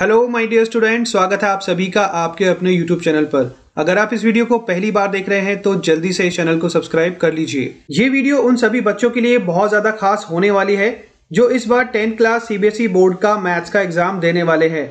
Hello my dear student स्वागत है आप सभी का आपके अपने यूट्यूब चैनल पर अगर आप इस वीडियो को पहली बार देख रहे हैं तो जल्दी से इस चैनल को सब्सक्राइब कर लीजिए ये वीडियो उन सभी बच्चों के लिए बहुत ज़्यादा खास होने वाली है जो इस बार टेंथ क्लास सीबीएसई बोर्ड का मैथ्स का एग्ज़ाम देने वाले हैं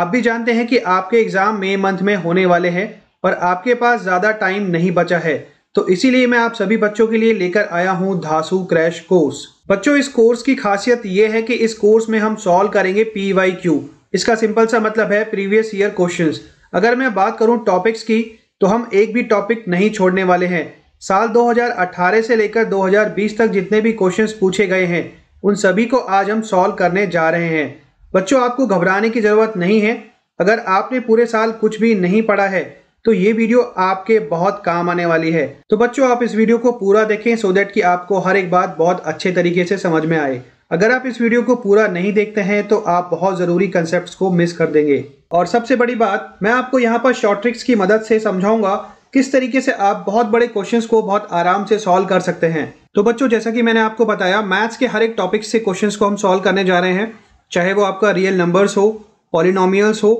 आप भी जानते हैं कि आपके एग्ज़ाम मे मंथ में होने वाले हैं पर आपके पास ज़्यादा टाइम नहीं बचा है तो इसीलिए मैं आप सभी बच्चों के लिए लेकर आया हूँ धासु क्रैश कोर्स बच्चों इस कोर्स की खासियत ये है कि इस कोर्स में हम सॉल्व करेंगे पी वाई क्यू इसका सिंपल सा मतलब है प्रीवियस ईयर क्वेश्चंस अगर मैं बात करूं टॉपिक्स की तो हम एक भी टॉपिक नहीं छोड़ने वाले हैं साल 2018 से लेकर 2020 तक जितने भी क्वेश्चंस पूछे गए हैं उन सभी को आज हम सॉल्व करने जा रहे हैं बच्चों आपको घबराने की ज़रूरत नहीं है अगर आपने पूरे साल कुछ भी नहीं पढ़ा है तो ये वीडियो आपके बहुत काम आने वाली है तो बच्चों आप इस वीडियो को पूरा देखें सो देट कि आपको हर एक बात बहुत अच्छे तरीके से समझ में आए अगर आप इस वीडियो को पूरा नहीं देखते हैं तो आप बहुत ज़रूरी कंसेप्ट को मिस कर देंगे और सबसे बड़ी बात मैं आपको यहाँ पर शॉर्ट ट्रिक्स की मदद से समझाऊंगा किस तरीके से आप बहुत बड़े क्वेश्चंस को बहुत आराम से सॉल्व कर सकते हैं तो बच्चों जैसा कि मैंने आपको बताया मैथ्स के हर एक टॉपिक से क्वेश्चंस को हम सॉल्व करने जा रहे हैं चाहे वो आपका रियल नंबर्स हो पॉलिनोमियल्स हो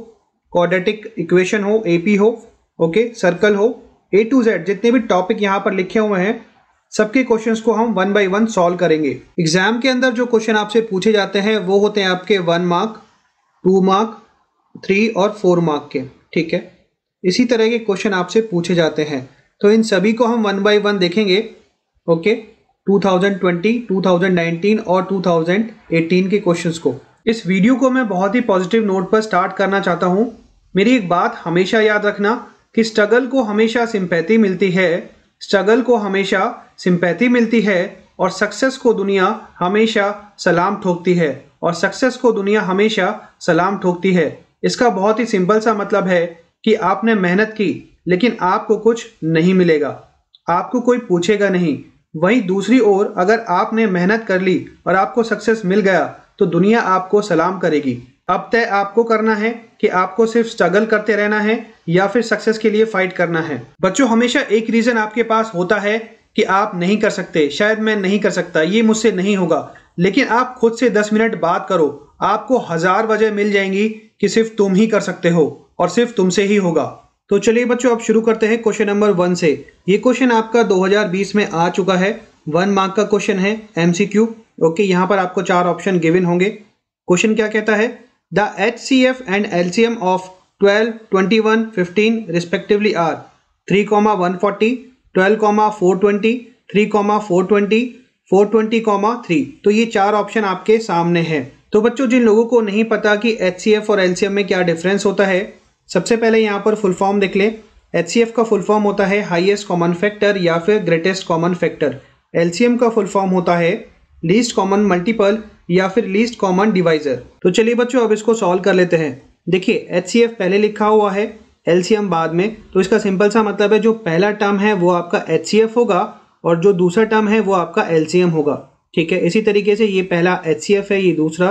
कॉडेटिक इक्वेशन हो एपी हो ओके सर्कल हो ए टू जेड जितने भी टॉपिक यहाँ पर लिखे हुए हैं सबके क्वेश्चंस को हम वन बाय वन सॉल्व करेंगे एग्जाम के अंदर जो क्वेश्चन आपसे पूछे जाते हैं वो होते हैं आपके one mark two mark three और फोर मार्क के ठीक है इसी तरह के क्वेश्चन आपसे पूछे जाते हैं तो इन सभी को हम वन बाई वन देखेंगे ओके 2020, 2019 और 2018 के क्वेश्चंस को इस वीडियो को मैं बहुत ही पॉजिटिव नोट पर स्टार्ट करना चाहता हूँ मेरी एक बात हमेशा याद रखना कि स्ट्रगल को हमेशा सिंपैथी मिलती है स्ट्रगल को हमेशा सिंपैथी मिलती है और सक्सेस को दुनिया हमेशा सलाम ठोकती है और सक्सेस को दुनिया हमेशा सलाम ठोकती है इसका बहुत ही सिंपल सा मतलब है कि आपने मेहनत की लेकिन आपको कुछ नहीं मिलेगा आपको कोई पूछेगा नहीं वहीं दूसरी ओर अगर आपने मेहनत कर ली और आपको सक्सेस मिल गया तो दुनिया आपको सलाम करेगी अब तय आपको करना है कि आपको सिर्फ स्ट्रगल करते रहना है या फिर सक्सेस के लिए फाइट करना है बच्चों हमेशा एक रीज़न आपके पास होता है कि आप नहीं कर सकते शायद मैं नहीं कर सकता ये मुझसे नहीं होगा लेकिन आप खुद से दस मिनट बात करो आपको हज़ार वजह मिल जाएंगी कि सिर्फ तुम ही कर सकते हो और सिर्फ तुमसे ही होगा तो चलिए बच्चों अब शुरू करते हैं क्वेश्चन नंबर वन से ये क्वेश्चन आपका 2020 में आ चुका है वन मार्क का क्वेश्चन है एमसीक्यू ओके यहाँ पर आपको चार ऑप्शन गिवन होंगे क्वेश्चन क्या कहता है The HCF and LCM of 12, 21, 15 respectively are 3, 140, 12, 420, 3, 420, 420, 3 तो ये चार ऑप्शन आपके सामने हैं तो बच्चों जिन लोगों को नहीं पता कि एच और एल में क्या डिफरेंस होता है सबसे पहले यहाँ पर फुल फॉर्म देख लें एच का फुल फॉर्म होता है हाईएस्ट कॉमन फैक्टर या फिर ग्रेटेस्ट कॉमन फैक्टर एल का फुल फॉर्म होता है लीस्ट कॉमन मल्टीपल या फिर लीस्ट कॉमन डिवाइजर तो चलिए बच्चों अब इसको सॉल्व कर लेते हैं देखिए एच पहले लिखा हुआ है एम बाद में तो इसका सिंपल सा मतलब है जो पहला टर्म है वो आपका एच होगा और जो दूसरा टर्म है वो आपका एम होगा ठीक है इसी तरीके से ये पहला एच है ये दूसरा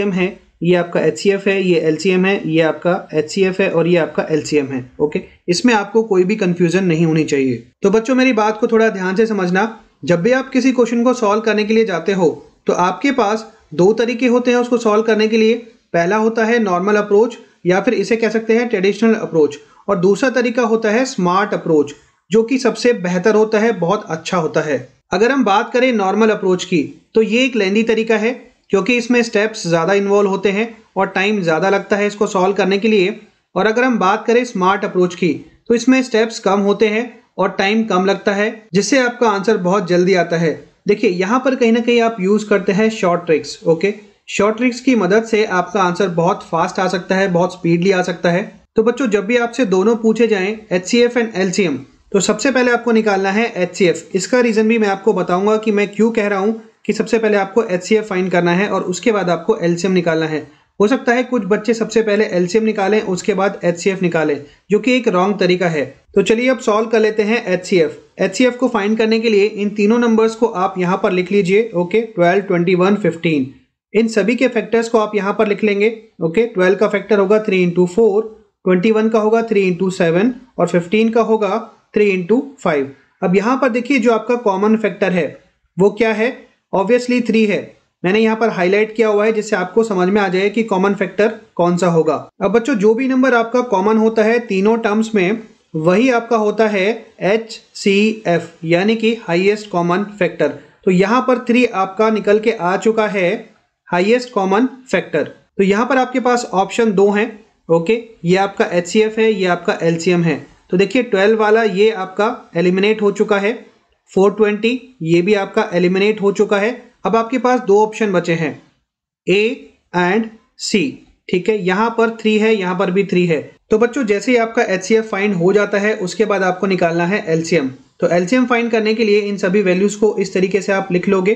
एम है ये आपका एच है ये एम है ये आपका एच है और ये आपका एम है ओके इसमें आपको कोई भी कन्फ्यूजन नहीं होनी चाहिए तो बच्चों मेरी बात को थोड़ा ध्यान से समझना जब भी आप किसी क्वेश्चन को सॉल्व करने के लिए जाते हो तो आपके पास दो तरीके होते हैं उसको सॉल्व करने के लिए पहला होता है नॉर्मल अप्रोच या फिर इसे कह सकते हैं ट्रेडिशनल अप्रोच और दूसरा तरीका होता है स्मार्ट अप्रोच जो कि सबसे बेहतर होता है बहुत अच्छा होता है अगर हम बात करें नॉर्मल अप्रोच की तो ये एक लेंदी तरीका है क्योंकि इसमें स्टेप्स ज़्यादा इन्वॉल्व होते हैं और टाइम ज़्यादा लगता है इसको सॉल्व करने के लिए और अगर हम बात करें स्मार्ट अप्रोच की तो इसमें स्टेप्स कम होते हैं और टाइम कम लगता है जिससे आपका आंसर बहुत जल्दी आता है देखिए यहाँ पर कहीं ना कहीं आप यूज़ करते हैं short tricks okay short tricks की मदद से आपका आंसर बहुत फास्ट आ सकता है बहुत स्पीडली आ सकता है तो बच्चों जब भी आपसे दोनों पूछे जाएं एच एंड एल तो सबसे पहले आपको निकालना है एच इसका रीज़न भी मैं आपको बताऊंगा कि मैं क्यों कह रहा हूँ कि सबसे पहले आपको एच फाइंड करना है और उसके बाद आपको एल निकालना है हो सकता है कुछ बच्चे सबसे पहले एल निकालें उसके बाद एच निकालें जो कि एक रॉन्ग तरीका है तो चलिए अब सॉल्व कर लेते हैं H C F H C F को फाइंड करने के लिए इन तीनों नंबर्स को आप यहाँ पर लिख लीजिए okay twelve twenty one fifteen इन सभी के फैक्टर्स को आप यहाँ पर लिख लेंगे ओके ट्वेल्व का फैक्टर होगा three into four twenty one का होगा थ्री इंटू सेवन और फिफ्टीन का होगा थ्री इंटू फाइव अब यहाँ पर देखिए जो आपका कॉमन फैक्टर है वो क्या है ऑब्वियसली थ्री है मैंने यहाँ पर हाईलाइट किया हुआ है जिससे आपको समझ में आ जाए कि कॉमन फैक्टर कौन सा होगा अब बच्चों जो भी नंबर आपका कॉमन होता है तीनों टर्म्स में वही आपका होता है एच सी एफ यानी कि हाइएस्ट कॉमन फैक्टर तो यहाँ पर थ्री आपका निकल के आ चुका है हाइएस्ट कॉमन फैक्टर तो यहाँ पर आपके पास ऑप्शन दो हैं ओके ये आपका एच सी एफ है ये आपका एल सी एम है तो देखिए ट्वेल्व वाला ये आपका एलिमिनेट हो चुका है फोर ट्वेंटी ये भी आपका एलिमिनेट हो चुका है अब आपके पास दो ऑप्शन बचे हैं ए एंड सी ठीक है यहाँ पर थ्री है यहाँ पर भी थ्री है तो बच्चों जैसे ही आपका एच सी फाइंड हो जाता है उसके बाद आपको निकालना है एलसीएम तो एलसीएम फाइंड करने के लिए इन सभी वैल्यूज को इस तरीके से आप लिख लोगे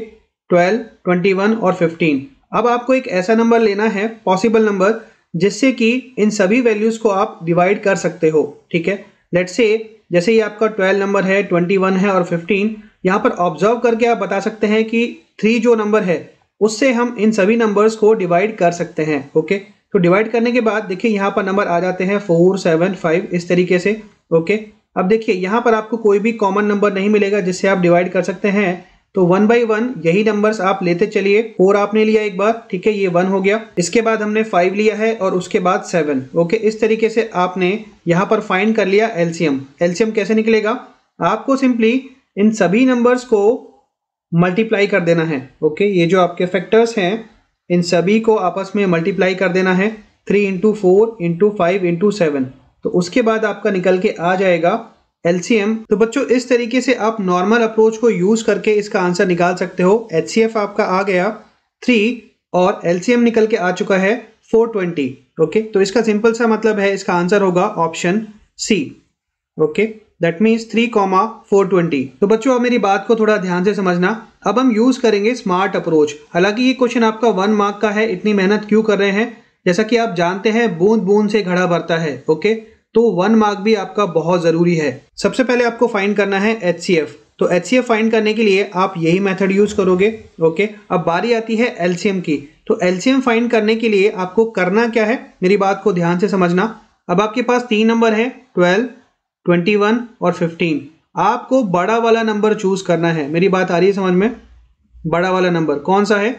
ट्वेल्व ट्वेंटी वन और फिफ्टीन अब आपको एक ऐसा नंबर लेना है पॉसिबल नंबर जिससे कि इन सभी वैल्यूज को आप डिवाइड कर सकते हो ठीक है लेट से जैसे ही आपका ट्वेल्व नंबर है ट्वेंटी वन है और फिफ्टीन यहाँ पर ऑब्जर्व करके आप बता सकते हैं कि थ्री जो नंबर है उससे हम इन सभी नंबर्स को डिवाइड कर सकते हैं ओके okay? तो डिवाइड करने के बाद देखिए यहाँ पर नंबर आ जाते हैं फोर सेवन फाइव इस तरीके से ओके अब देखिए यहाँ पर आपको कोई भी कॉमन नंबर नहीं मिलेगा जिससे आप डिवाइड कर सकते हैं तो वन बाई वन यही नंबर्स आप लेते चलिए फोर आपने लिया एक बार ठीक है ये वन हो गया इसके बाद हमने फाइव लिया है और उसके बाद सेवन ओके इस तरीके से आपने यहाँ पर फाइंड कर लिया एलसीएम एलसीएम कैसे निकलेगा आपको सिंपली इन सभी नंबर्स को मल्टीप्लाई कर देना है ओके ये जो आपके फैक्टर्स हैं इन सभी को आपस में मल्टीप्लाई कर देना है three into four into five into seven तो उसके बाद आपका निकल के आ जाएगा एलसीएम तो बच्चों इस तरीके से आप नॉर्मल अप्रोच को यूज करके इसका आंसर निकाल सकते हो एच आपका आ गया थ्री और एल निकल के आ चुका है फोर ट्वेंटी ओके तो इसका सिंपल सा मतलब है इसका आंसर होगा option C okay that means three comma four twenty तो बच्चों अब मेरी बात को थोड़ा ध्यान से समझना अब हम यूज करेंगे स्मार्ट अप्रोच हालांकि ये क्वेश्चन आपका वन मार्क का है इतनी मेहनत क्यों कर रहे हैं जैसा कि आप जानते हैं बूंद बूंद से घड़ा भरता है ओके तो वन मार्क भी आपका बहुत जरूरी है सबसे पहले आपको फाइंड करना है एच तो एच फाइंड करने के लिए आप यही मेथड यूज करोगे ओके अब बारी आती है एलसीएम की तो एलसीएम फाइन करने के लिए आपको करना क्या है मेरी बात को ध्यान से समझना अब आपके पास तीन नंबर है ट्वेल्व ट्वेंटी वन और फिफ्टीन आपको बड़ा वाला नंबर चूज करना है मेरी बात आ रही है समझ में बड़ा वाला नंबर कौन सा है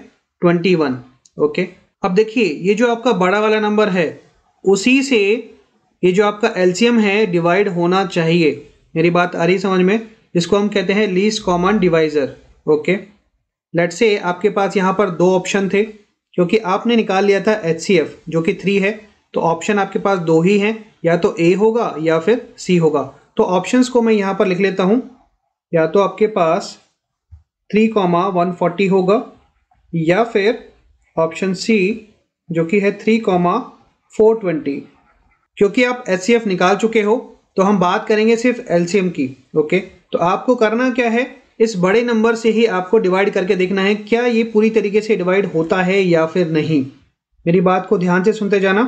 ट्वेंटी वन ओके अब देखिए ये जो आपका बड़ा वाला नंबर है उसी से ये जो आपका एल्सियम है डिवाइड होना चाहिए मेरी बात आ रही समझ में इसको हम कहते हैं least common divisor okay let say आपके पास यहाँ पर दो ऑप्शन थे क्योंकि आपने निकाल लिया था एच जो कि थ्री है तो ऑप्शन आपके पास दो ही हैं या तो ए होगा या फिर सी होगा तो ऑप्शंस को मैं यहाँ पर लिख लेता हूँ या तो आपके पास थ्री कॉमा वन फोर्टी होगा या फिर ऑप्शन सी जो कि है थ्री कॉमा फोर ट्वेंटी क्योंकि आप एच निकाल चुके हो तो हम बात करेंगे सिर्फ एलसीएम की ओके तो आपको करना क्या है इस बड़े नंबर से ही आपको डिवाइड करके देखना है क्या ये पूरी तरीके से डिवाइड होता है या फिर नहीं मेरी बात को ध्यान से सुनते जाना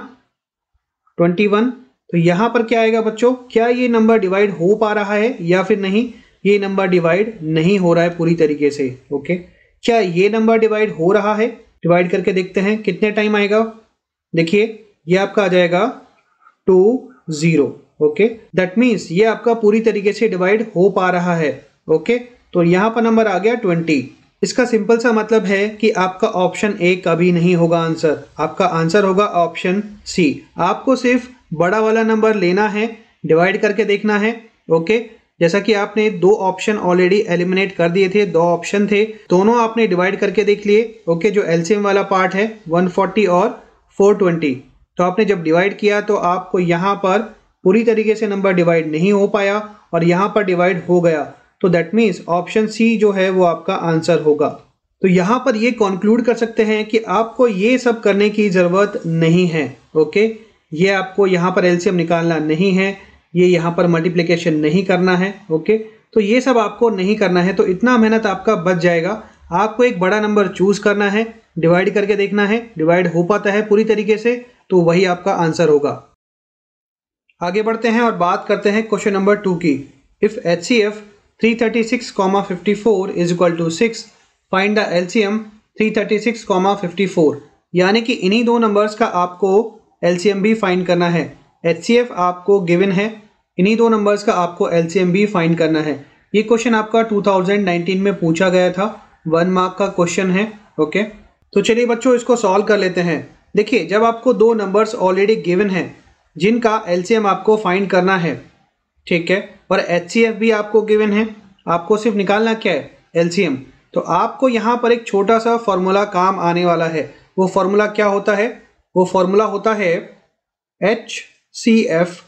ट्वेंटी वन तो यहां पर क्या आएगा बच्चों क्या ये नंबर डिवाइड हो पा रहा है या फिर नहीं ये नंबर डिवाइड नहीं हो रहा है पूरी तरीके से ओके क्या ये नंबर डिवाइड हो रहा है डिवाइड करके देखते हैं कितने टाइम आएगा देखिए ये आपका आ जाएगा two zero okay that means ये आपका पूरी तरीके से डिवाइड हो पा रहा है ओके तो यहाँ पर नंबर आ गया ट्वेंटी इसका सिंपल सा मतलब है कि आपका ऑप्शन ए कभी नहीं होगा आंसर आपका आंसर होगा ऑप्शन सी आपको सिर्फ बड़ा वाला नंबर लेना है डिवाइड करके देखना है ओके जैसा कि आपने दो ऑप्शन ऑलरेडी एलिमिनेट कर दिए थे दो ऑप्शन थे दोनों आपने डिवाइड करके देख लिए ओके जो एलसीएम वाला पार्ट है 140 और 420 तो आपने जब डिवाइड किया तो आपको यहाँ पर पूरी तरीके से नंबर डिवाइड नहीं हो पाया और यहाँ पर डिवाइड हो गया तो दैट मीन्स ऑप्शन सी जो है वो आपका आंसर होगा तो यहाँ पर ये कंक्लूड कर सकते हैं कि आपको ये सब करने की ज़रूरत नहीं है ओके ये आपको यहाँ पर एलसीएम निकालना नहीं है ये यहाँ पर मल्टीप्लिकेशन नहीं करना है ओके तो ये सब आपको नहीं करना है तो इतना मेहनत आपका बच जाएगा आपको एक बड़ा नंबर चूज़ करना है डिवाइड करके देखना है डिवाइड हो पाता है पूरी तरीके से तो वही आपका आंसर होगा आगे बढ़ते हैं और बात करते हैं क्वेश्चन नंबर टू की if H C F three thirty six comma fifty four is equal to six find the L C M three thirty six comma fifty four यानी कि इन्हीं दो नंबर्स का आपको एल भी फाइंड करना है एच आपको गिवन है इन्हीं दो नंबर्स का आपको एल भी फाइंड करना है ये क्वेश्चन आपका 2019 में पूछा गया था वन मार्क का क्वेश्चन है ओके तो चलिए बच्चों इसको सॉल्व कर लेते हैं देखिए जब आपको दो नंबर्स ऑलरेडी गिवन है जिनका एल आपको फाइंड करना है ठीक है और एच भी आपको गिवन है आपको सिर्फ निकालना क्या है एल तो आपको यहाँ पर एक छोटा सा फॉर्मूला काम आने वाला है वो फॉर्मूला क्या होता है वो फॉर्मूला होता है H C F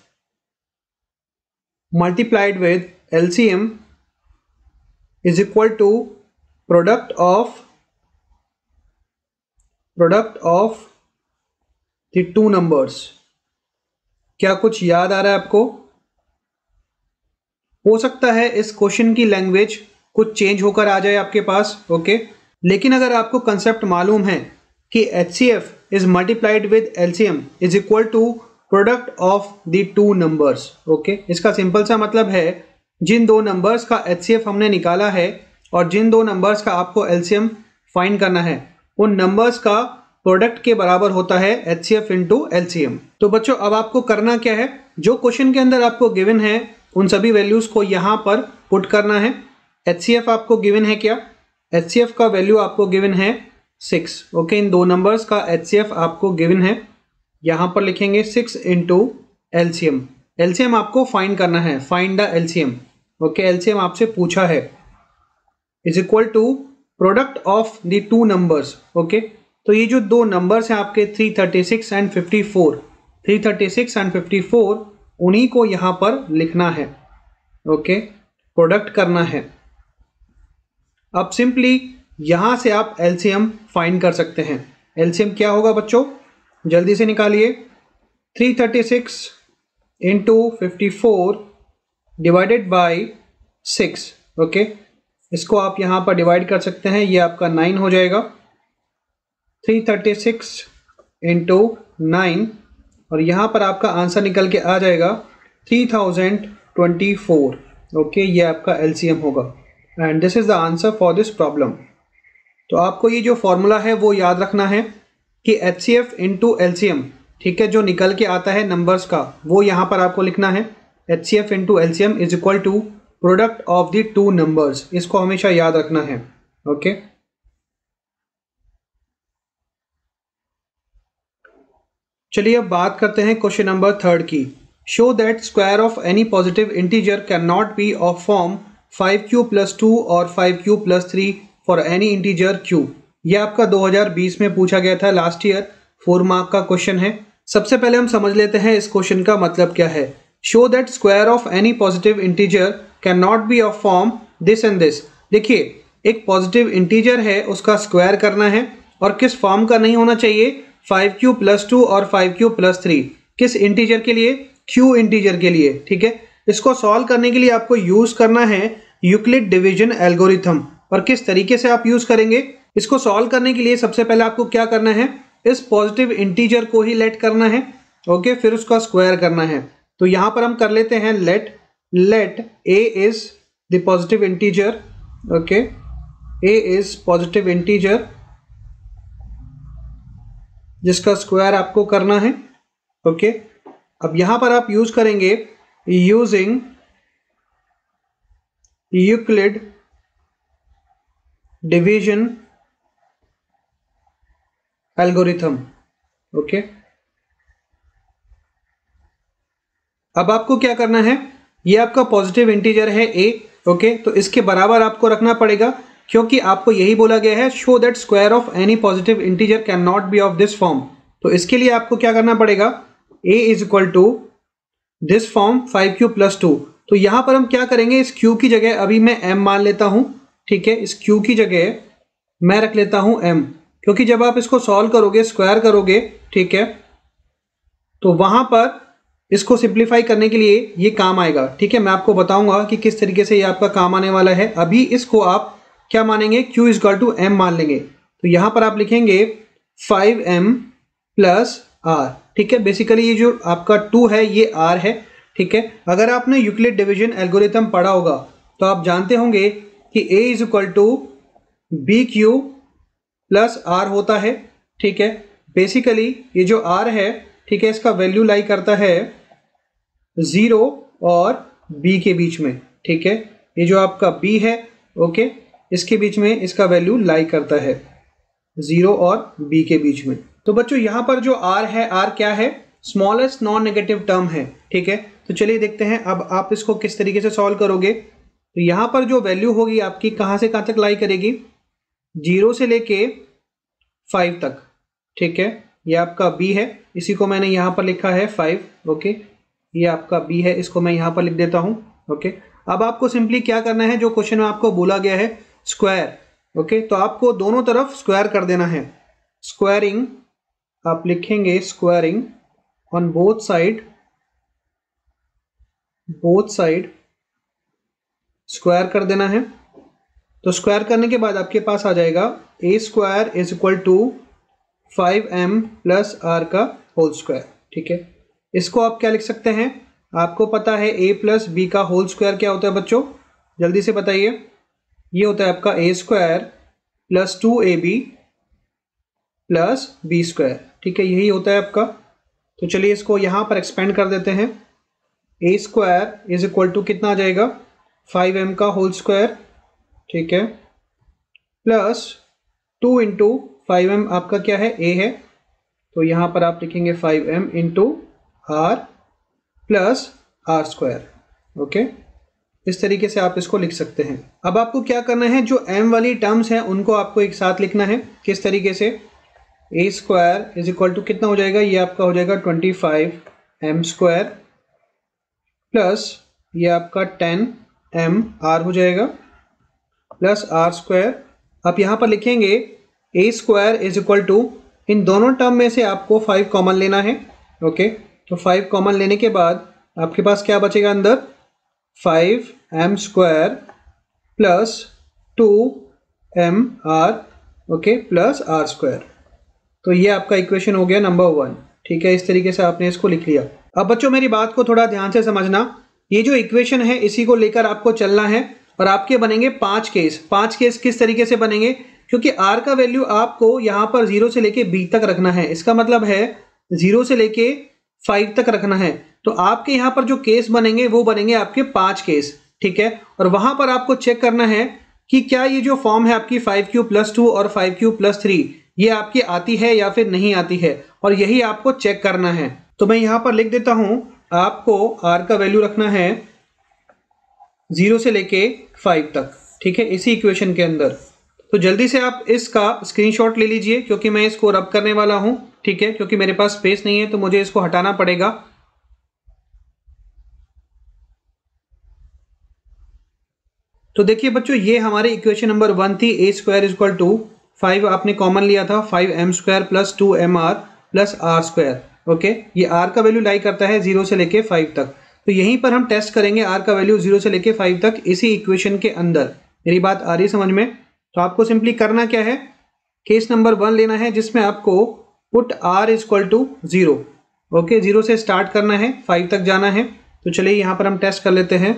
multiplied L C M is equal to product of product of the two numbers क्या कुछ याद आ रहा है आपको हो सकता है इस क्वेश्चन की लैंग्वेज कुछ चेंज होकर आ जाए आपके पास ओके लेकिन अगर आपको कंसेप्ट मालूम है कि H C F is multiplied with LCM is equal to product of the two numbers okay इसका सिंपल सा मतलब है जिन दो नंबर्स का एच हमने निकाला है और जिन दो नंबर्स का आपको एल सी करना है उन नंबर्स का प्रोडक्ट के बराबर होता है H C F into L तो बच्चों अब आपको करना क्या है जो क्वेश्चन के अंदर आपको गिवन है उन सभी वैल्यूज़ को यहाँ पर पुट करना है एच आपको गिवन है क्या एच का वैल्यू आपको गिवन है सिक्स ओके इन दो नंबर्स का एच आपको गिवन है यहाँ पर लिखेंगे सिक्स इंटू एलसीएम एलसीएम आपको फाइंड करना है find the LCM okay LCM आपसे पूछा है is equal to product of the two numbers okay तो ये जो दो नंबर्स हैं आपके three thirty six and fifty four three thirty six and fifty four उन्हीं को यहाँ पर लिखना है ओके okay? प्रोडक्ट करना है अब सिंपली यहाँ से आप एलसीएम फाइन कर सकते हैं एलसीएम क्या होगा बच्चों जल्दी से निकालिए 336 thirty six into fifty four divided by six okay इसको आप यहाँ पर डिवाइड कर सकते हैं ये आपका नाइन हो जाएगा three thirty six into nine और यहाँ पर आपका आंसर निकल के आ जाएगा three thousand twenty four okay ये आपका एलसीएम होगा and this is the answer for this problem तो आपको ये जो फॉर्मूला है वो याद रखना है कि H C F into L C M ठीक है जो निकल के आता है नंबर्स का वो यहाँ पर आपको लिखना है H C F into L C M is equal to product of the two numbers इसको हमेशा याद रखना है ओके चलिए अब बात करते हैं क्वेश्चन नंबर थर्ड की show that square of any positive integer can not be of form five q plus two और five q plus three for any integer q ये आपका 2020 में पूछा गया था लास्ट ईयर फोर मार्क का question है सबसे पहले हम समझ लेते हैं इस क्वेश्चन का मतलब क्या है show that square of any positive integer can not be of form this and this देखिए एक पॉजिटिव इंटीजर है उसका स्क्वायर करना है और किस फॉर्म का नहीं होना चाहिए फाइव क्यू प्लस टू और फाइव क्यू प्लस थ्री किस इंटीजर के लिए क्यू इंटीजर के लिए ठीक है इसको सॉल्व करने के लिए आपको यूज़ करना है यूक्लिड डिवीजन एल्गोरिथम और किस तरीके से आप यूज़ करेंगे इसको सॉल्व करने के लिए सबसे पहले आपको क्या करना है इस पॉजिटिव इंटीजर को ही लेट करना है ओके फिर उसका स्क्वायर करना है तो यहाँ पर हम कर लेते हैं let let a is the positive integer okay a is positive integer जिसका स्क्वायर आपको करना है ओके okay? अब यहां पर आप यूज करेंगे using Euclid division algorithm okay अब आपको क्या करना है ये आपका पॉजिटिव इंटीजर है ए ओके तो इसके बराबर आपको रखना पड़ेगा क्योंकि आपको यही बोला गया है show that square of any positive integer can not be of this form तो इसके लिए आपको क्या करना पड़ेगा a is equal to this form five q plus two तो यहां पर हम क्या करेंगे इस क्यू की जगह अभी मैं एम मान लेता हूं ठीक है इस क्यू की जगह मैं रख लेता हूं एम क्योंकि जब आप इसको सॉल्व करोगे स्क्वायर करोगे ठीक है तो वहां पर इसको सिंप्लीफाई करने के लिए ये काम आएगा ठीक है मैं आपको बताऊंगा कि किस तरीके से ये आपका काम आने वाला है अभी इसको आप क्या मानेंगे q इजकल टू एम मान लेंगे तो यहां पर आप लिखेंगे फाइव एम प्लस आर ठीक है बेसिकली ये जो आपका टू है ये आर है ठीक है अगर आपने यूक्लिड डिवीजन एल्गोरिथम पढ़ा होगा तो आप जानते होंगे कि a is equal to B Q plus r होता है ठीक है बेसिकली ये जो आर है ठीक है इसका वैल्यू लाई करता है ज़ीरो और बी के बीच में ठीक है ये जो आपका बी है ओके इसके बीच में इसका वैल्यू लाई करता है ज़ीरो और बी के बीच में तो बच्चों यहां पर जो आर है आर क्या है स्मॉलेस्ट नॉन नेगेटिव टर्म है ठीक है तो चलिए देखते हैं अब आप इसको किस तरीके से सॉल्व करोगे तो यहां पर जो वैल्यू होगी आपकी कहां से कहां तक लाई करेगी जीरो से लेके फाइव तक ठीक है ये आपका बी है इसी को मैंने यहां पर लिखा है फाइव ओके ये आपका बी है इसको मैं यहां पर लिख देता हूं ओके अब आपको सिंपली क्या करना है जो क्वेश्चन में आपको बोला गया है स्क्वायर ओके तो आपको दोनों तरफ स्क्वायर कर देना है स्क्वायरिंग आप लिखेंगे squaring on both side both side square कर देना है तो स्क्वायर करने के बाद आपके पास आ जाएगा a square is equal to five m plus r का होल स्क्वायर ठीक है इसको आप क्या लिख सकते हैं आपको पता है ए प्लस बी का होल स्क्वायर क्या होता है बच्चों जल्दी से बताइए ये होता है आपका a square plus two a b plus b square ठीक है यही होता है आपका तो चलिए इसको यहाँ पर एक्सपेंड कर देते हैं a square is equal to कितना आ जाएगा फाइव एम का होल स्क्वायर ठीक है plus two into five m आपका क्या है ए है तो यहाँ पर आप लिखेंगे five m into r plus r square okay इस तरीके से आप इसको लिख सकते हैं अब आपको क्या करना है जो m वाली टर्म्स हैं उनको आपको एक साथ लिखना है किस तरीके से a square is equal to कितना हो जाएगा ये आपका हो जाएगा twenty five m square plus ये आपका टेन एम आर हो जाएगा प्लस आर स्क्वायर आप यहाँ पर लिखेंगे a square is equal to इन दोनों टर्म में से आपको फाइव कॉमन लेना है ओके तो फाइव कॉमन लेने के बाद आपके पास क्या बचेगा अंदर five m square plus two m r okay plus r square तो ये आपका इक्वेशन हो गया नंबर वन ठीक है इस तरीके से आपने इसको लिख लिया अब बच्चों मेरी बात को थोड़ा ध्यान से समझना ये जो इक्वेशन है इसी को लेकर आपको चलना है और आपके बनेंगे पांच केस पांच केस किस तरीके से बनेंगे क्योंकि आर का वैल्यू आपको यहाँ पर जीरो से लेके बी तक रखना है इसका मतलब है जीरो से लेके फाइव तक रखना है तो आपके यहाँ पर जो केस बनेंगे वो बनेंगे आपके पांच केस ठीक है और वहां पर आपको चेक करना है कि क्या ये जो फॉर्म है आपकी फाइव क्यू प्लस टू और फाइव क्यू प्लस थ्री ये आपकी आती है या फिर नहीं आती है और यही आपको चेक करना है तो मैं यहाँ पर लिख देता हूँ आपको आर का वैल्यू रखना है ज़ीरो से लेके फाइव तक ठीक है इसी इक्वेशन के अंदर तो जल्दी से आप इसका स्क्रीनशॉट ले लीजिए क्योंकि मैं इसको रब करने वाला हूं ठीक है क्योंकि मेरे पास स्पेस नहीं है तो मुझे इसको हटाना पड़ेगा तो देखिए बच्चों ये हमारे इक्वेशन नंबर वन थी a square is equal to five आपने कॉमन लिया था five m square plus two m r plus r square okay ये आर का वैल्यू लाई करता है जीरो से लेके फाइव तक तो यहीं पर हम टेस्ट करेंगे आर का वैल्यू जीरो से लेके फाइव तक इसी इक्वेशन के अंदर मेरी बात आ रही समझ में तो आपको सिंपली करना क्या है केस नंबर वन लेना है जिसमें आपको put r is equal to zero okay zero से स्टार्ट करना है फाइव तक जाना है तो चलिए यहाँ पर हम टेस्ट कर लेते हैं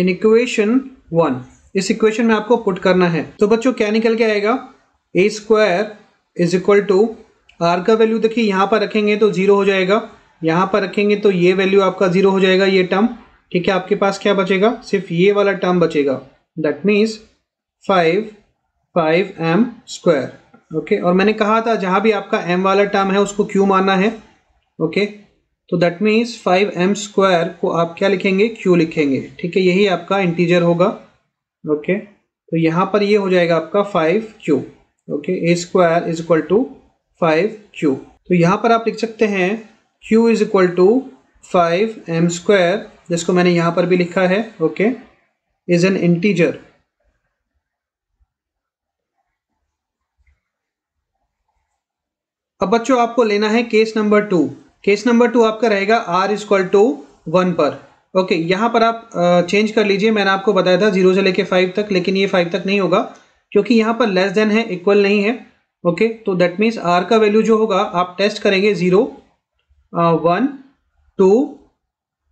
इन इक्वेशन वन इस इक्वेशन में आपको पुट करना है तो बच्चों क्या निकल के आएगा a square is equal to r का वैल्यू देखिए यहाँ पर रखेंगे तो जीरो हो जाएगा यहाँ पर रखेंगे तो ये वैल्यू आपका जीरो हो जाएगा ये टर्म ठीक है आपके पास क्या बचेगा सिर्फ ये वाला टर्म बचेगा that means five five m square okay और मैंने कहा था जहाँ भी आपका एम वाला टर्म है उसको क्यू मानना है ओके तो that means five m square को आप क्या लिखेंगे क्यू लिखेंगे ठीक है यही आपका इंटीजर होगा ओके तो यहाँ पर ये हो जाएगा आपका five q okay a square is equal to five q तो यहाँ पर आप लिख सकते हैं q is equal to five m square जिसको मैंने यहाँ पर भी लिखा है ओके इज एन इंटीजर अब बच्चों आपको लेना है case number two case number two आपका रहेगा आर इक्वल टू वन पर ओके यहाँ पर आप चेंज कर लीजिए मैंने आपको बताया था जीरो से लेके फाइव तक लेकिन ये फाइव तक नहीं होगा क्योंकि यहाँ पर लेस देन है इक्वल नहीं है ओके तो दैट मीन्स आर का वैल्यू जो होगा आप टेस्ट करेंगे zero one two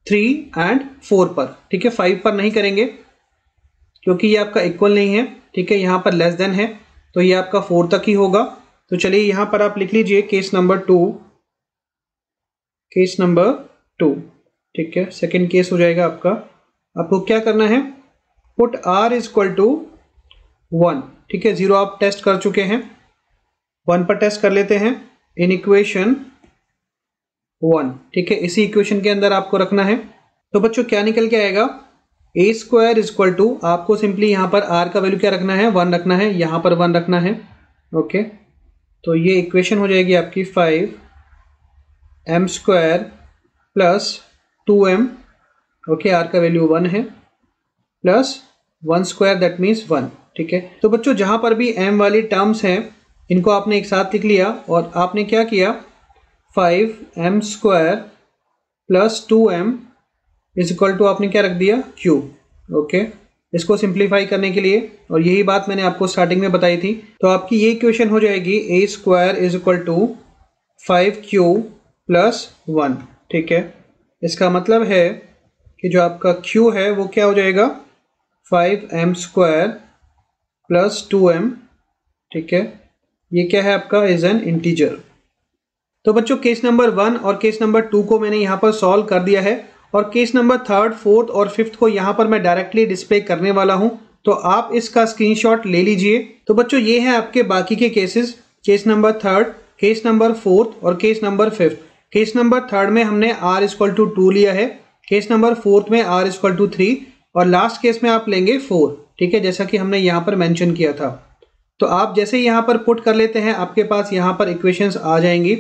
three and four पर ठीक है फाइव पर नहीं करेंगे क्योंकि ये आपका इक्वल नहीं है ठीक है यहाँ पर लेस देन है तो ये आपका फोर तक ही होगा तो चलिए यहाँ पर आप लिख लीजिए case number two case number two ठीक है सेकेंड केस हो जाएगा आपका आपको क्या करना है put r is equal to one ठीक है जीरो आप टेस्ट कर चुके हैं वन पर टेस्ट कर लेते हैं इन इक्वेशन वन ठीक है इसी इक्वेशन के अंदर आपको रखना है तो बच्चों क्या निकल के आएगा a square is equal to आपको सिंपली यहाँ पर आर का वैल्यू क्या रखना है वन रखना है यहाँ पर वन रखना है ओके तो ये इक्वेशन हो जाएगी आपकी five m square plus two m okay r का वैल्यू वन है plus one square that means one ठीक है तो बच्चों जहाँ पर भी एम वाली टर्म्स हैं इनको आपने एक साथ लिख लिया और आपने क्या किया five m square plus two m is equal to आपने क्या रख दिया क्यूब ओके इसको सिंप्लीफाई करने के लिए और यही बात मैंने आपको स्टार्टिंग में बताई थी तो आपकी ये क्वेश्चन हो जाएगी a square is equal to five q plus one ठीक है इसका मतलब है कि जो आपका क्यू है वो क्या हो जाएगा five m square plus two m ठीक है ये क्या है आपका इज एन इंटीजर तो बच्चों केस नंबर वन और केस नंबर टू को मैंने यहाँ पर सॉल्व कर दिया है और केस नंबर थर्ड फोर्थ और फिफ्थ को यहाँ पर मैं डायरेक्टली डिस्प्ले करने वाला हूँ तो आप इसका स्क्रीनशॉट ले लीजिए तो बच्चों ये है आपके बाकी के cases case number third case number fourth और case number fifth case number third में हमने आर इजक्वल टू टू लिया है केस नंबर फोर्थ में आर इजक्वल टू थ्री और लास्ट केस में आप लेंगे फोर ठीक है जैसा कि हमने यहाँ पर मैंशन किया था तो आप जैसे ही यहाँ पर पुट कर लेते हैं आपके पास यहाँ पर इक्वेशंस आ जाएंगी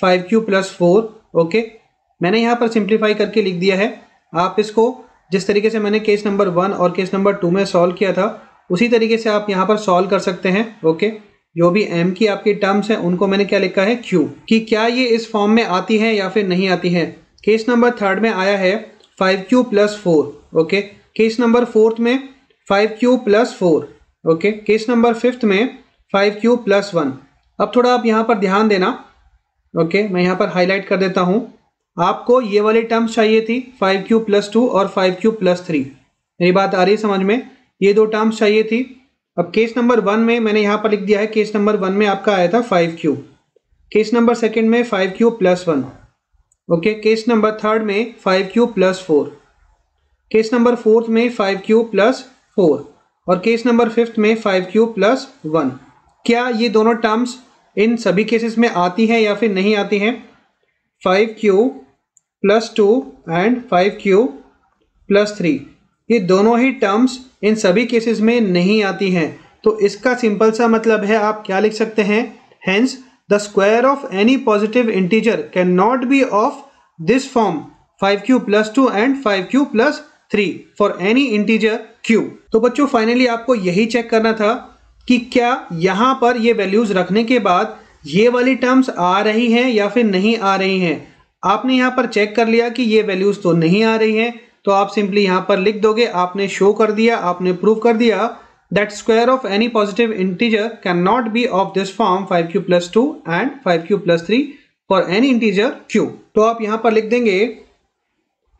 five q plus four okay मैंने यहाँ पर सिंप्लीफाई करके लिख दिया है आप इसको जिस तरीके से मैंने केस नंबर वन और केस नंबर टू में सॉल्व किया था उसी तरीके से आप यहाँ पर सॉल्व कर सकते हैं ओके जो भी एम की आपकी टर्म्स हैं उनको मैंने क्या लिखा है क्यू कि क्या ये इस फॉर्म में आती है या फिर नहीं आती है केस नंबर थर्ड में आया है five q plus four okay case number fourth में five q plus four okay case number fifth में फाइव क्यू प्लस वन अब थोड़ा आप यहाँ पर ध्यान देना ओके मैं यहाँ पर हाईलाइट कर देता हूँ आपको ये वाली टर्म्स चाहिए थी फाइव क्यू प्लस टू और फाइव क्यू प्लस थ्री मेरी बात आ रही है समझ में ये दो टर्म्स चाहिए थी अब केस नंबर वन में मैंने यहाँ पर लिख दिया है केस नंबर वन में आपका आया था five q case number second में five q plus one okay case number third में five q plus four case number fourth में फाइव क्यू प्लस फोर और केस नंबर फिफ्थ में फाइव क्यू प्लस वन क्या ये दोनों terms in सभी cases में आती हैं या फिर नहीं आती हैं five q plus two and five q plus three ये दोनों ही टर्म्स इन सभी केसेस में नहीं आती हैं तो इसका सिंपल सा मतलब है आप क्या लिख सकते हैं hence the square of any positive integer can not be of this form five q plus two and five q plus three for any integer q तो बच्चों फाइनली आपको यही चेक करना था कि क्या यहाँ पर ये वैल्यूज़ रखने के बाद ये वाली टर्म्स आ रही हैं या फिर नहीं आ रही हैं आपने यहाँ पर चेक कर लिया कि ये वैल्यूज़ तो नहीं आ रही हैं तो आप सिंपली यहाँ पर लिख दोगे आपने शो कर दिया आपने प्रूव कर दिया that of any positive integer can not be of this form five q plus two and five q plus three for any integer q तो आप यहां पर लिख देंगे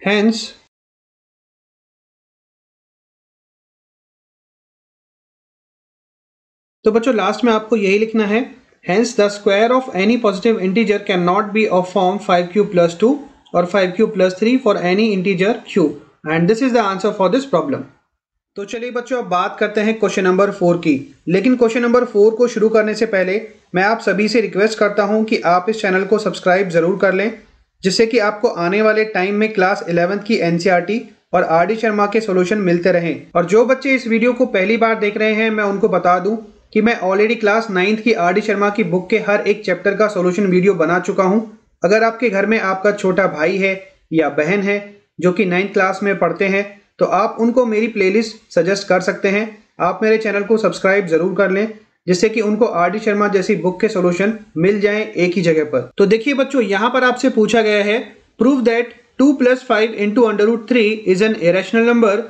हैंस तो बच्चों लास्ट में आपको यही लिखना है hence the square of any positive integer can not be of form five q plus two और five q plus three for any integer q and this is the answer for this problem तो चलिए बच्चों अब बात करते हैं question number four की लेकिन क्वेश्चन नंबर फोर को शुरू करने से पहले मैं आप सभी से रिक्वेस्ट करता हूं कि आप इस चैनल को सब्सक्राइब ज़रूर कर लें जिससे कि आपको आने वाले टाइम में क्लास इलेवंथ की एन e और आर डी शर्मा के सोल्यूशन मिलते रहें और जो बच्चे इस वीडियो को पहली बार देख रहे हैं मैं उनको बता दूं कि मैं ऑलरेडी क्लास नाइन्थ की आर डी शर्मा की बुक के हर एक चैप्टर का सोल्यूशन वीडियो बना चुका हूँ अगर आपके घर में आपका छोटा भाई है या बहन है जो कि नाइन्थ क्लास में पढ़ते हैं तो आप उनको मेरी प्लेलिस्ट सजेस्ट कर सकते हैं आप मेरे चैनल को सब्सक्राइब जरूर कर लें जिससे कि उनको आर डी शर्मा जैसी बुक के सोल्यूशन मिल जाए एक ही जगह पर तो देखिए बच्चों यहाँ पर आपसे पूछा गया है prove that two plus five into under root three is an irrational number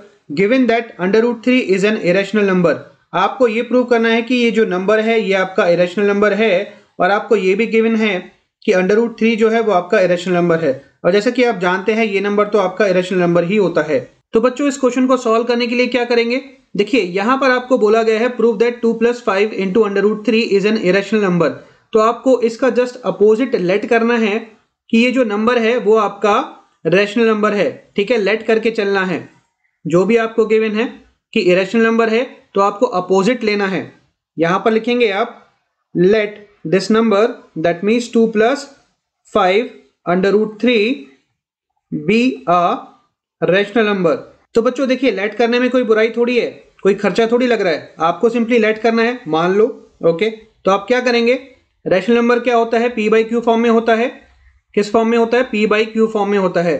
given that under root three is an irrational number आपको ये प्रूव करना है कि ये जो नंबर है ये आपका इरेशनल नंबर है और आपको ये भी गिवन है कि अंडर रूट थ्री जो है वो आपका इरेशनल नंबर है और जैसा कि आप जानते हैं ये नंबर तो आपका इरेशनल नंबर ही होता है तो बच्चों इस क्वेश्चन को सॉल्व करने के लिए क्या करेंगे देखिए यहाँ पर आपको बोला गया है prove that two plus five into under root three is an irrational number तो आपको इसका जस्ट अपोजिट लेट करना है कि ये जो नंबर है वो आपका रेशनल नंबर है ठीक है लेट करके चलना है जो भी आपको गिवन है कि इरेशनल नंबर है तो आपको अपोजिट लेना है यहां पर लिखेंगे आप let this number that means two plus five under root three be a rational number तो बच्चों देखिए लेट करने में कोई बुराई थोड़ी है कोई खर्चा थोड़ी लग रहा है आपको सिंपली लेट करना है मान लो ओके तो आप क्या करेंगे रेशनल नंबर क्या होता है पी बाई क्यू फॉर्म में होता है किस फॉर्म में होता है पी बाई क्यू फॉर्म में होता है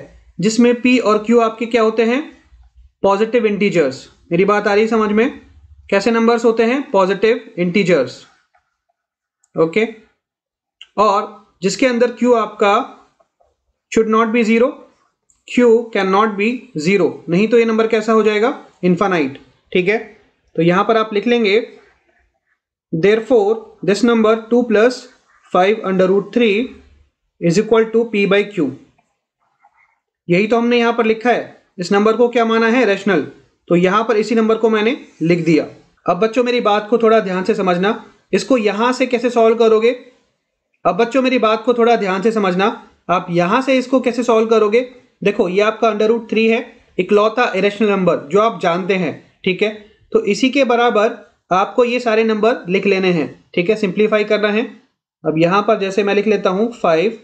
जिसमें पी और क्यू आपके क्या होते हैं पॉजिटिव इंटीजर्स मेरी बात आ रही है समझ में कैसे नंबर्स होते हैं पॉजिटिव इंटीजर्स ओके और जिसके अंदर क्यू आपका should not be zero q can not be zero नहीं तो ये नंबर कैसा हो जाएगा इन्फानाइट ठीक है तो यहां पर आप लिख लेंगे therefore this number two plus five under root three is equal to p by q यही तो हमने यहां पर लिखा है इस नंबर को क्या माना है रैशनल तो यहाँ पर इसी नंबर को मैंने लिख दिया अब बच्चों मेरी बात को थोड़ा ध्यान से समझना इसको यहाँ से कैसे सॉल्व करोगे अब बच्चों मेरी बात को थोड़ा ध्यान से समझना आप यहाँ से इसको कैसे सॉल्व करोगे देखो ये आपका अंडर रूट थ्री है इकलौता इरेशनल नंबर जो आप जानते हैं ठीक है तो इसी के बराबर आपको ये सारे नंबर लिख लेने हैं ठीक है सिंप्लीफाई करना है अब यहाँ पर जैसे मैं लिख लेता हूँ five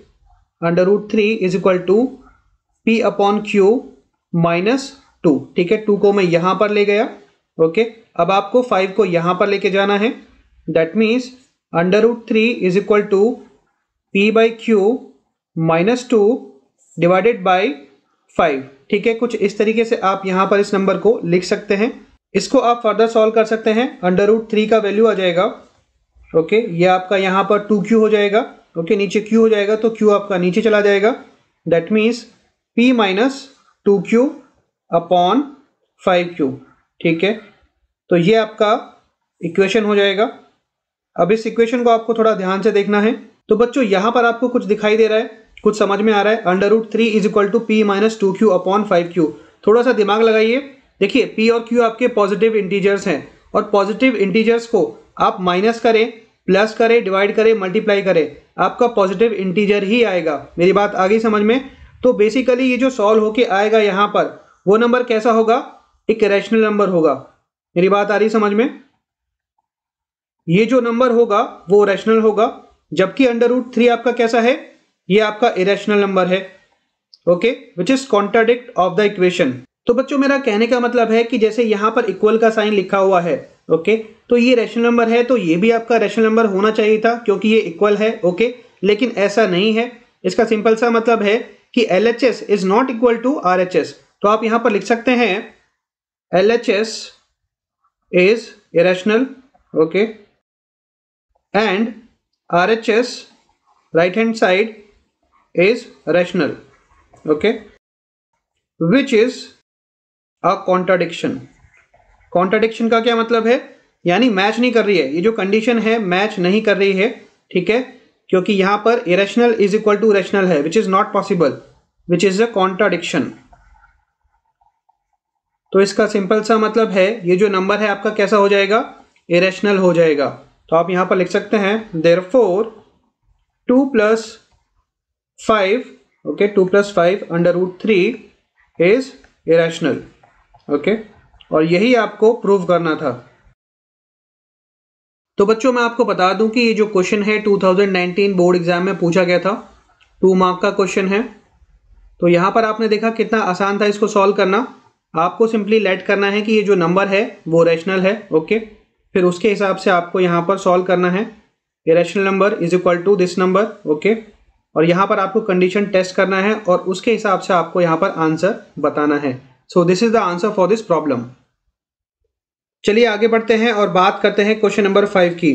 under root three is equal to p upon q minus two ठीक है टू को मैं यहां पर ले गया ओके अब आपको फाइव को यहां पर लेके जाना है that means under root three is equal to p by q minus two divided by five ठीक है कुछ इस तरीके से आप यहाँ पर इस नंबर को लिख सकते हैं इसको आप फर्दर सॉल्व कर सकते हैं अंडर रूट थ्री का वैल्यू आ जाएगा ओके ये आपका यहाँ पर टू क्यू हो जाएगा ओके नीचे क्यू हो जाएगा तो क्यू आपका नीचे चला जाएगा that means p minus two q upon five q ठीक है तो ये आपका इक्वेशन हो जाएगा अब इस इक्वेशन को आपको थोड़ा ध्यान से देखना है तो बच्चों यहां पर आपको कुछ दिखाई दे रहा है कुछ समझ में आ रहा है under root three is equal to p minus two q upon five q थोड़ा सा दिमाग लगाइए देखिए पी और क्यू आपके पॉजिटिव इंटीजर्स हैं और पॉजिटिव इंटीजर्स को आप माइनस करें प्लस करें डिवाइड करें मल्टीप्लाई करें आपका पॉजिटिव इंटीजर ही आएगा मेरी बात आ गई समझ में तो बेसिकली ये जो सॉल्व होके आएगा यहाँ पर वो नंबर कैसा होगा एक रैशनल नंबर होगा मेरी बात आ रही समझ में ये जो नंबर होगा वो रैशनल होगा जबकि अंडर रूट थ्री आपका कैसा है ये आपका इरेशनल नंबर है okay which is contradict of the equation तो बच्चों मेरा कहने का मतलब है कि जैसे यहां पर इक्वल का साइन लिखा हुआ है ओके तो ये रेशनल नंबर है तो ये भी आपका रेशनल नंबर होना चाहिए था क्योंकि ये इक्वल है ओके लेकिन ऐसा नहीं है इसका सिंपल सा मतलब है कि L H S is not equal to R H S तो आप यहां पर लिख सकते हैं L H S is irrational okay and R H S right hand side is rational okay which is a contradiction contradiction का क्या मतलब है यानी मैच नहीं कर रही है ये जो कंडीशन है मैच नहीं कर रही है ठीक है क्योंकि यहां पर irrational is equal to rational है which is not possible which is a contradiction तो इसका सिंपल सा मतलब है ये जो नंबर है आपका कैसा हो जाएगा इरेशनल हो जाएगा तो आप यहां पर लिख सकते हैं therefore two plus five okay two plus five under root three is irrational okay और यही आपको प्रूव करना था तो बच्चों मैं आपको बता दूं कि ये जो क्वेश्चन है 2019 बोर्ड एग्जाम में पूछा गया था टू मार्क का क्वेश्चन है तो यहाँ पर आपने देखा कितना आसान था इसको सॉल्व करना आपको सिंपली लेट करना है कि ये जो नंबर है वो रेशनल है ओके फिर उसके हिसाब से आपको यहाँ पर सॉल्व करना है rational number is equal to this number okay और यहाँ पर आपको कंडीशन टेस्ट करना है और उसके हिसाब से आपको यहाँ पर आंसर बताना है so this is the answer for this problem चलिए आगे बढ़ते हैं और बात करते हैं क्वेश्चन नंबर फाइव की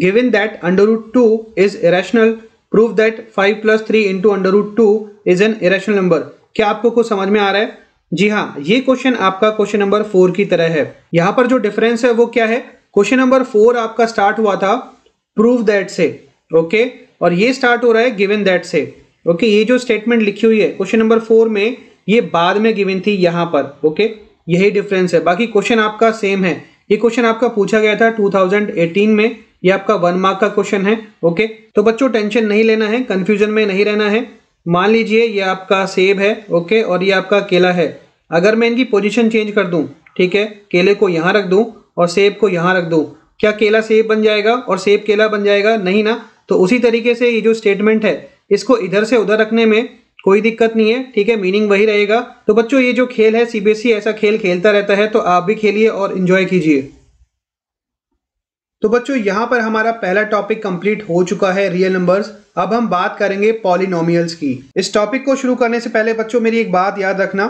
given that under root two is irrational prove that five plus three into under root two is an irrational number क्या आपको कुछ समझ में आ रहा है जी हाँ ये क्वेश्चन आपका क्वेश्चन नंबर फोर की तरह है यहाँ पर जो डिफरेंस है वो क्या है क्वेश्चन नंबर फोर आपका स्टार्ट हुआ था प्रूव दैट से ओके okay? और ये स्टार्ट हो रहा है गिवन दैट से ओके okay? ये जो स्टेटमेंट लिखी हुई है क्वेश्चन नंबर फोर में ये बाद में गिवन थी यहाँ पर ओके okay? यही डिफरेंस है बाकी क्वेश्चन आपका सेम है ये क्वेश्चन आपका पूछा गया था 2018 में ये आपका वन मार्क का क्वेश्चन है ओके तो बच्चों टेंशन नहीं लेना है कन्फ्यूजन में नहीं रहना है मान लीजिए ये आपका सेब है ओके और ये आपका केला है अगर मैं इनकी पोजिशन चेंज कर दूँ ठीक है केले को यहाँ रख दूँ और सेब को यहाँ रख दूँ क्या केला सेब बन जाएगा और सेब केला बन जाएगा नहीं ना तो उसी तरीके से ये जो स्टेटमेंट है इसको इधर से उधर रखने में कोई दिक्कत नहीं है ठीक है मीनिंग वही रहेगा तो बच्चों ये जो खेल है सीबीएसई e ऐसा खेल खेलता रहता है तो आप भी खेलिए और इन्जॉय कीजिए तो बच्चों यहाँ पर हमारा पहला टॉपिक कंप्लीट हो चुका है रियल नंबर्स अब हम बात करेंगे पॉलिनोमियल्स की इस टॉपिक को शुरू करने से पहले बच्चों मेरी एक बात याद रखना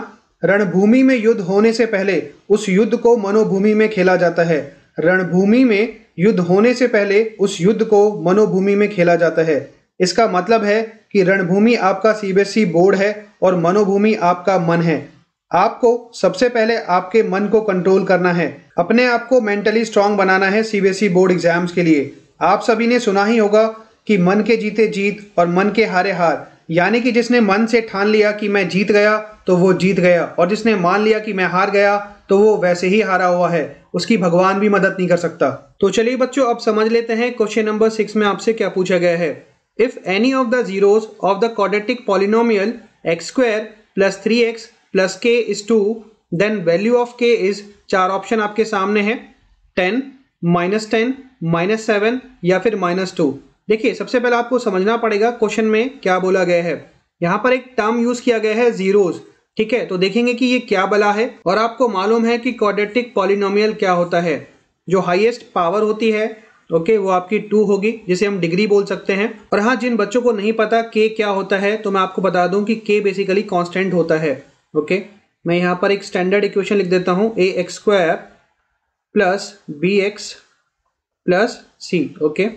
रणभूमि में युद्ध होने से पहले उस युद्ध को मनोभूमि में खेला जाता है रणभूमि में युद्ध होने से पहले उस युद्ध को मनोभूमि में खेला जाता है इसका मतलब है कि रणभूमि आपका सी बोर्ड e है और मनोभूमि आपका मन है आपको सबसे पहले आपके मन को कंट्रोल करना है अपने आप को मेंटली स्ट्रांग बनाना है सीबीएसई बोर्ड एग्जाम्स के लिए आप सभी ने सुना ही होगा कि मन के जीते जीत और मन के हारे हार यानी कि जिसने मन से ठान लिया कि मैं जीत गया तो वो जीत गया और जिसने मान लिया कि मैं हार गया तो वो वैसे ही हारा हुआ है उसकी भगवान भी मदद नहीं कर सकता तो चलिए बच्चों अब समझ लेते हैं क्वेश्चन नंबर सिक्स में आपसे क्या पूछा गया है if any of the zeros of the quadratic polynomial x square plus three x plus k is two then value of k is चार ऑप्शन आपके सामने है ten minus ten minus seven या फिर माइनस टू देखिए सबसे पहले आपको समझना पड़ेगा क्वेश्चन में क्या बोला गया है यहाँ पर एक टर्म यूज किया गया है जीरोज ठीक है तो देखेंगे कि ये क्या बला है और आपको मालूम है कि क्वाड्रेटिक पॉलिनोमियल क्या होता है जो हाईएस्ट पावर होती है ओके वो आपकी टू होगी जिसे हम डिग्री बोल सकते हैं और हाँ जिन बच्चों को नहीं पता के क्या होता है तो मैं आपको बता दूं कि के बेसिकली कांस्टेंट होता है ओके okay? मैं यहाँ पर एक स्टैंडर्ड इक्वेशन लिख देता हूँ a x square plus b x plus c okay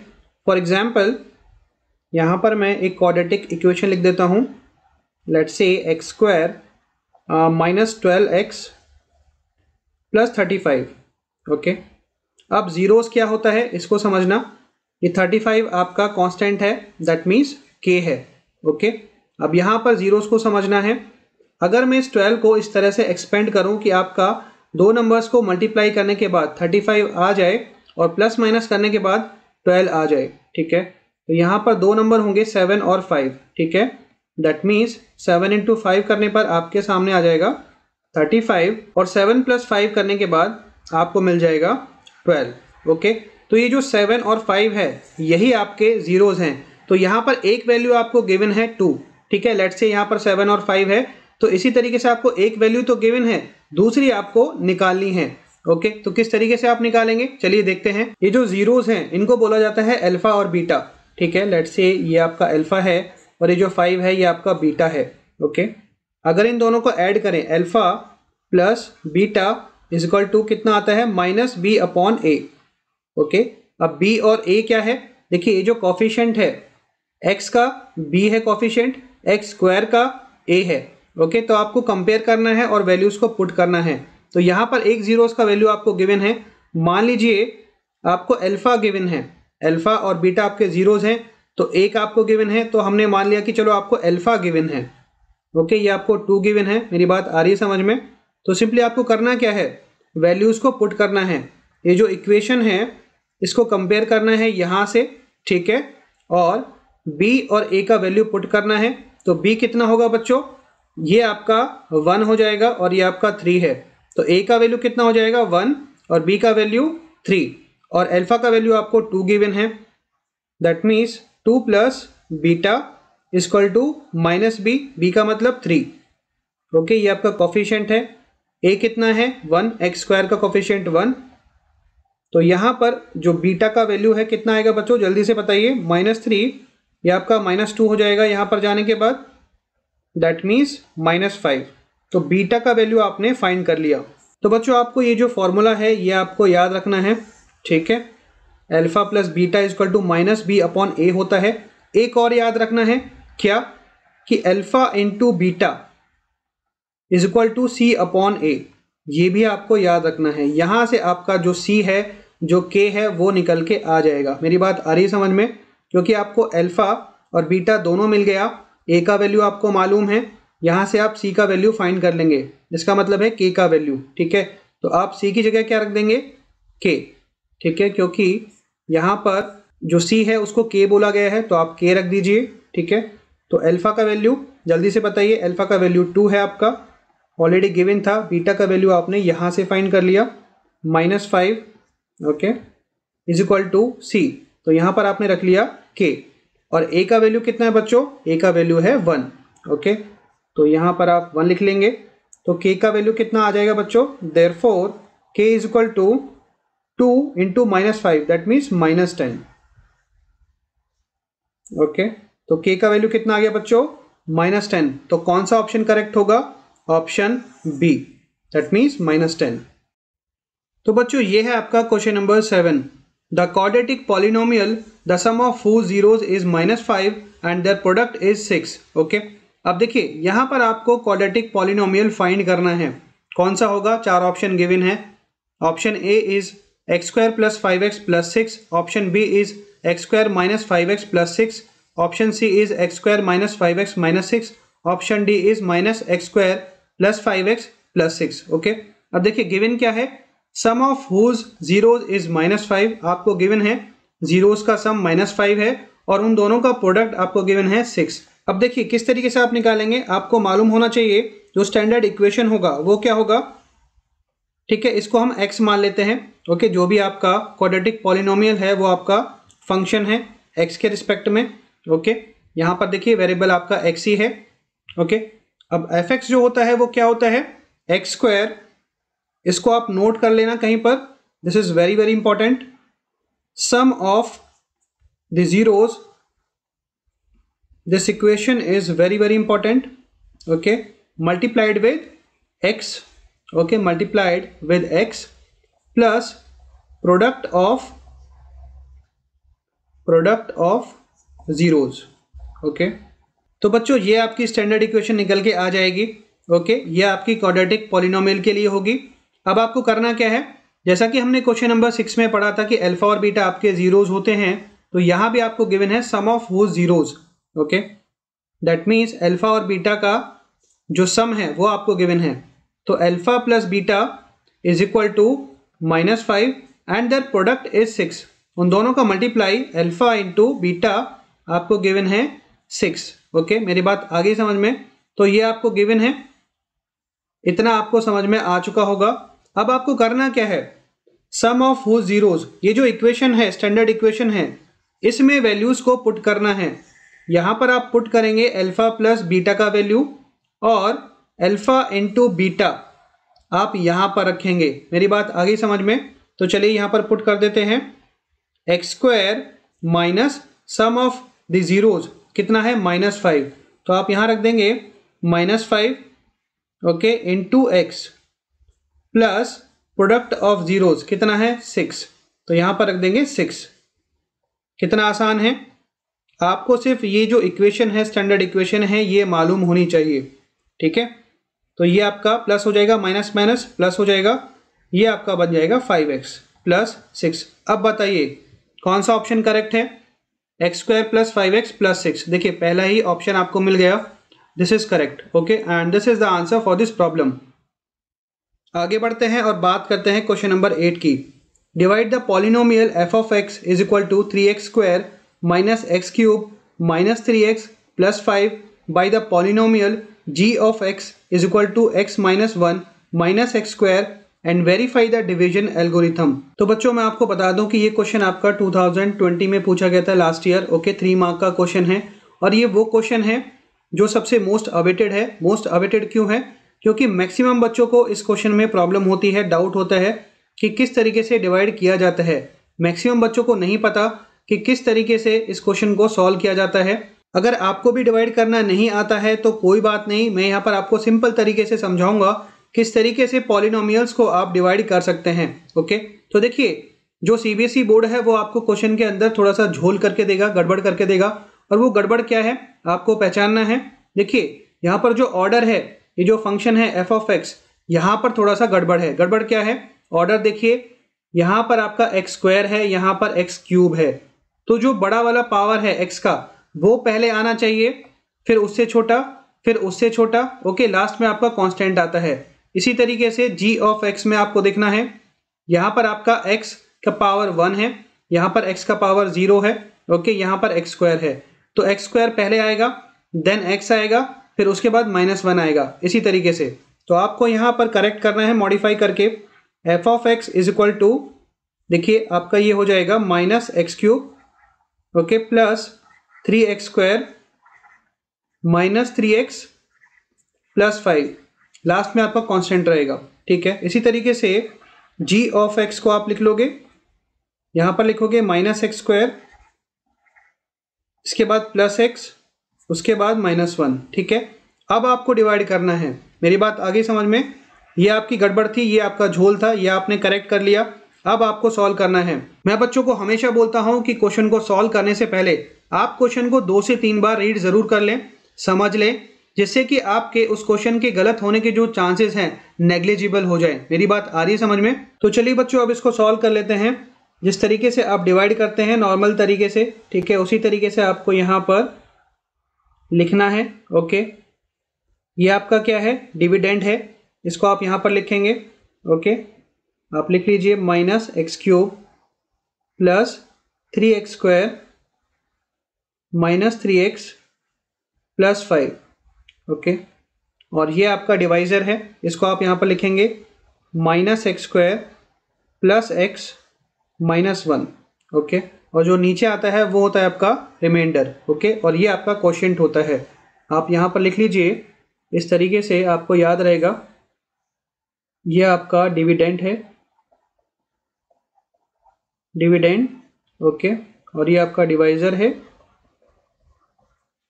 for example यहाँ पर मैं एक क्वाड्रेटिक इक्वेशन लिख देता हूँ let's say x square minus twelve x plus thirty five okay अब ज़ीरोस क्या होता है इसको समझना ये थर्टी फाइव आपका कांस्टेंट है दैट मीन्स के है ओके okay? अब यहाँ पर ज़ीरोस को समझना है अगर मैं इस ट्वेल्व को इस तरह से एक्सपेंड करूँ कि आपका दो नंबर्स को मल्टीप्लाई करने के बाद थर्टी फाइव आ जाए और प्लस माइनस करने के बाद ट्वेल्व आ जाए ठीक है तो यहाँ पर दो नंबर होंगे सेवन और फाइव ठीक है that means seven into five करने पर आपके सामने आ जाएगा थर्टी फाइव और सेवन प्लस फाइव करने के बाद आपको मिल जाएगा ट्वेल्व ओके तो ये जो सेवन और फाइव है यही आपके ज़ीरोज़ हैं तो यहाँ पर एक वैल्यू आपको गिवन है टू ठीक है लेट से यहाँ पर सेवन और फाइव है तो इसी तरीके से आपको एक वैल्यू तो गिवन है दूसरी आपको निकालनी है ओके तो किस तरीके से आप निकालेंगे चलिए देखते हैं ये जो जीरोज हैं इनको बोला जाता है अल्फा और बीटा ठीक है लेट से ये आपका अल्फा है और ये जो फाइव है ये आपका बीटा है ओके अगर इन दोनों को ऐड करें alpha plus beta is equal to कितना आता है minus b upon a okay अब बी और ए क्या है देखिए ये जो कॉफिशेंट है एक्स का बी है कॉफिशेंट एक्स स्क्वायर का ए है ओके तो आपको कंपेयर करना है और वैल्यूज़ को पुट करना है तो यहाँ पर एक जीरोज़ का वैल्यू आपको गिवन है मान लीजिए आपको अल्फ़ा गिवन है अल्फ़ा और बीटा आपके जीरोज़ हैं तो एक आपको गिवन है तो हमने मान लिया कि चलो आपको अल्फ़ा गिवन है ओके ये आपको टू गिवन है मेरी बात आ रही है समझ में तो सिंपली आपको करना क्या है वैल्यूज़ को पुट करना है ये जो इक्वेशन है इसको कंपेयर करना है यहाँ से ठीक है और बी और ए का वैल्यू पुट करना है तो बी कितना होगा बच्चों ये आपका वन हो जाएगा और ये आपका थ्री है तो ए का वैल्यू कितना हो जाएगा वन और बी का वैल्यू थ्री और एल्फा का वैल्यू आपको टू गिवन है that means two plus beta is equal to minus b b का मतलब थ्री ओके ये आपका कॉफिशेंट है ए कितना है वन एक्स स्क्वायर का कॉफिशेंट वन तो यहाँ पर जो बीटा का वैल्यू है कितना आएगा बच्चों जल्दी से बताइए माइनस थ्री ये आपका माइनस टू हो जाएगा यहाँ पर जाने के बाद दैट मीन्स माइनस फाइव तो बीटा का वैल्यू आपने फाइंड कर लिया तो बच्चों आपको ये जो फॉर्मूला है ये आपको याद रखना है ठीक है alpha plus beta is equal to minus b upon a होता है एक और याद रखना है क्या कि alpha into beta is equal to c upon a ये भी आपको याद रखना है यहाँ से आपका जो सी है जो के है वो निकल के आ जाएगा मेरी बात आ रही समझ में क्योंकि आपको अल्फा और बीटा दोनों मिल गया ए का वैल्यू आपको मालूम है यहाँ से आप सी का वैल्यू फाइंड कर लेंगे इसका मतलब है के का वैल्यू ठीक है तो आप सी की जगह क्या रख देंगे के ठीक है क्योंकि यहाँ पर जो सी है उसको के बोला गया है तो आप के रख दीजिए ठीक है तो एल्फा का वैल्यू जल्दी से बताइए एल्फा का वैल्यू टू है आपका ऑलरेडी गिवन था बीटा का वैल्यू आपने यहाँ से फाइंड कर लिया minus five okay is equal to c तो यहाँ पर आपने रख लिया के और ए का वैल्यू कितना है बच्चों ए का वैल्यू है वन ओके तो यहाँ पर आप वन लिख लेंगे तो के का वैल्यू कितना आ जाएगा बच्चों therefore k is equal to two into minus five that means minus ten okay तो के का वैल्यू कितना आ गया बच्चों माइनस टेन तो कौन सा ऑप्शन करेक्ट होगा option b that means minus ten तो बच्चों ये है आपका question number seven The quadratic polynomial, the sum of four zeros is minus five and their product is six okay okay? अब देखिए यहाँ पर आपको क्वाड्रेटिक पॉलिनोमियल फाइंड करना है कौन सा होगा चार ऑप्शन गिवन है option a is x square plus five x plus six option b is x square minus five x plus six option c is x square minus five x minus six option d is minus x square plus five x plus six okay अब देखिए given क्या है sum of whose zeros is minus five आपको given है zeros का sum minus five है और उन दोनों का प्रोडक्ट आपको गिवन है सिक्स अब देखिए किस तरीके से आप निकालेंगे आपको मालूम होना चाहिए जो स्टैंडर्ड इक्वेशन होगा वो क्या होगा ठीक है इसको हम एक्स मान लेते हैं ओके जो भी आपका क्वाड्रेटिक पॉलिनोमियल है वो आपका फंक्शन है एक्स के रिस्पेक्ट में ओके यहाँ पर देखिए वेरिएबल आपका एक्स ही है ओके अब एफ एक्स जो होता है वो क्या होता है एक्स स्क्वायर इसको आप नोट कर लेना कहीं पर this is very very important sum of the zeros this equation is very very important okay multiplied with x okay multiplied with x plus product of product of zeros okay तो बच्चों ये आपकी standard equation निकल के आ जाएगी okay okay? ये आपकी quadratic polynomial के लिए होगी अब आपको करना क्या है जैसा कि हमने क्वेश्चन नंबर सिक्स में पढ़ा था कि अल्फा और बीटा आपके जीरोज होते हैं तो यहाँ भी आपको गिवन है सम ऑफ वो zeros okay that means alpha और बीटा का जो सम है वो आपको गिवन है तो alpha plus beta is equal to minus five and that product is six उन दोनों का मल्टीप्लाई एल्फा इंटू बीटा आपको गिवन है सिक्स ओके okay? मेरी बात आगे समझ में तो ये आपको गिवन है इतना आपको समझ में आ चुका होगा अब आपको करना क्या है सम ऑफ हो जीरोज ये जो इक्वेशन है स्टैंडर्ड इक्वेशन है इसमें वैल्यूज को पुट करना है यहाँ पर आप पुट करेंगे अल्फा प्लस बीटा का वैल्यू और अल्फा इंटू बीटा आप यहाँ पर रखेंगे मेरी बात आगे समझ में तो चलिए यहाँ पर पुट कर देते हैं x square minus sum of the zeros कितना है माइनस फाइव तो आप यहाँ रख देंगे minus five okay into x plus product of zeros कितना है सिक्स तो यहां पर रख देंगे सिक्स कितना आसान है आपको सिर्फ ये जो इक्वेशन है स्टैंडर्ड इक्वेशन है ये मालूम होनी चाहिए ठीक है तो ये आपका प्लस हो जाएगा माइनस माइनस प्लस हो जाएगा ये आपका बन जाएगा फाइव एक्स प्लस सिक्स अब बताइए कौन सा ऑप्शन करेक्ट है x square plus five x plus six देखिए पहला ही ऑप्शन आपको मिल गया this is correct okay and this is the answer for this problem आगे बढ़ते हैं और बात करते हैं क्वेश्चन नंबर एट की divide the polynomial f of x is equal to three x square minus x cube minus three x plus five by the polynomial g of x is equal to x minus one minus x square and verify the division algorithm तो बच्चों मैं आपको बता दूं कि ये question आपका 2020 में पूछा गया था last year okay three mark का क्वेश्चन है और ये वो क्वेश्चन है जो सबसे मोस्ट अवेटेड है मोस्ट अवेटेड क्यों है क्योंकि मैक्सिमम बच्चों को इस क्वेश्चन में प्रॉब्लम होती है डाउट होता है कि किस तरीके से डिवाइड किया जाता है मैक्सिमम बच्चों को नहीं पता कि किस तरीके से इस क्वेश्चन को सॉल्व किया जाता है अगर आपको भी डिवाइड करना नहीं आता है तो कोई बात नहीं मैं यहाँ पर आपको सिंपल तरीके से समझाऊंगा किस तरीके से पॉलिनोमियल्स को आप डिवाइड कर सकते हैं ओके तो देखिए जो सीबीएसई e बोर्ड है वो आपको क्वेश्चन के अंदर थोड़ा सा झोल करके देगा गड़बड़ करके देगा और वो गड़बड़ क्या है आपको पहचानना है देखिए यहाँ पर जो ऑर्डर है ये जो फंक्शन है एफ ऑफ एक्स यहाँ पर थोड़ा सा गड़बड़ है गड़बड़ क्या है ऑर्डर देखिए यहाँ पर आपका एक्स स्क्वायर है यहाँ पर एक्स क्यूब है तो जो बड़ा वाला पावर है एक्स का वो पहले आना चाहिए फिर उससे छोटा फिर उससे छोटा ओके लास्ट में आपका कॉन्स्टेंट आता है इसी तरीके से जी ऑफ एक्स में आपको देखना है यहाँ पर आपका एक्स का पावर वन है यहाँ पर एक्स का पावर जीरो है ओके यहाँ पर एक्स स्क्वायर है तो एक्स स्क्वायर पहले आएगा देन एक्स आएगा फिर उसके बाद माइनस वन आएगा इसी तरीके से तो आपको यहाँ पर करेक्ट करना है मॉडिफाई करके f of x is equal to देखिए आपका ये हो जाएगा minus x cube okay plus three x square minus three x plus five last में आपका कॉन्स्टेंट रहेगा ठीक है इसी तरीके से जी ऑफ एक्स को आप लिख लोगे यहाँ पर लिखोगे माइनस एक्स स्क्वायर इसके बाद प्लस एक्स उसके बाद माइनस वन ठीक है अब आपको डिवाइड करना है मेरी बात आगे समझ में ये आपकी गड़बड़ थी ये आपका झोल था ये आपने करेक्ट कर लिया अब आपको सॉल्व करना है मैं बच्चों को हमेशा बोलता हूँ कि क्वेश्चन को सॉल्व करने से पहले आप क्वेश्चन को दो से तीन बार रीड ज़रूर कर लें समझ लें जिससे कि आपके उस क्वेश्चन के गलत होने के जो चांसेस हैं नेग्लिजिबल हो जाए मेरी बात आ रही है समझ में तो चलिए बच्चों अब इसको सॉल्व कर लेते हैं जिस तरीके से आप डिवाइड करते हैं नॉर्मल तरीके से ठीक है उसी तरीके से आपको यहाँ पर लिखना है ओके ये आपका क्या है डिविडेंड है इसको आप यहाँ पर लिखेंगे ओके आप लिख लीजिए minus x cube plus three x square minus three x plus five okay और ये आपका डिवाइज़र है इसको आप यहाँ पर लिखेंगे minus x square plus x minus one okay और जो नीचे आता है वो होता है आपका रिमाइंडर ओके और ये आपका क्वेश्चन होता है आप यहाँ पर लिख लीजिए इस तरीके से आपको याद रहेगा यह आपका डिविडेंड है डिविडेंड ओके और ये आपका डिवाइजर है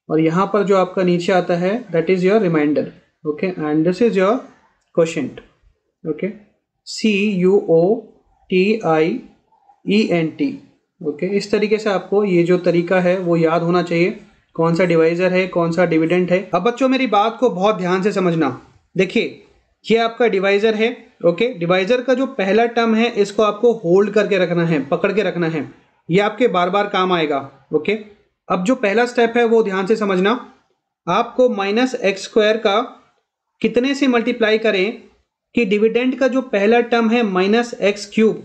और यहाँ पर जो आपका नीचे आता है that is your remainder okay and this is your question okay C U O T I E N T okay इस तरीके से आपको ये जो तरीका है वो याद होना चाहिए कौन सा डिवाइजर है कौन सा डिविडेंट है अब बच्चों मेरी बात को बहुत ध्यान से समझना देखिए ये आपका डिवाइजर है ओके डिवाइजर का जो पहला टर्म है इसको आपको होल्ड करके रखना है पकड़ के रखना है ये आपके बार बार काम आएगा ओके अब जो पहला स्टेप है वो ध्यान से समझना आपको माइनस एक्स स्क्वायर का कितने से मल्टीप्लाई करें कि डिविडेंड का जो पहला टर्म है माइनस एक्स क्यूब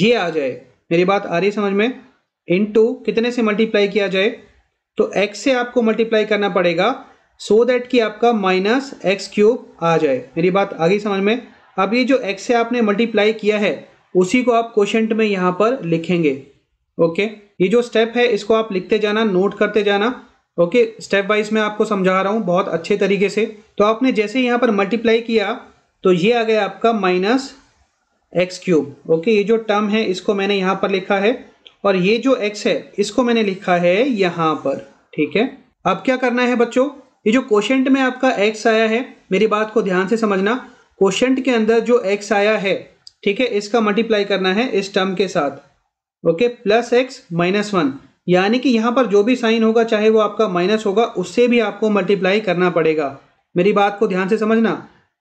ये आ जाए मेरी बात आ रही समझ में इन टू कितने से मल्टीप्लाई किया जाए तो एक्स से आपको मल्टीप्लाई करना पड़ेगा सो so दैट कि आपका माइनस एक्स क्यूब आ जाए मेरी बात आ गई समझ में अब ये जो एक्स से आपने मल्टीप्लाई किया है उसी को आप क्वेश्चन में यहाँ पर लिखेंगे ओके ये जो स्टेप है इसको आप लिखते जाना नोट करते जाना ओके स्टेप वाइज मैं आपको समझा रहा हूँ बहुत अच्छे तरीके से तो आपने जैसे यहाँ पर मल्टीप्लाई किया तो ये आ गया आपका माइनस एक्स क्यूब ओके ये जो टर्म है इसको मैंने यहाँ पर लिखा है और ये जो एक्स है इसको मैंने लिखा है यहाँ पर ठीक है अब क्या करना है बच्चों ये जो क्वेश्चन में आपका एक्स आया है मेरी बात को ध्यान से समझना क्वेश्चन के अंदर जो एक्स आया है ठीक है इसका मल्टीप्लाई करना है इस टर्म के साथ okay plus x minus one यानी कि यहाँ पर जो भी साइन होगा चाहे वो आपका माइनस होगा उससे भी आपको मल्टीप्लाई करना पड़ेगा मेरी बात को ध्यान से समझना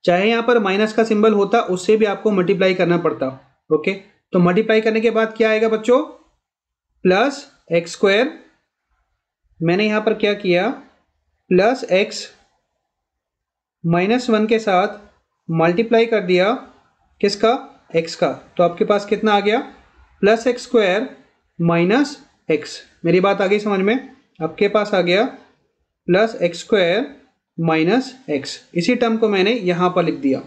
चाहे यहाँ पर माइनस का सिंबल होता उससे भी आपको मल्टीप्लाई करना पड़ता ओके तो मल्टीप्लाई करने के बाद क्या आएगा बच्चों प्लस एक्स स्क्वायर मैंने यहाँ पर क्या किया प्लस एक्स माइनस वन के साथ मल्टीप्लाई कर दिया किसका एक्स का तो आपके पास कितना आ गया plus x square minus x मेरी बात आ गई समझ में आपके पास आ गया plus x square minus x इसी टर्म को मैंने यहां पर लिख दिया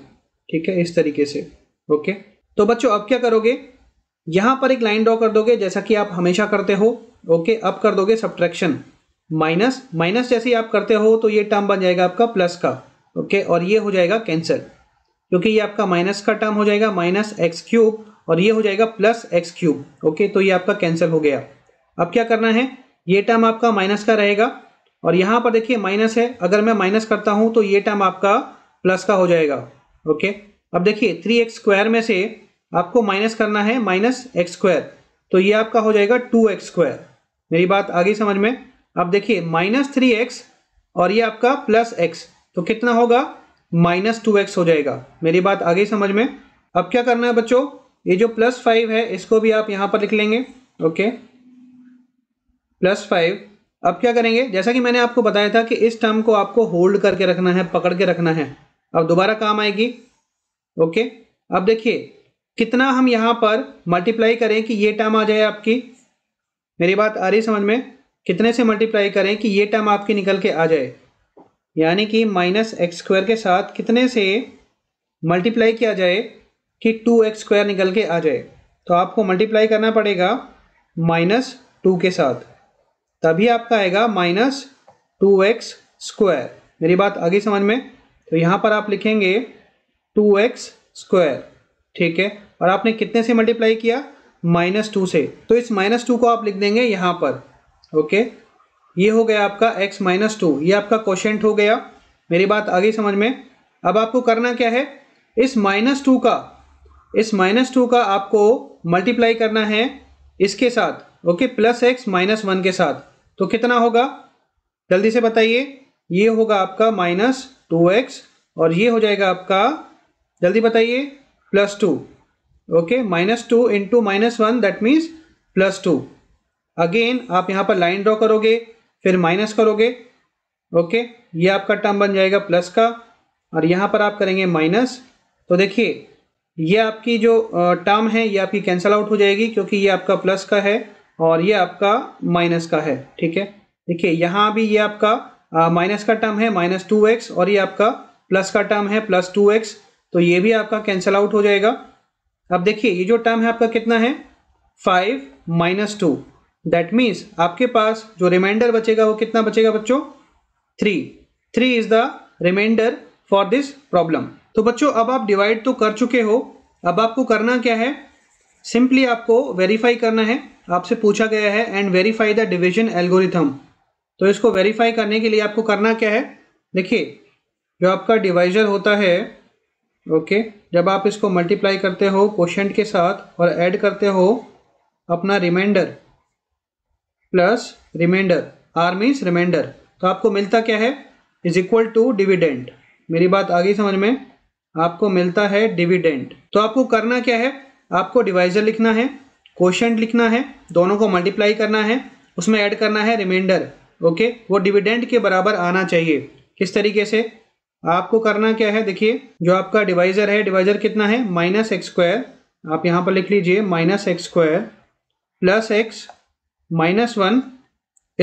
ठीक है इस तरीके से ओके तो बच्चों अब क्या करोगे यहां पर एक लाइन ड्रॉ कर दोगे जैसा कि आप हमेशा करते हो ओके अब कर दोगे सब्ट्रैक्शन माइनस माइनस जैसे ही आप करते हो तो ये टर्म बन जाएगा आपका प्लस का ओके और ये हो जाएगा कैंसिल क्योंकि ये आपका माइनस का टर्म हो जाएगा माइनस एक्स क्यूब और ये हो जाएगा प्लस एक्स क्यूब ओके तो ये आपका कैंसिल हो गया अब क्या करना है ये टर्म आपका माइनस का रहेगा और यहाँ पर देखिए माइनस है अगर मैं माइनस करता हूँ तो ये टर्म आपका प्लस का हो जाएगा ओके अब देखिए थ्री एक्स स्क्वायर में से आपको माइनस करना है माइनस एक्स स्क्वायर तो ये आपका हो जाएगा टू एक्स स्क्वायर मेरी बात आगे समझ में अब देखिए माइनस थ्री एक्स और ये आपका प्लस एक्स तो कितना होगा माइनस टू एक्स हो जाएगा मेरी बात आगे समझ में अब क्या करना है बच्चों ये जो प्लस फाइव है इसको भी आप यहाँ पर लिख लेंगे ओके प्लस फाइव अब क्या करेंगे जैसा कि मैंने आपको बताया था कि इस टर्म को आपको होल्ड करके रखना है पकड़ के रखना है अब दोबारा काम आएगी ओके अब देखिए कितना हम यहाँ पर मल्टीप्लाई करें कि ये टर्म आ जाए आपकी मेरी बात आ रही समझ में कितने से मल्टीप्लाई करें कि ये टर्म आपकी निकल के आ जाए यानी कि माइनस एक्स स्क्वायर के साथ कितने से मल्टीप्लाई किया जाए कि टू एक्स स्क्वायर निकल के आ जाए तो आपको मल्टीप्लाई करना पड़ेगा माइनस टू के साथ तभी आपका आएगा माइनस टू एक्स स्क्वायर मेरी बात आगे समझ में तो यहाँ पर आप लिखेंगे टू एक्स स्क्वायर ठीक है और आपने कितने से मल्टीप्लाई किया माइनस टू से तो इस माइनस टू को आप लिख देंगे यहाँ पर ओके ये हो गया आपका एक्स माइनस टू ये आपका क्वेश्चन हो गया मेरी बात आगे समझ में अब आपको करना क्या है इस माइनस टू का इस माइनस टू का आपको मल्टीप्लाई करना है इसके साथ okay plus x minus one के साथ तो कितना होगा जल्दी से बताइए ये होगा आपका माइनस टू एक्स और ये हो जाएगा आपका जल्दी बताइए plus two okay minus two into minus one that means plus two again आप यहाँ पर लाइन ड्रॉ करोगे फिर माइनस करोगे ओके ये आपका टर्म बन जाएगा प्लस का और यहाँ पर आप करेंगे माइनस तो देखिए ये आपकी जो टर्म है ये आपकी कैंसिल आउट हो जाएगी क्योंकि ये आपका प्लस का है और ये आपका माइनस का है ठीक है देखिए यहाँ भी ये आपका माइनस का टर्म है माइनस टू एक्स और ये आपका प्लस का टर्म है प्लस टू एक्स तो ये भी आपका कैंसिल आउट हो जाएगा अब देखिए ये जो टर्म है आपका कितना है five minus two that means आपके पास जो रिमाइंडर बचेगा वो कितना बचेगा बच्चों three three is the remainder for this problem तो बच्चों अब आप डिवाइड तो कर चुके हो अब आपको करना क्या है सिंपली आपको वेरीफाई करना है आपसे पूछा गया है and verify the division algorithm तो इसको वेरीफाई करने के लिए आपको करना क्या है देखिए जो आपका डिवाइजर होता है ओके जब आप इसको मल्टीप्लाई करते हो क्वेश्चन के साथ और ऐड करते हो अपना remainder plus remainder r means remainder तो आपको मिलता क्या है इज इक्वल टू डिविडेंट मेरी बात आ गई समझ में आपको मिलता है डिविडेंट तो आपको करना क्या है आपको डिवाइजर लिखना है क्वेश्चन लिखना है दोनों को मल्टीप्लाई करना है उसमें ऐड करना है रिमाइंडर ओके वो डिविडेंड के बराबर आना चाहिए किस तरीके से आपको करना क्या है देखिए जो आपका डिवाइजर है डिवाइजर कितना है माइनस एक्स स्क्वायर आप यहाँ पर लिख लीजिए minus x square plus x minus one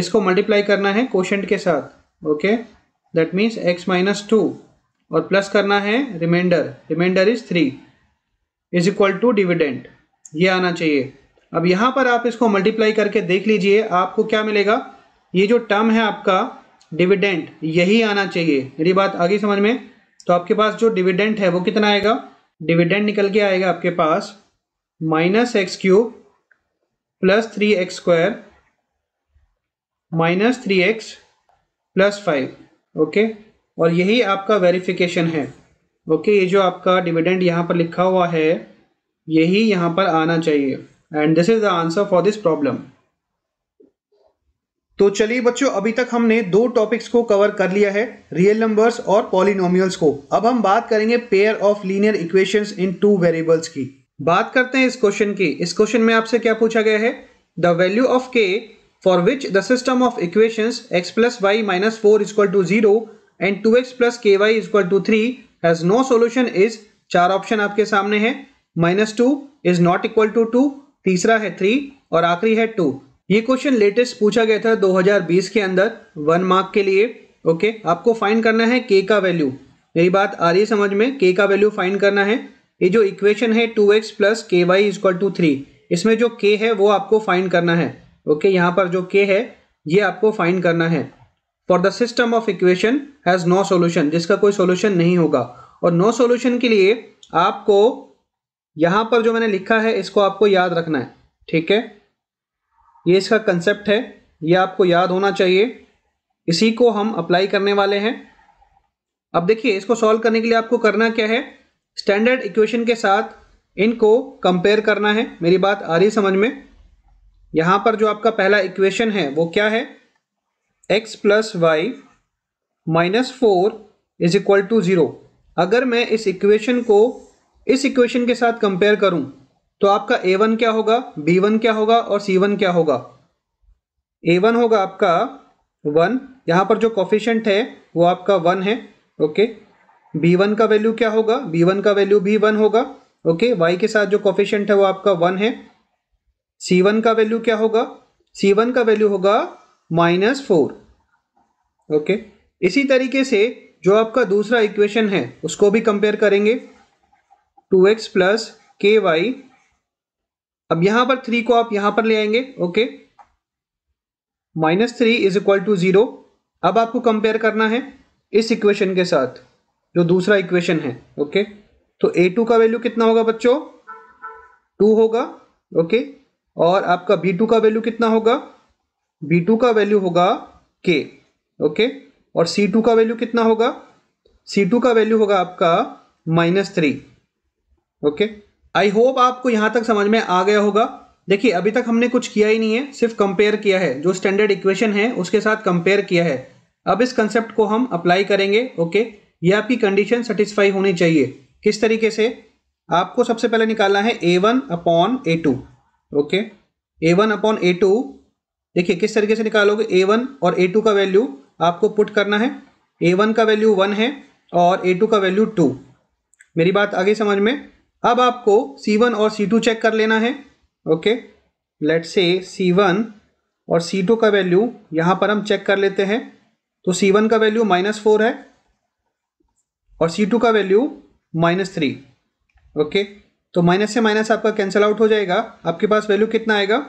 इसको मल्टीप्लाई करना है क्वेश्चन के साथ okay that means x minus two और प्लस करना है remainder remainder is three is equal to dividend ये आना चाहिए अब यहाँ पर आप इसको मल्टीप्लाई करके देख लीजिए आपको क्या मिलेगा ये जो टर्म है आपका डिविडेंट यही आना चाहिए मेरी बात आगे समझ में तो आपके पास जो डिविडेंट है वो कितना आएगा डिविडेंट निकल के आएगा आपके पास minus x cube plus three x square minus three x plus five okay और यही आपका वेरिफिकेशन है ओके ये जो आपका डिविडेंट यहाँ पर लिखा हुआ है यही यहाँ पर आना चाहिए and this is the answer for this problem तो चलिए बच्चों अभी तक हमने दो टॉपिक्स को कवर कर लिया है रियल नंबर्स और पॉलिनोमियल्स को अब हम बात करेंगे pair of linear equations in two variables की बात करते हैं इस क्वेश्चन की इस क्वेश्चन में आपसे क्या पूछा गया है the value of k for which the system of equations x plus y minus four is equal to zero and two x plus के y is equal to three has no solution is चार option आपके सामने है minus two is not equal to two तीसरा है three और आखिरी है टू ये क्वेश्चन लेटेस्ट पूछा गया था 2020 के अंदर वन मार्क के लिए ओके आपको फाइंड करना है के का वैल्यू मेरी बात आ रही है समझ में के का वैल्यू फाइंड करना है ये जो इक्वेशन है टू एक्स प्लस के वाई इजक्वल टू थ्री इसमें जो के है वो आपको फाइंड करना है ओके okay, यहाँ पर जो के है ये आपको फाइंड करना है for the system of equation has no solution जिसका कोई सोल्यूशन नहीं होगा और नो no सोल्यूशन के लिए आपको यहाँ पर जो मैंने लिखा है इसको आपको याद रखना है ठीक है ये इसका कंसेप्ट है ये आपको याद होना चाहिए इसी को हम अप्लाई करने वाले हैं अब देखिए इसको सॉल्व करने के लिए आपको करना क्या है स्टैंडर्ड इक्वेशन के साथ इनको कंपेयर करना है मेरी बात आ रही समझ में यहाँ पर जो आपका पहला इक्वेशन है वो क्या है x plus y minus four is equal to zero अगर मैं इस इक्वेशन को इस इक्वेशन के साथ कंपेयर करूं तो आपका ए वन क्या होगा बी वन क्या होगा और सी वन क्या होगा ए वन होगा आपका वन यहाँ पर जो कॉफिशेंट है वो आपका वन है ओके बी वन का वैल्यू क्या होगा बी वन का वैल्यू भी वन होगा ओके वाई के साथ जो कॉफिशेंट है वो आपका वन है सी वन का वैल्यू क्या होगा सी वन का वैल्यू होगा माइनस फोर ओके इसी तरीके से जो आपका दूसरा इक्वेशन है उसको भी कंपेयर करेंगे टू एक्स प्लस के वाई अब यहां पर थ्री को आप यहां पर ले आएंगे okay minus three is equal to zero अब आपको कंपेयर करना है इस इक्वेशन के साथ जो दूसरा इक्वेशन है ओके तो ए टू का वैल्यू कितना होगा बच्चों टू होगा ओके और आपका बी टू का वैल्यू कितना होगा बी टू का वैल्यू होगा के ओके और सी टू का वैल्यू कितना होगा सी टू का वैल्यू होगा आपका minus three okay I hope आपको यहाँ तक समझ में आ गया होगा देखिए अभी तक हमने कुछ किया ही नहीं है सिर्फ कंपेयर किया है जो स्टैंडर्ड इक्वेशन है उसके साथ कंपेयर किया है अब इस कंसेप्ट को हम अप्लाई करेंगे ओके ये आपकी कंडीशन सेटिस्फाई होनी चाहिए किस तरीके से आपको सबसे पहले निकालना है a one upon a two okay a one upon a two देखिए किस तरीके से निकालोगे ए वन और ए टू का वैल्यू आपको पुट करना है ए वन का वैल्यू वन है और ए टू का वैल्यू टू मेरी बात आगे समझ में अब आपको C1 और C2 चेक कर लेना है ओके लेट से C1 और C2 का वैल्यू यहाँ पर हम चेक कर लेते हैं तो C1 का वैल्यू माइनस फोर है और C2 का वैल्यू माइनस थ्री ओके तो माइनस से माइनस आपका कैंसिल आउट हो जाएगा आपके पास वैल्यू कितना आएगा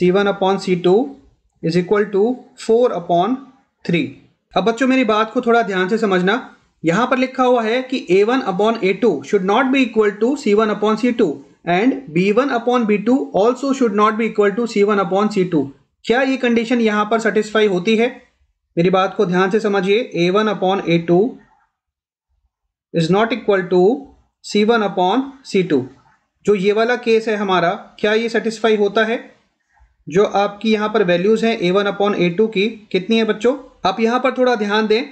C1 upon c two is equal to four upon three अब बच्चों मेरी बात को थोड़ा ध्यान से समझना यहां पर लिखा हुआ है कि a one upon a two should not be equal to c one upon c two and b one upon b two also should not be equal to c one upon c two क्या ये condition यहां पर satisfy होती है मेरी बात को ध्यान से समझिए a one upon a two is not equal to c one upon c two जो ये वाला केस है हमारा क्या ये सेटिस्फाई होता है जो आपकी यहाँ पर वैल्यूज़ हैं a one upon a two की कितनी है बच्चों आप यहाँ पर थोड़ा ध्यान दें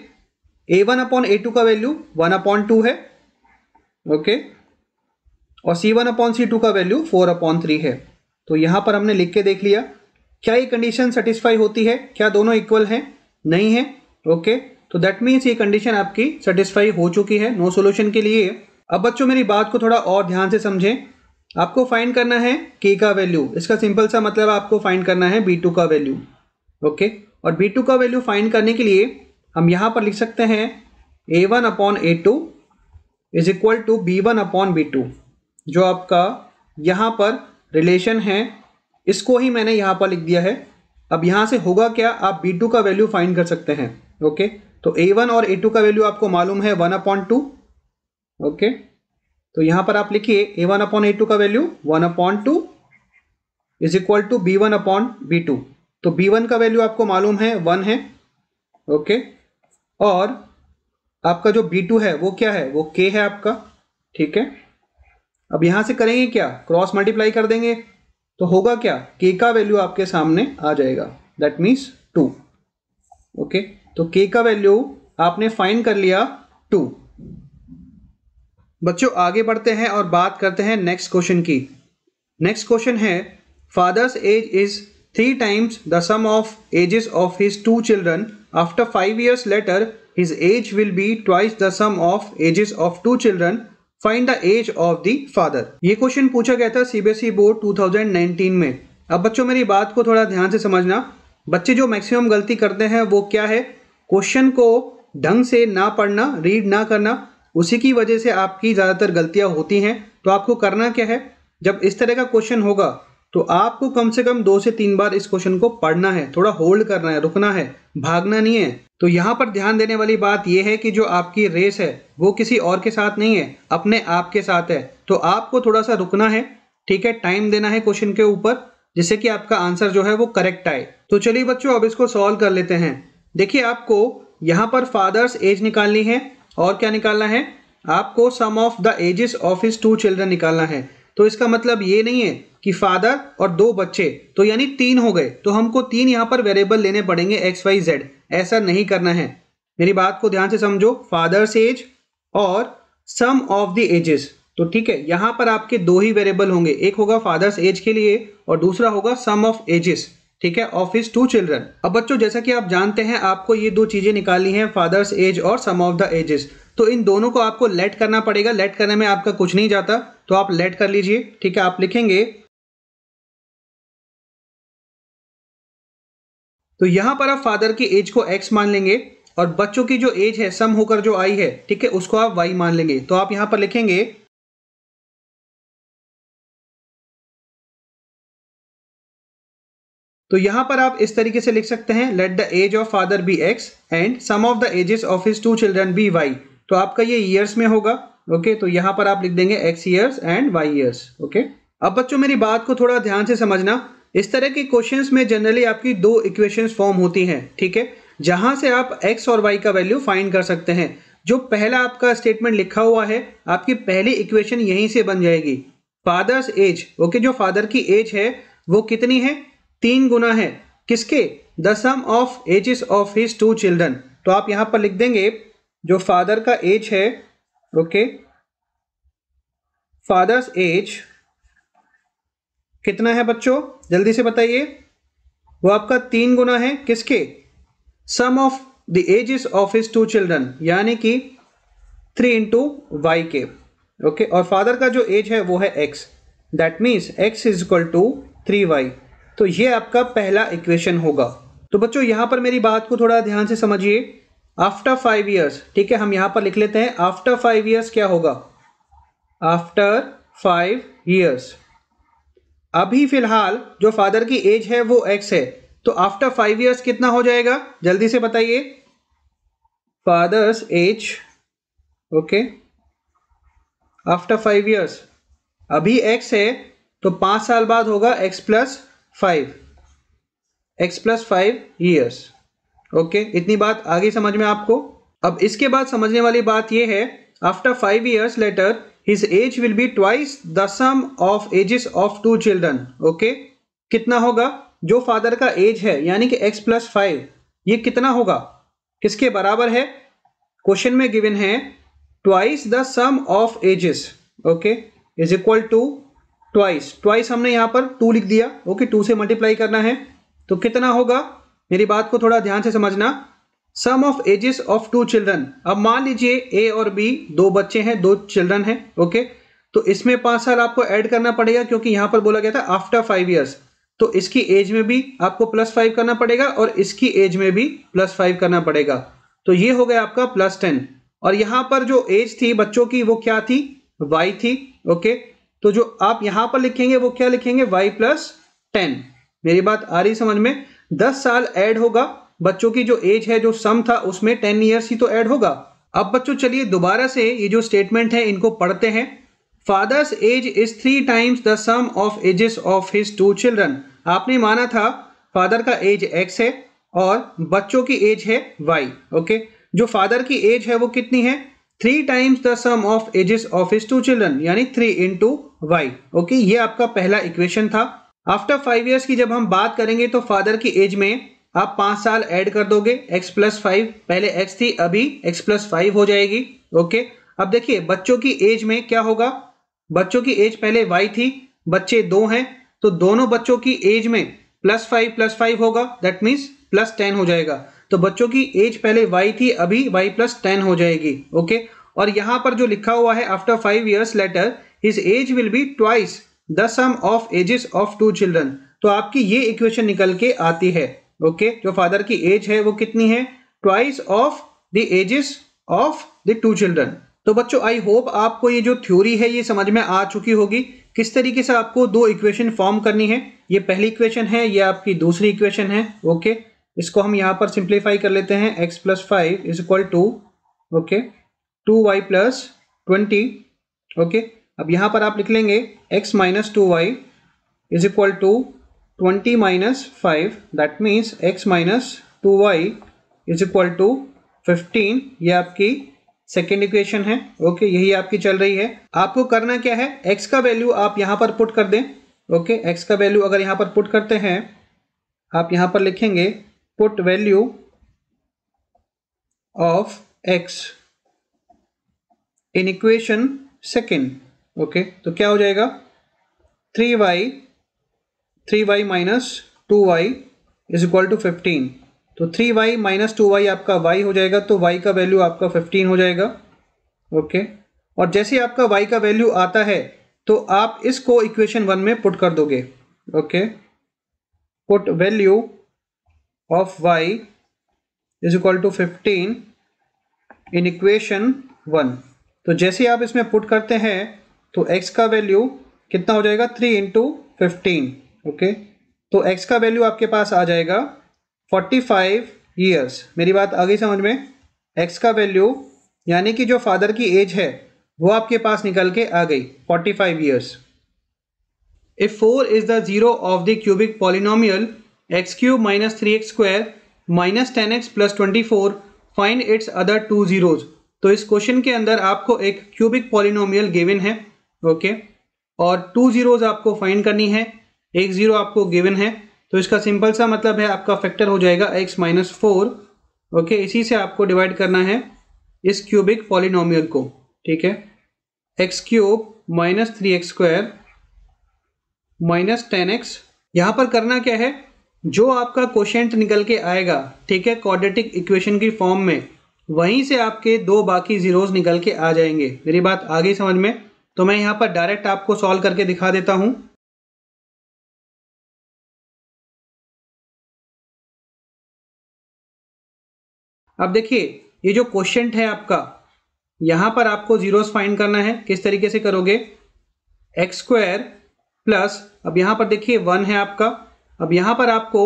a one upon a two का वैल्यू वन अपॉन टू है ओके और c one upon c two का वैल्यू फोर अपॉन थ्री है तो यहां पर हमने लिख के देख लिया क्या ये कंडीशन सेटिस्फाई होती है क्या दोनों इक्वल है नहीं है ओके तो दैट मीन्स ये कंडीशन आपकी सेटिस्फाई हो चुकी है नो no सोल्यूशन के लिए अब बच्चों मेरी बात को थोड़ा और ध्यान से समझें आपको फाइंड करना है के का वैल्यू इसका सिंपल सा मतलब आपको फाइंड करना है बी टू का वैल्यू ओके और बी टू का वैल्यू फाइंड करने के लिए हम यहाँ पर लिख सकते हैं a one upon a two is equal to b one upon b two जो आपका यहाँ पर रिलेशन है इसको ही मैंने यहाँ पर लिख दिया है अब यहाँ से होगा क्या आप बी टू का वैल्यू फाइंड कर सकते हैं ओके तो ए वन और ए टू का वैल्यू आपको मालूम है वन अपॉन टू ओके तो यहाँ पर आप लिखिए a one upon a two का value one upon two is equal to b one upon b two तो बी वन का वैल्यू आपको मालूम है वन है ओके okay? और आपका जो बी टू है वो क्या है वो के है आपका ठीक है अब यहां से करेंगे क्या क्रॉस मल्टीप्लाई कर देंगे तो होगा क्या के का वैल्यू आपके सामने आ जाएगा दैट मीन्स टू ओके तो के का वैल्यू आपने फाइन कर लिया टू बच्चों आगे बढ़ते हैं और बात करते हैं नेक्स्ट क्वेश्चन की नेक्स्ट क्वेश्चन है father's age is three times the sum of ages of his two children After 5 years later, his age will be twice the sum of ages of two children. Find the age of the father. ये question पूछा गया था CBSE board 2019 में अब बच्चों मेरी बात को थोड़ा ध्यान से समझना बच्चे जो मैक्सिमम गलती करते हैं वो क्या है क्वेश्चन को ढंग से ना पढ़ना रीड ना करना उसी की वजह से आपकी ज़्यादातर गलतियाँ होती हैं तो आपको करना क्या है जब इस तरह का क्वेश्चन होगा तो आपको कम से कम दो से तीन बार इस क्वेश्चन को पढ़ना है थोड़ा होल्ड करना है रुकना है भागना नहीं है तो यहाँ पर ध्यान देने वाली बात यह है कि जो आपकी रेस है वो किसी और के साथ नहीं है अपने आप के साथ है तो आपको थोड़ा सा रुकना है ठीक है टाइम देना है क्वेश्चन के ऊपर जिससे कि आपका आंसर जो है वो करेक्ट आए तो चलिए बच्चों अब इसको सॉल्व कर लेते हैं देखिए आपको यहाँ पर फादर्स एज निकालनी है और क्या निकालना है आपको sum of the ages of his two children निकालना है तो इसका मतलब ये नहीं है कि फादर और दो बच्चे तो यानी तीन हो गए तो हमको तीन यहाँ पर वेरिएबल लेने पड़ेंगे एक्स वाई जेड ऐसा नहीं करना है मेरी बात को ध्यान से समझो फादर्स एज और सम ऑफ द एजेस तो ठीक है यहाँ पर आपके दो ही वेरिएबल होंगे एक होगा फादर्स एज के लिए और दूसरा होगा सम ऑफ एजेस ठीक है ऑफिस टू चिल्ड्रन अब बच्चों जैसा कि आप जानते हैं आपको ये दो चीज़ें निकालनी है फादर्स एज और सम ऑफ द एजेस तो इन दोनों को आपको लेट करना पड़ेगा लेट करने में आपका कुछ नहीं जाता तो आप लेट कर लीजिए ठीक है आप लिखेंगे तो यहां पर आप फादर की एज को एक्स मान लेंगे और बच्चों की जो एज है सम होकर जो आई है ठीक है उसको आप वाई मान लेंगे तो आप यहां पर लिखेंगे तो यहां पर आप इस तरीके से लिख सकते हैं let the age of father be x and sum of the ages of his two children be y तो आपका ये ईयर्स में होगा ओके तो यहाँ पर आप लिख देंगे x years and y years okay अब बच्चों मेरी बात को थोड़ा ध्यान से समझना इस तरह के क्वेश्चंस में जनरली आपकी दो इक्वेशंस फॉर्म होती हैं ठीक है जहां से आप एक्स और वाई का वैल्यू फाइंड कर सकते हैं जो पहला आपका स्टेटमेंट लिखा हुआ है आपकी पहली इक्वेशन यहीं से बन जाएगी फादर्स एज ओके जो फादर की एज है वो कितनी है तीन गुना है किसके the sum of ages of his two children तो आप यहां पर लिख देंगे जो फादर का एज है ओके फादर्स एज कितना है बच्चों जल्दी से बताइए वो आपका तीन गुना है किसके sum of the ages of his two children यानी कि थ्री इंटू वाई के ओके और फादर का जो एज है वो है x that means x is equal to three y तो ये आपका पहला इक्वेशन होगा तो बच्चों यहां पर मेरी बात को थोड़ा ध्यान से समझिए आफ्टर फाइव ईयर्स ठीक है हम यहाँ पर लिख लेते हैं आफ्टर फाइव ईयर्स क्या होगा आफ्टर फाइव ईयर्स अभी फिलहाल जो फादर की एज है वो एक्स है तो आफ्टर फाइव ईयर्स कितना हो जाएगा जल्दी से बताइए father's age okay after five years अभी एक्स है तो पाँच साल बाद होगा x plus five x plus five years okay इतनी बात आगे समझ में आपको अब इसके बाद समझने वाली बात यह है after five years later his age will be twice the sum of ages of two children okay कितना होगा जो फादर का एज है यानी कि एक्स प्लस फाइव ये कितना होगा किसके बराबर है क्वेश्चन में गिवन है twice the sum of ages okay is equal to twice twice हमने यहाँ पर टू लिख दिया ओके okay, टू से मल्टीप्लाई करना है तो कितना होगा मेरी बात को थोड़ा ध्यान से समझना sum of ages of two children अब मान लीजिए ए और बी दो बच्चे हैं दो चिल्ड्रन हैं ओके तो इसमें पांच साल आपको ऐड करना पड़ेगा क्योंकि यहां पर बोला गया था आफ्टर फाइव ईयर्स तो इसकी एज में भी आपको प्लस फाइव करना पड़ेगा और इसकी एज में भी प्लस फाइव करना पड़ेगा तो ये हो गया आपका प्लस टेन और यहां पर जो एज थी बच्चों की वो क्या थी वाई थी ओके तो जो आप यहां पर लिखेंगे वो क्या लिखेंगे वाई प्लस टेन मेरी बात आ रही समझ में दस साल ऐड होगा बच्चों की जो एज है जो सम था उसमें टेन ईयर्स ही तो ऐड होगा अब बच्चों चलिए दोबारा से ये जो स्टेटमेंट है इनको पढ़ते हैं father's age is three times the sum of ages of his two children आपने माना था फादर का एज एक्स है और बच्चों की एज है वाई ओके जो फादर की एज है वो कितनी है three times the sum of ages of his two children यानी थ्री इंटू वाई ओके ये आपका पहला इक्वेशन था आफ्टर फाइव ईयर्स की जब हम बात करेंगे तो फादर की एज में आप पांच साल ऐड कर दोगे एक्स प्लस फाइव पहले एक्स थी अभी एक्स प्लस फाइव हो जाएगी ओके अब देखिए बच्चों की एज में क्या होगा बच्चों की एज पहले वाई थी बच्चे दो हैं तो दोनों बच्चों की एज में प्लस फाइव प्लस फाइव होगा दैट मीन्स प्लस टेन हो जाएगा तो बच्चों की एज पहले वाई थी अभी वाई प्लस टेन हो जाएगी ओके और यहां पर जो लिखा हुआ है after five years later his age will be twice the sum of ages of two children तो आपकी ये इक्वेशन निकल के आती है ओके okay? जो फादर की एज है वो कितनी है twice of the ages of the two children तो बच्चों आई होप आपको ये जो थ्योरी है ये समझ में आ चुकी होगी किस तरीके से आपको दो इक्वेशन फॉर्म करनी है ये पहली इक्वेशन है ये आपकी दूसरी इक्वेशन है ओके okay? इसको हम यहाँ पर सिंप्लीफाई कर लेते हैं x plus five is equal to okay two y plus twenty okay अब यहाँ पर आप लिख लेंगे x minus two y is equal to twenty minus five that means x minus two y is equal to fifteen ये आपकी second equation है okay okay, यही आपकी चल रही है आपको करना क्या है x का वैल्यू आप यहाँ पर पुट कर दें ओके okay, x का वैल्यू अगर यहाँ पर पुट करते हैं आप यहाँ पर लिखेंगे put value of x in equation second okay तो क्या हो जाएगा three y three y minus two y is equal to fifteen तो three y minus two y आपका वाई हो जाएगा तो वाई का वैल्यू आपका फिफ्टीन हो जाएगा ओके okay. और जैसे आपका वाई का वैल्यू आता है तो आप इसको इक्वेशन वन में पुट कर दोगे okay put value of y is equal to fifteen in equation one तो जैसे आप इसमें पुट करते हैं तो x का वैल्यू कितना हो जाएगा थ्री इंटू फिफ्टीन ओके तो x का वैल्यू आपके पास आ जाएगा फोर्टी फाइव ईयर्स मेरी बात आ गई समझ में x का वैल्यू यानी कि जो फादर की एज है वो आपके पास निकल के आ गई forty five years if four is the zero of the cubic polynomial x cube minus three x square minus ten x plus twenty four find its other two zeros तो इस क्वेश्चन के अंदर आपको एक क्यूबिक पॉलिनोमियल गिवन है okay और two zeros आपको find करनी है एक जीरो आपको गिवन है तो इसका सिंपल सा मतलब है आपका फैक्टर हो जाएगा एक्स माइनस फोर ओके इसी से आपको डिवाइड करना है इस क्यूबिक पॉलिनोमियल को ठीक है x cube minus three x square minus ten x यहाँ पर करना क्या है जो आपका क्वेश्चन निकल के आएगा ठीक है क्वाड्रेटिक इक्वेशन की फॉर्म में वहीं से आपके दो बाकी जीरोज निकल के आ जाएंगे मेरी बात आगे समझ में तो मैं यहाँ पर डायरेक्ट आपको सॉल्व करके दिखा देता हूँ अब देखिए ये जो क्वेश्चन है आपका यहां पर आपको जीरोस फाइंड करना है किस तरीके से करोगे एक्स स्क्वायर प्लस अब यहां पर देखिए वन है आपका अब यहां पर आपको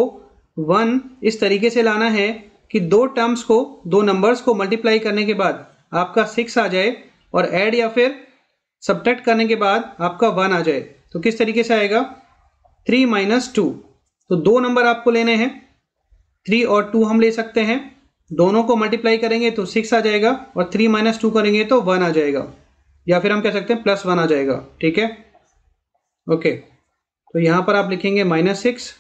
वन इस तरीके से लाना है कि दो टर्म्स को दो नंबर्स को मल्टीप्लाई करने के बाद आपका सिक्स आ जाए और ऐड या फिर सब्ट्रैक्ट करने के बाद आपका वन आ जाए तो किस तरीके से आएगा थ्री माइनस टू तो दो नंबर आपको लेने हैं थ्री और टू हम ले सकते हैं दोनों को मल्टीप्लाई करेंगे तो सिक्स आ जाएगा और थ्री माइनस टू करेंगे तो वन आ जाएगा या फिर हम कह सकते हैं प्लस वन आ जाएगा ठीक है ओके तो यहाँ पर आप लिखेंगे माइनस सिक्स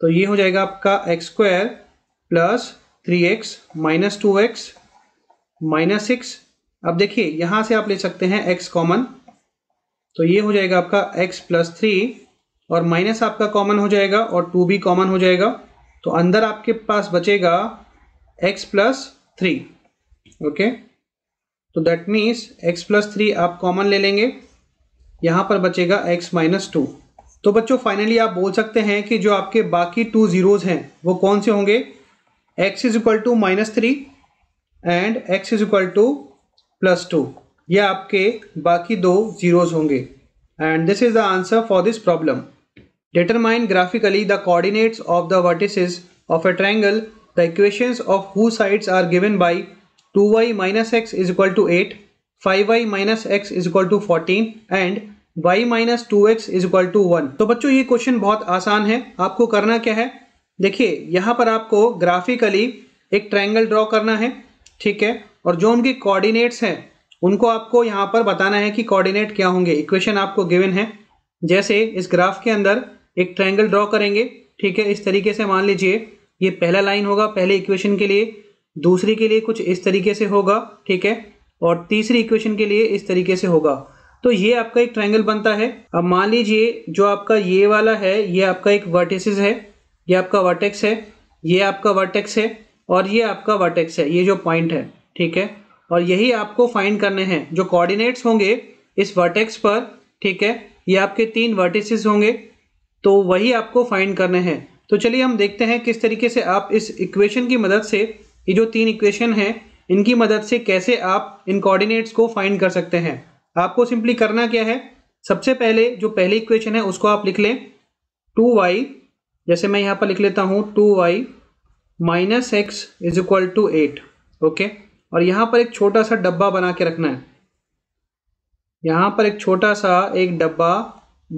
तो ये हो जाएगा आपका x square plus three x minus two x minus six अब देखिए यहां से आप ले सकते हैं x कॉमन तो ये हो जाएगा आपका x प्लस थ्री और माइनस आपका कॉमन हो जाएगा और टू भी कॉमन हो जाएगा तो अंदर आपके पास बचेगा x प्लस थ्री ओके तो that means x plus three आप कॉमन ले लेंगे यहाँ पर बचेगा x माइनस टू तो बच्चों फाइनली आप बोल सकते हैं कि जो आपके बाकी टू ज़ीरोज़ हैं वो कौन से होंगे x is equal to minus three and x is equal to plus two ये आपके बाकी दो जीरोज होंगे and this is the answer for this problem determine graphically the coordinates of the vertices of a triangle the equations of whose sides are given by 2y is equal to eight five y minus x is equal to fourteen and y minus two x is equal to one तो बच्चों ये question बहुत आसान है आपको करना क्या है देखिए यहाँ पर आपको ग्राफिकली एक ट्रायंगल ड्रॉ करना है ठीक है और जो उनके कोऑर्डिनेट्स हैं उनको आपको यहाँ पर बताना है कि कोऑर्डिनेट क्या होंगे इक्वेशन आपको गिवन है जैसे इस ग्राफ के अंदर एक ट्रायंगल ड्रॉ करेंगे ठीक है इस तरीके से मान लीजिए ये पहला लाइन होगा पहले इक्वेशन के लिए दूसरी के लिए कुछ इस तरीके से होगा ठीक है और तीसरी इक्वेशन के लिए इस तरीके से होगा तो ये आपका एक ट्रायंगल बनता है अब मान लीजिए जो आपका ये वाला है ये आपका एक वर्टिसेस है ये आपका वर्टेक्स है ये आपका वर्टेक्स है और ये आपका वर्टेक्स है ये जो पॉइंट है ठीक है और यही आपको फाइंड करने हैं जो कोऑर्डिनेट्स होंगे इस वर्टेक्स पर ठीक है ये आपके तीन वर्टिसेस होंगे तो वही आपको फाइंड करने हैं तो चलिए हम देखते हैं किस तरीके से आप इस इक्वेशन की मदद से ये जो तीन इक्वेशन हैं इनकी मदद से कैसे आप इन कोऑर्डिनेट्स को फाइंड कर सकते हैं आपको सिंपली करना क्या है सबसे पहले जो पहली इक्वेशन है उसको आप लिख लें टू वाई जैसे मैं यहाँ पर लिख लेता हूँ two y minus x is equal to eight okay और यहाँ पर एक छोटा सा डब्बा बना के रखना है यहाँ पर एक छोटा सा एक डब्बा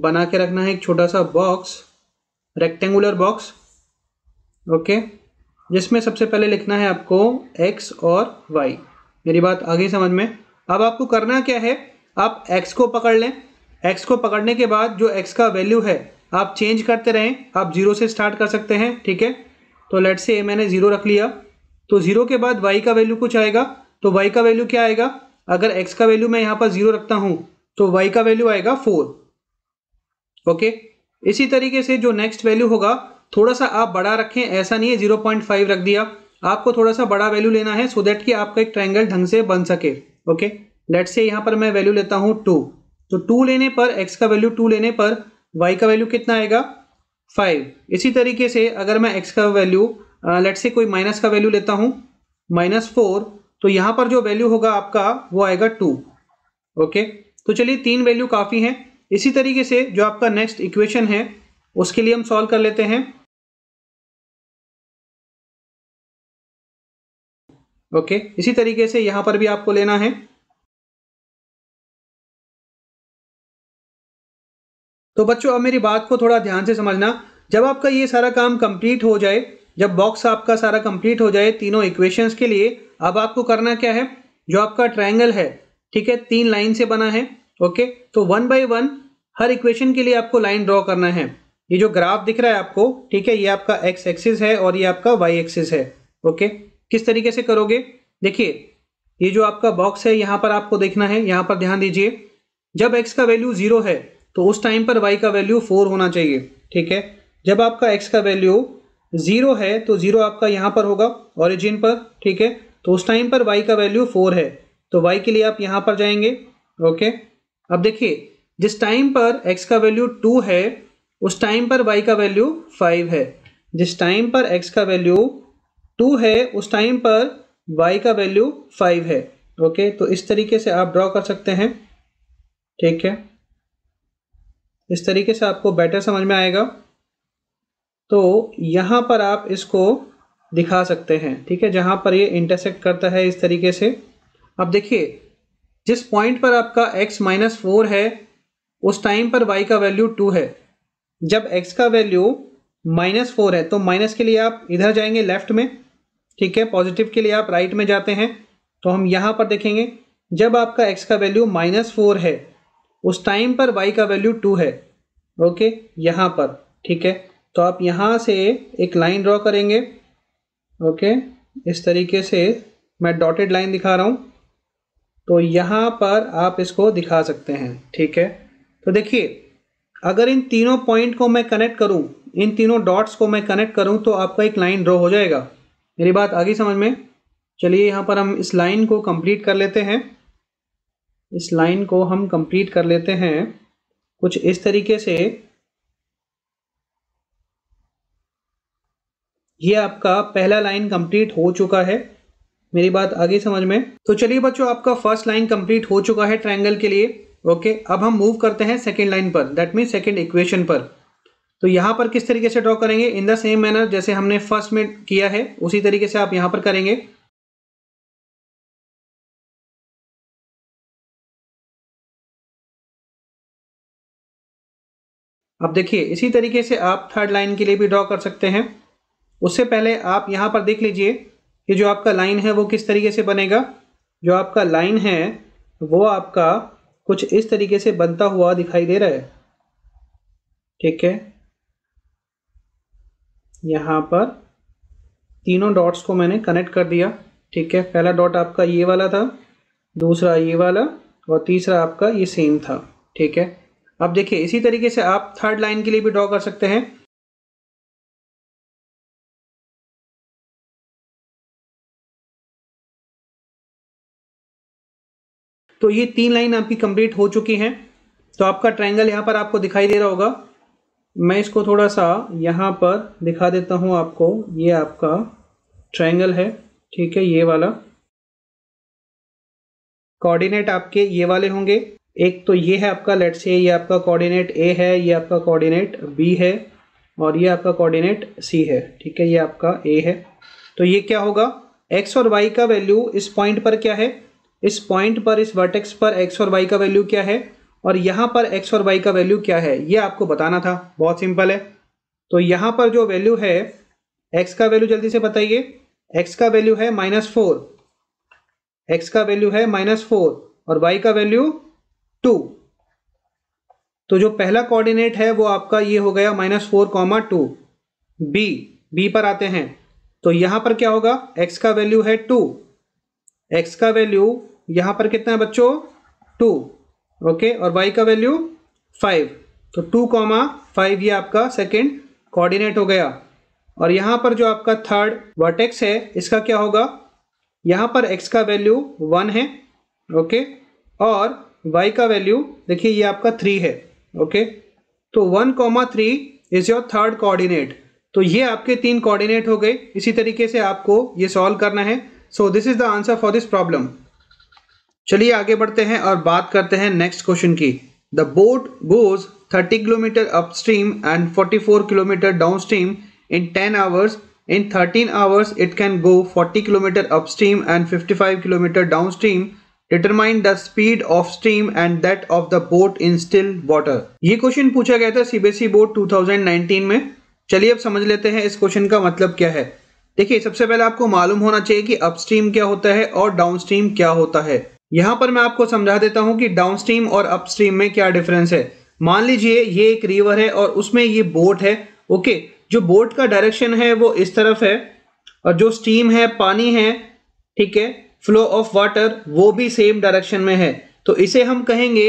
बना के रखना है एक छोटा सा बॉक्स रेक्टेंगुलर बॉक्स ओके जिसमें सबसे पहले लिखना है आपको एक्स और वाई मेरी बात आगे समझ में अब आपको करना क्या है आप एक्स को पकड़ लें एक्स को पकड़ने के बाद जो एक्स का वैल्यू है आप चेंज करते रहें आप जीरो से स्टार्ट कर सकते हैं ठीक है तो लेट से मैंने ज़ीरो रख लिया तो जीरो के बाद वाई का वैल्यू कुछ आएगा तो वाई का वैल्यू क्या आएगा अगर एक्स का वैल्यू मैं यहां पर जीरो रखता हूं तो वाई का वैल्यू आएगा फोर ओके इसी तरीके से जो नेक्स्ट वैल्यू होगा थोड़ा सा आप बड़ा रखें ऐसा नहीं है जीरो पॉइंट फाइव रख दिया आपको थोड़ा सा बड़ा वैल्यू लेना है सो देट कि आपका एक ट्राइंगल ढंग से बन सके ओके लेट से यहाँ पर मैं वैल्यू लेता हूँ टू तो टू लेने पर एक्स का वैल्यू टू लेने पर वाई का वैल्यू कितना आएगा फाइव इसी तरीके से अगर मैं एक्स का वैल्यू लेट से कोई माइनस का वैल्यू लेता हूँ माइनस फोर तो यहाँ पर जो वैल्यू होगा आपका वो आएगा टू ओके तो चलिए तीन वैल्यू काफ़ी हैं इसी तरीके से जो आपका नेक्स्ट इक्वेशन है उसके लिए हम सॉल्व कर लेते हैं ओके इसी तरीके से यहां पर भी आपको लेना है तो बच्चों अब मेरी बात को थोड़ा ध्यान से समझना जब आपका ये सारा काम कंप्लीट हो जाए जब बॉक्स आपका सारा कंप्लीट हो जाए तीनों इक्वेशंस के लिए अब आपको करना क्या है जो आपका ट्रायंगल है ठीक है तीन लाइन से बना है ओके तो वन बाई वन हर इक्वेशन के लिए आपको लाइन ड्रॉ करना है ये जो ग्राफ दिख रहा है आपको ठीक है ये आपका एक्स एक्सिस है और ये आपका वाई एक्सिस है ओके किस तरीके से करोगे देखिए ये जो आपका बॉक्स है यहाँ पर आपको देखना है यहाँ पर ध्यान दीजिए जब एक्स का वैल्यू जीरो है तो उस टाइम पर वाई का वैल्यू फोर होना चाहिए ठीक है जब आपका एक्स का वैल्यू जीरो है तो जीरो आपका यहाँ पर होगा ओरिजिन पर ठीक है तो उस टाइम पर वाई का वैल्यू फोर है तो वाई के लिए आप यहाँ पर जाएंगे ओके अब देखिए जिस टाइम पर एक्स का वैल्यू टू है उस टाइम पर वाई का वैल्यू फाइव है जिस टाइम पर एक्स का वैल्यू टू है उस टाइम पर वाई का वैल्यू फाइव है ओके तो इस तरीके से आप ड्रॉ कर सकते हैं ठीक है इस तरीके से आपको बेटर समझ में आएगा तो यहाँ पर आप इसको दिखा सकते हैं ठीक है जहाँ पर ये इंटरसेक्ट करता है इस तरीके से अब देखिए जिस पॉइंट पर आपका x माइनस फोर है उस टाइम पर y का वैल्यू टू है जब x का वैल्यू माइनस फोर है तो माइनस के लिए आप इधर जाएंगे लेफ्ट में ठीक है पॉजिटिव के लिए आप राइट में जाते हैं तो हम यहाँ पर देखेंगे जब आपका x का वैल्यू माइनस फोर है उस टाइम पर y का वैल्यू टू है ओके यहाँ पर ठीक है तो आप यहाँ से एक लाइन ड्रॉ करेंगे ओके इस तरीके से मैं डॉटेड लाइन दिखा रहा हूँ तो यहाँ पर आप इसको दिखा सकते हैं ठीक है तो देखिए अगर इन तीनों पॉइंट को मैं कनेक्ट करूँ इन तीनों डॉट्स को मैं कनेक्ट करूँ तो आपका एक लाइन ड्रॉ हो जाएगा मेरी बात आगे समझ में चलिए यहाँ पर हम इस लाइन को कंप्लीट कर लेते हैं इस लाइन को हम कंप्लीट कर लेते हैं कुछ इस तरीके से ये आपका पहला लाइन कंप्लीट हो चुका है मेरी बात आगे समझ में तो चलिए बच्चों आपका फर्स्ट लाइन कंप्लीट हो चुका है ट्रायंगल के लिए ओके अब हम मूव करते हैं सेकेंड लाइन पर दैट मीन सेकेंड इक्वेशन पर तो यहाँ पर किस तरीके से ड्रॉ करेंगे इन द सेम मैनर जैसे हमने फर्स्ट में किया है उसी तरीके से आप यहाँ पर करेंगे अब देखिए इसी तरीके से आप थर्ड लाइन के लिए भी ड्रॉ कर सकते हैं उससे पहले आप यहाँ पर देख लीजिए कि जो आपका लाइन है वो किस तरीके से बनेगा जो आपका लाइन है वो आपका कुछ इस तरीके से बनता हुआ दिखाई दे रहा है ठीक है यहाँ पर तीनों डॉट्स को मैंने कनेक्ट कर दिया ठीक है पहला डॉट आपका ये वाला था दूसरा ये वाला और तीसरा आपका ये सेम था ठीक है अब देखिए इसी तरीके से आप थर्ड लाइन के लिए भी ड्रॉ कर सकते हैं तो ये तीन लाइन आपकी कंप्लीट हो चुकी हैं तो आपका ट्रायंगल यहाँ पर आपको दिखाई दे रहा होगा मैं इसको थोड़ा सा यहाँ पर दिखा देता हूँ आपको ये आपका ट्रायंगल है ठीक है ये वाला कोऑर्डिनेट आपके ये वाले होंगे एक तो ये है आपका लेट से ये आपका कोऑर्डिनेट ए है ये आपका कोऑर्डिनेट बी है और ये आपका कोऑर्डिनेट सी है ठीक है ये आपका ए है तो ये क्या होगा एक्स और वाई का वैल्यू इस पॉइंट पर क्या है इस पॉइंट पर इस वर्टेक्स पर एक्स और वाई का वैल्यू क्या है और यहाँ पर एक्स और वाई का वैल्यू क्या है ये आपको बताना था बहुत सिंपल है तो यहाँ पर जो वैल्यू है एक्स का वैल्यू जल्दी से बताइए एक्स का वैल्यू है माइनस फोर एक्स का वैल्यू है माइनस फोर और वाई का वैल्यू टू तो जो पहला कोऑर्डिनेट है वो आपका ये हो गया minus four comma two B B पर आते हैं तो यहाँ पर क्या होगा एक्स का वैल्यू है टू एक्स का वैल्यू यहाँ पर कितना है बच्चों टू ओके और वाई का वैल्यू फाइव तो टू कॉमा फाइव ये आपका सेकेंड कोऑर्डिनेट हो गया और यहाँ पर जो आपका थर्ड वर्टेक्स है इसका क्या होगा यहाँ पर एक्स का वैल्यू वन है ओके और वाई का वैल्यू देखिए ये आपका थ्री है ओके तो one comma three is your third coordinate तो ये आपके तीन कोऑर्डिनेट हो गए इसी तरीके से आपको ये सॉल्व करना है so this is the answer for this problem चलिए आगे बढ़ते हैं और बात करते हैं नेक्स्ट क्वेश्चन की the boat goes 30 kilometre upstream and 44 kilometre downstream in 10 hours in 13 hours it can go 40 kilometre upstream and 55 kilometre downstream determine the speed of stream and that of the boat in still water ये question पूछा गया था CBSE board nineteen में चलिए अब समझ लेते हैं इस क्वेश्चन का मतलब क्या है देखिए सबसे पहले आपको मालूम होना चाहिए कि अपस्ट्रीम क्या होता है और डाउनस्ट्रीम क्या होता है यहाँ पर मैं आपको समझा देता हूँ कि डाउनस्ट्रीम और अपस्ट्रीम में क्या डिफरेंस है मान लीजिए ये एक रिवर है और उसमें ये बोट है ओके जो बोट का डायरेक्शन है वो इस तरफ है और जो स्टीम है पानी है ठीक है फ्लो ऑफ वाटर वो भी सेम डायरेक्शन में है तो इसे हम कहेंगे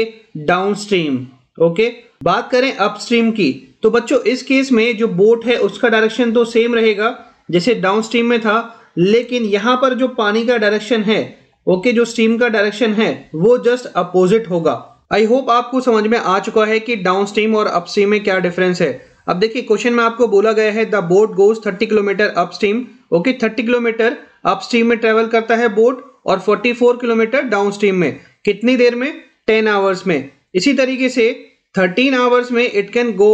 डाउनस्ट्रीम ओके बात करें अपस्ट्रीम की तो बच्चों इस केस में जो बोट है उसका डायरेक्शन तो सेम रहेगा जैसे डाउनस्ट्रीम में था लेकिन यहां पर जो पानी का डायरेक्शन है ओके जो स्टीम का डायरेक्शन है वो जस्ट अपोजिट होगा आई होप आपको समझ में आ चुका है कि डाउन स्ट्रीम और अपस्ट्रीम में क्या डिफरेंस है अब देखिए क्वेश्चन में आपको बोला गया है the boat goes 30 kilometre upstream okay 30 kilometre upstream में ट्रेवल करता है बोट और 44 किलोमीटर डाउन स्ट्रीम में कितनी देर में 10 आवर्स में इसी तरीके से 13 आवर्स में it can go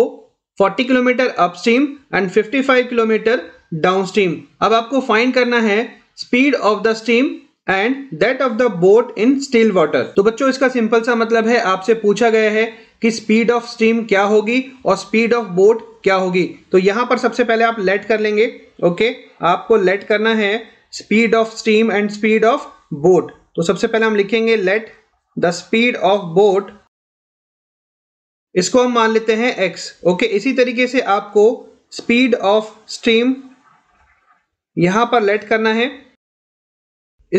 40 kilometre upstream and 55 kilometre downstream अब आपको फाइंड करना है speed of the stream and that of the boat in still water तो बच्चों इसका सिंपल सा मतलब है आपसे पूछा गया है कि स्पीड ऑफ स्टीम क्या होगी और स्पीड ऑफ बोट क्या होगी तो यहां पर सबसे पहले आप लेट कर लेंगे ओके okay? आपको लेट करना है speed of stream and speed of boat तो सबसे पहले हम लिखेंगे let the speed of boat इसको हम मान लेते हैं एक्स ओके okay? इसी तरीके से आपको स्पीड ऑफ स्टीम यहां पर लेट करना है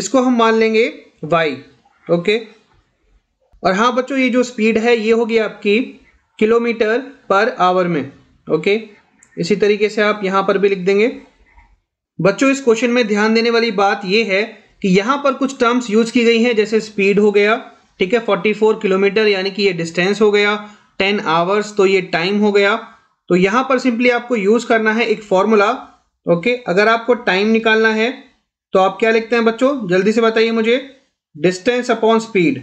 इसको हम मान लेंगे वाई ओके और हाँ बच्चों ये जो स्पीड है ये होगी आपकी किलोमीटर पर आवर में ओके इसी तरीके से आप यहाँ पर भी लिख देंगे बच्चों इस क्वेश्चन में ध्यान देने वाली बात यह है कि यहाँ पर कुछ टर्म्स यूज की गई हैं जैसे स्पीड हो गया ठीक है 44 किलोमीटर यानी कि ये डिस्टेंस हो गया 10 आवर्स तो ये टाइम हो गया तो यहाँ पर सिंपली आपको यूज करना है एक फॉर्मूला ओके अगर आपको टाइम निकालना है तो आप क्या लिखते हैं बच्चों जल्दी से बताइए मुझे डिस्टेंस अपॉन स्पीड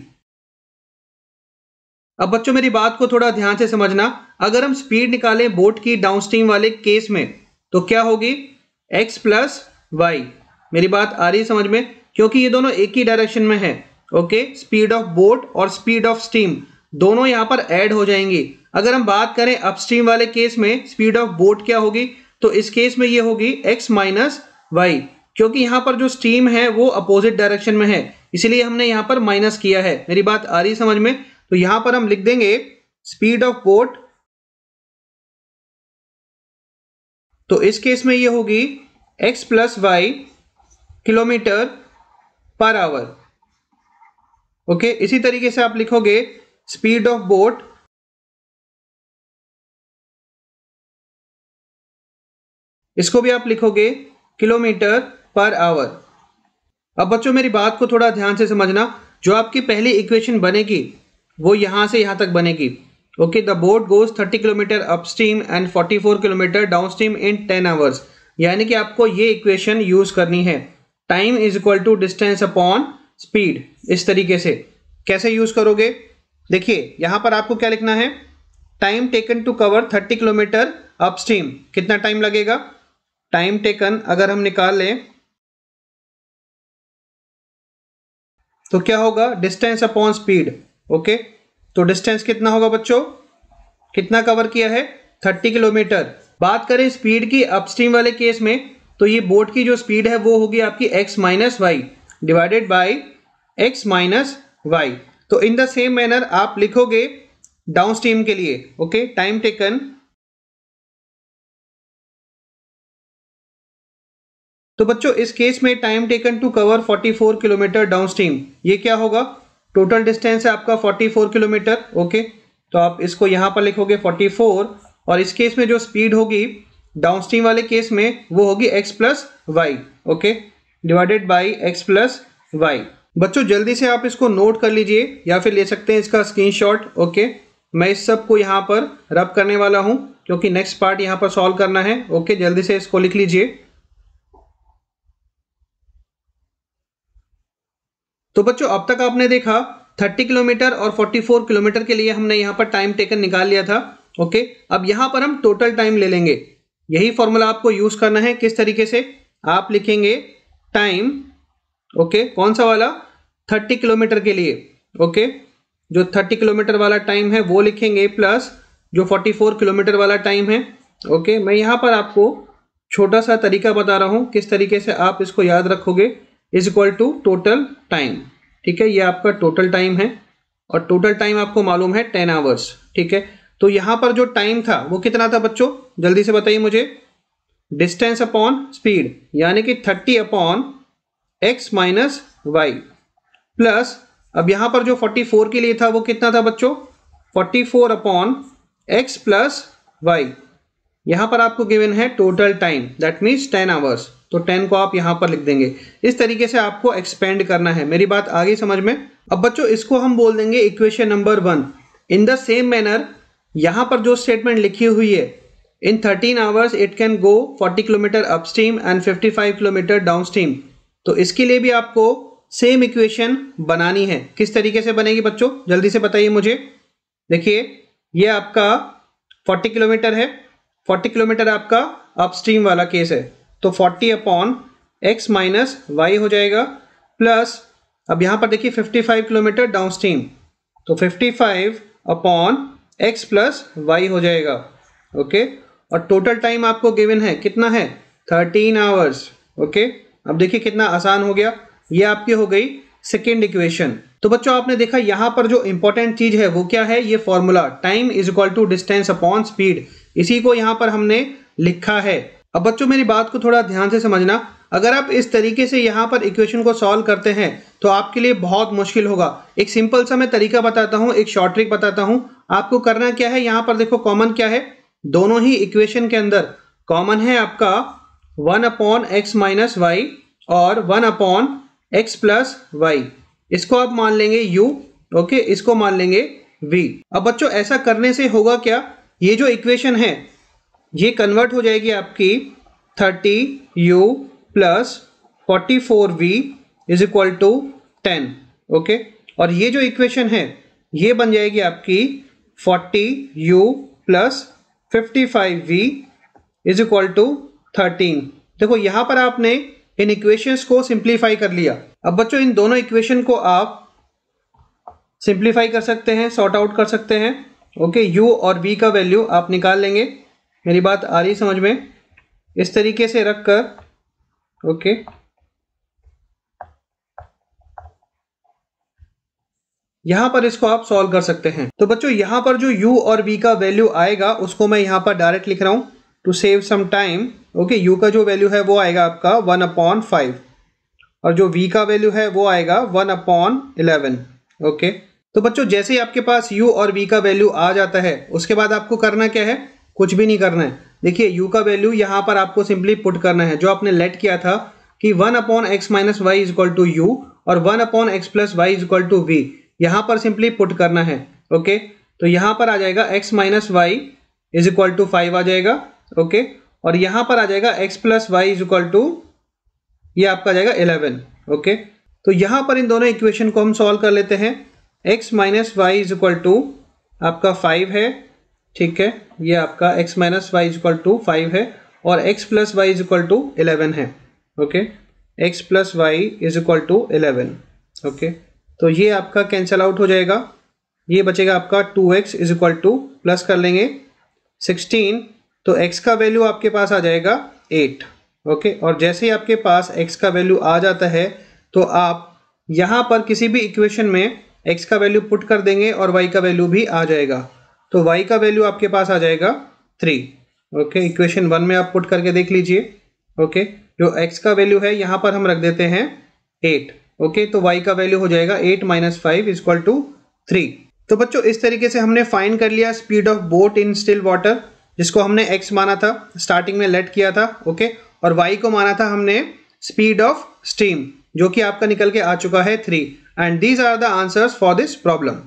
अब बच्चों मेरी बात को थोड़ा ध्यान से समझना अगर हम स्पीड निकालें बोट की डाउन स्ट्रीम वाले केस में तो क्या होगी एक्स प्लस वाई मेरी बात आ रही है समझ में क्योंकि ये दोनों एक ही डायरेक्शन में है ओके स्पीड ऑफ बोट और स्पीड ऑफ स्टीम दोनों यहां पर ऐड हो जाएंगी अगर हम बात करें अपस्ट्रीम वाले केस में स्पीड ऑफ बोट क्या होगी तो इस केस में ये होगी एक्स माइनस वाई क्योंकि यहाँ पर जो स्टीम है वो अपोजिट डायरेक्शन में है इसीलिए हमने यहाँ पर माइनस किया है मेरी बात आ रही समझ में तो यहाँ पर हम लिख देंगे स्पीड ऑफ बोट तो इस केस में ये होगी x plus y kilometre per hour okay इसी तरीके से आप लिखोगे स्पीड ऑफ बोट इसको भी आप लिखोगे किलोमीटर पर आवर अब बच्चों मेरी बात को थोड़ा ध्यान से समझना जो आपकी पहली इक्वेशन बनेगी वो यहाँ से यहाँ तक बनेगी okay the boat goes 30 kilometre upstream and 44 kilometre downstream in 10 hours यानी कि आपको ये इक्वेशन यूज करनी है time is equal to distance upon speed इस तरीके से कैसे यूज करोगे देखिए यहाँ पर आपको क्या लिखना है time taken to cover thirty kilometre upstream कितना टाइम लगेगा टाइम टेकन अगर हम निकाल लें तो क्या होगा डिस्टेंस अपॉन स्पीड ओके तो डिस्टेंस कितना होगा बच्चों कितना कवर किया है थर्टी किलोमीटर बात करें स्पीड की अपस्ट्रीम वाले केस में तो ये बोट की जो स्पीड है वो होगी आपकी x minus y divided by x minus y तो इन द सेम मैनर आप लिखोगे डाउन स्ट्रीम के लिए ओके टाइम टेकन तो बच्चों इस केस में time taken to cover 44 kilometre downstream ये क्या होगा टोटल डिस्टेंस है आपका 44 किलोमीटर ओके तो आप इसको यहाँ पर लिखोगे 44 और इस केस में जो स्पीड होगी डाउन स्ट्रीम वाले केस में वो होगी x plus y okay divided by x plus y बच्चों जल्दी से आप इसको नोट कर लीजिए या फिर ले सकते हैं इसका स्क्रीन ओके मैं इस सब को यहाँ पर रब करने वाला हूँ क्योंकि नेक्स्ट पार्ट यहाँ पर सॉल्व करना है ओके जल्दी से इसको लिख लीजिए तो बच्चों अब तक आपने देखा 30 किलोमीटर और 44 किलोमीटर के लिए हमने यहाँ पर टाइम टेकन निकाल लिया था ओके अब यहाँ पर हम टोटल टाइम ले लेंगे यही फॉर्मूला आपको यूज करना है किस तरीके से आप लिखेंगे टाइम ओके कौन सा वाला 30 किलोमीटर के लिए ओके जो 30 किलोमीटर वाला टाइम है वो लिखेंगे प्लस जो 44 किलोमीटर वाला टाइम है ओके मैं यहाँ पर आपको छोटा सा तरीका बता रहा हूँ किस तरीके से आप इसको याद रखोगे is equal to total time ठीक है ये आपका टोटल टाइम है और टोटल टाइम आपको मालूम है टेन आवर्स ठीक है तो यहाँ पर जो टाइम था वो कितना था बच्चों जल्दी से बताइए मुझे डिस्टेंस अपॉन स्पीड यानी कि thirty upon x minus y plus अब यहाँ पर जो फोर्टी फोर के लिए था वो कितना था बच्चों forty four upon x plus y यहाँ पर आपको गिवन है total time that means ten hours तो टेन को आप यहाँ पर लिख देंगे इस तरीके से आपको एक्सपेंड करना है मेरी बात आगे समझ में अब बच्चों इसको हम बोल देंगे equation number one in the same manner यहाँ पर जो स्टेटमेंट लिखी हुई है in thirteen hours it can go forty kilometre upstream and fifty five kilometre downstream तो इसके लिए भी आपको सेम इक्वेशन बनानी है किस तरीके से बनेगी बच्चों जल्दी से बताइए मुझे देखिए ये आपका 40 किलोमीटर है 40 किलोमीटर आपका अपस्ट्रीम वाला केस है तो 40 अपॉन एक्स माइनस वाई हो जाएगा प्लस अब यहाँ पर देखिए 55 किलोमीटर डाउन स्ट्रीम तो 55 अपॉन एक्स प्लस वाई हो जाएगा ओके और टोटल टाइम आपको गिवन है कितना है 13 आवर्स ओके अब देखिए कितना आसान हो गया ये आपकी हो गई सेकेंड इक्वेशन तो बच्चों आपने देखा यहाँ पर जो इंपॉर्टेंट चीज है वो क्या है ये formula time is equal to distance upon speed इसी को यहाँ पर हमने लिखा है अब बच्चों मेरी बात को थोड़ा ध्यान से समझना अगर आप इस तरीके से यहाँ पर इक्वेशन को सॉल्व करते हैं तो आपके लिए बहुत मुश्किल होगा एक सिंपल सा मैं तरीका बताता हूँ एक शॉर्ट ट्रिक बताता हूँ आपको करना क्या है यहाँ पर देखो कॉमन क्या है दोनों ही इक्वेशन के अंदर कॉमन है आपका one upon x minus y और one upon x plus y इसको आप मान लेंगे यू ओके इसको मान लेंगे वी अब बच्चों ऐसा करने से होगा क्या ये जो इक्वेशन है ये कन्वर्ट हो जाएगी आपकी thirty u plus forty four v is equal to ten okay और ये जो इक्वेशन है ये बन जाएगी आपकी forty u plus fifty five v is equal to thirteen देखो यहाँ पर आपने इन इक्वेशंस को सिंप्लीफाई कर लिया अब बच्चों इन दोनों इक्वेशन को आप सिंप्लीफाई कर सकते हैं सॉर्ट आउट कर सकते हैं ओके यू और वी का वैल्यू आप निकाल लेंगे मेरी बात आ रही समझ में इस तरीके से रख कर ओके यहां पर इसको आप सॉल्व कर सकते हैं तो बच्चों यहां पर जो u और v का वैल्यू आएगा उसको मैं यहाँ पर डायरेक्ट लिख रहा हूं to save some time okay u का जो वैल्यू है वो आएगा आपका वन अपॉन फाइव और जो v का वैल्यू है वो आएगा वन अपॉन इलेवन ओके तो बच्चों जैसे ही आपके पास u और v का वैल्यू आ जाता है उसके बाद आपको करना क्या है कुछ भी नहीं करना है देखिए u का वैल्यू यहाँ पर आपको सिंपली पुट करना है जो आपने लेट किया था कि one upon x minus y is equal to u और one upon x plus y is equal to v यहाँ पर सिंपली पुट करना है ओके तो यहाँ पर आ जाएगा x minus y is equal to five आ जाएगा ओके और यहाँ पर आ जाएगा x plus y is equal to ये आपका आ जाएगा इलेवन ओके तो यहाँ पर इन दोनों इक्वेशन को हम सॉल्व कर लेते हैं x minus y is equal to आपका फाइव है ठीक है ये आपका x माइनस वाई इजक्ल इक्वल टू फाइव है और x प्लस वाई इजक्ल इक्वल टू इलेवन है okay x plus y is equal to eleven okay तो ये आपका कैंसिल आउट हो जाएगा ये बचेगा आपका two x is equal to plus कर लेंगे सिक्सटीन तो x का वैल्यू आपके पास आ जाएगा एट ओके और जैसे ही आपके पास x का वैल्यू आ जाता है तो आप यहाँ पर किसी भी इक्वेशन में x का वैल्यू पुट कर देंगे और y का वैल्यू भी आ जाएगा तो y का वैल्यू आपके पास आ जाएगा थ्री ओके इक्वेशन वन में आप पुट करके देख लीजिए ओके जो x का वैल्यू है यहाँ पर हम रख देते हैं एट ओके तो y का वैल्यू हो जाएगा eight minus five is equal to three तो बच्चों इस तरीके से हमने फाइन कर लिया speed of boat in still water जिसको हमने x माना था स्टार्टिंग में लेट किया था ओके और y को माना था हमने स्पीड ऑफ स्टीम जो कि आपका निकल के आ चुका है three and these are the answers for this problem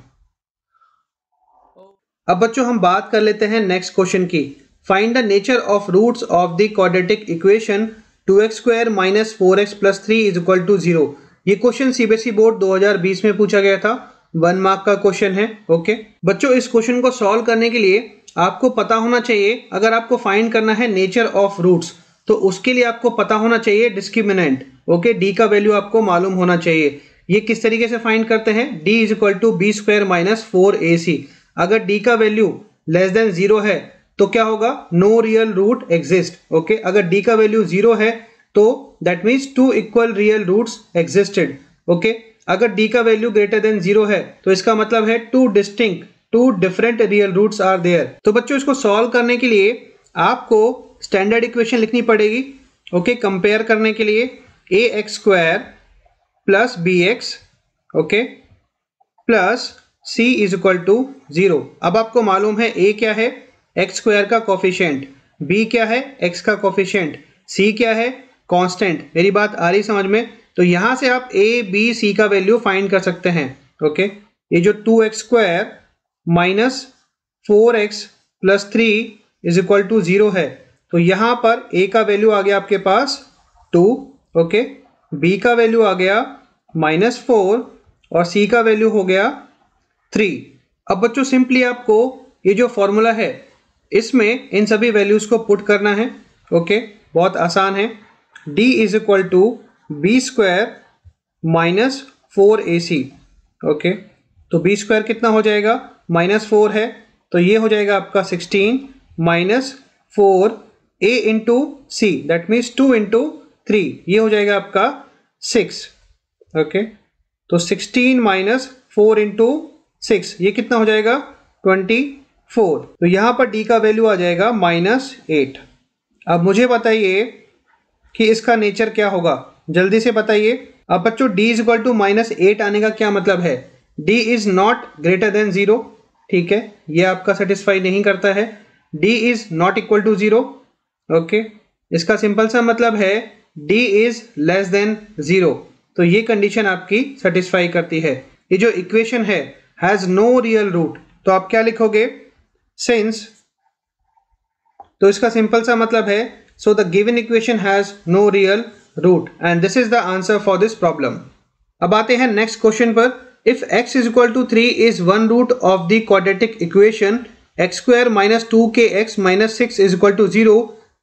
अब बच्चों हम बात कर लेते हैं नेक्स्ट क्वेश्चन की find the nature of roots of the quadratic equation two x square minus four x plus three is equal to zero ये question CBSE board 2020 में पूछा गया था वन मार्क का क्वेश्चन है ओके बच्चों इस क्वेश्चन को सॉल्व करने के लिए आपको पता होना चाहिए अगर आपको फाइंड करना है नेचर ऑफ रूट्स तो उसके लिए आपको पता होना चाहिए डिस्क्रिमिनेंट ओके डी का वैल्यू आपको मालूम होना चाहिए ये किस तरीके से फाइंड करते हैं d is equal to b square minus four a c अगर डी का वैल्यू लेस देन जीरो है तो क्या होगा no real root exist okay अगर डी का वैल्यू जीरो है तो that means two equal real roots existed okay अगर डी का वैल्यू ग्रेटर देन जीरो है तो इसका मतलब है two distinct two different real roots are there तो बच्चों इसको सॉल्व करने के लिए आपको स्टैंडर्ड इक्वेशन लिखनी पड़ेगी ओके कंपेयर करने के लिए a x square plus b x okay plus c is equal to zero अब आपको मालूम है ए क्या है एक्स स्क्वायर का कॉफिशेंट बी क्या है एक्स का कॉफिशेंट सी क्या है कांस्टेंट मेरी बात आ रही समझ में तो यहाँ से आप ए बी सी का वैल्यू फाइंड कर सकते हैं ओके ये जो two x square minus four x plus three is equal to zero है तो यहाँ पर ए का वैल्यू आ गया आपके पास टू ओके बी का वैल्यू आ गया माइनस फोर और सी का वैल्यू हो गया थ्री अब बच्चों सिंपली आपको ये जो फॉर्मूला है इसमें इन सभी वैल्यूज़ को पुट करना है ओके बहुत आसान है d is equal to b square minus four a c okay तो बी स्क्वायर कितना हो जाएगा माइनस फोर है तो ये हो जाएगा आपका sixteen minus four a into c that means two into three ये हो जाएगा आपका सिक्स ओके okay? तो sixteen minus four into six ये कितना हो जाएगा ट्वेंटी फोर तो यहाँ पर डी का वैल्यू आ जाएगा माइनस एट अब मुझे बताइए कि इसका नेचर क्या होगा जल्दी से बताइए अब बच्चों d is equal to minus eight आने का क्या मतलब है d is not greater than zero ठीक है ये आपका सेटिस्फाई नहीं करता है d is not equal to zero okay इसका सिंपल सा मतलब है d is less than zero तो ये कंडीशन आपकी सेटिस्फाई करती है ये जो इक्वेशन है हैज नो रियल रूट तो आप क्या लिखोगे सिंस तो इसका सिंपल सा मतलब है so the given equation has no real root and this is the answer for this problem अब आते हैं नेक्स्ट क्वेश्चन पर if x is equal to three is one root of the quadratic equation x square minus two k x minus six is equal to zero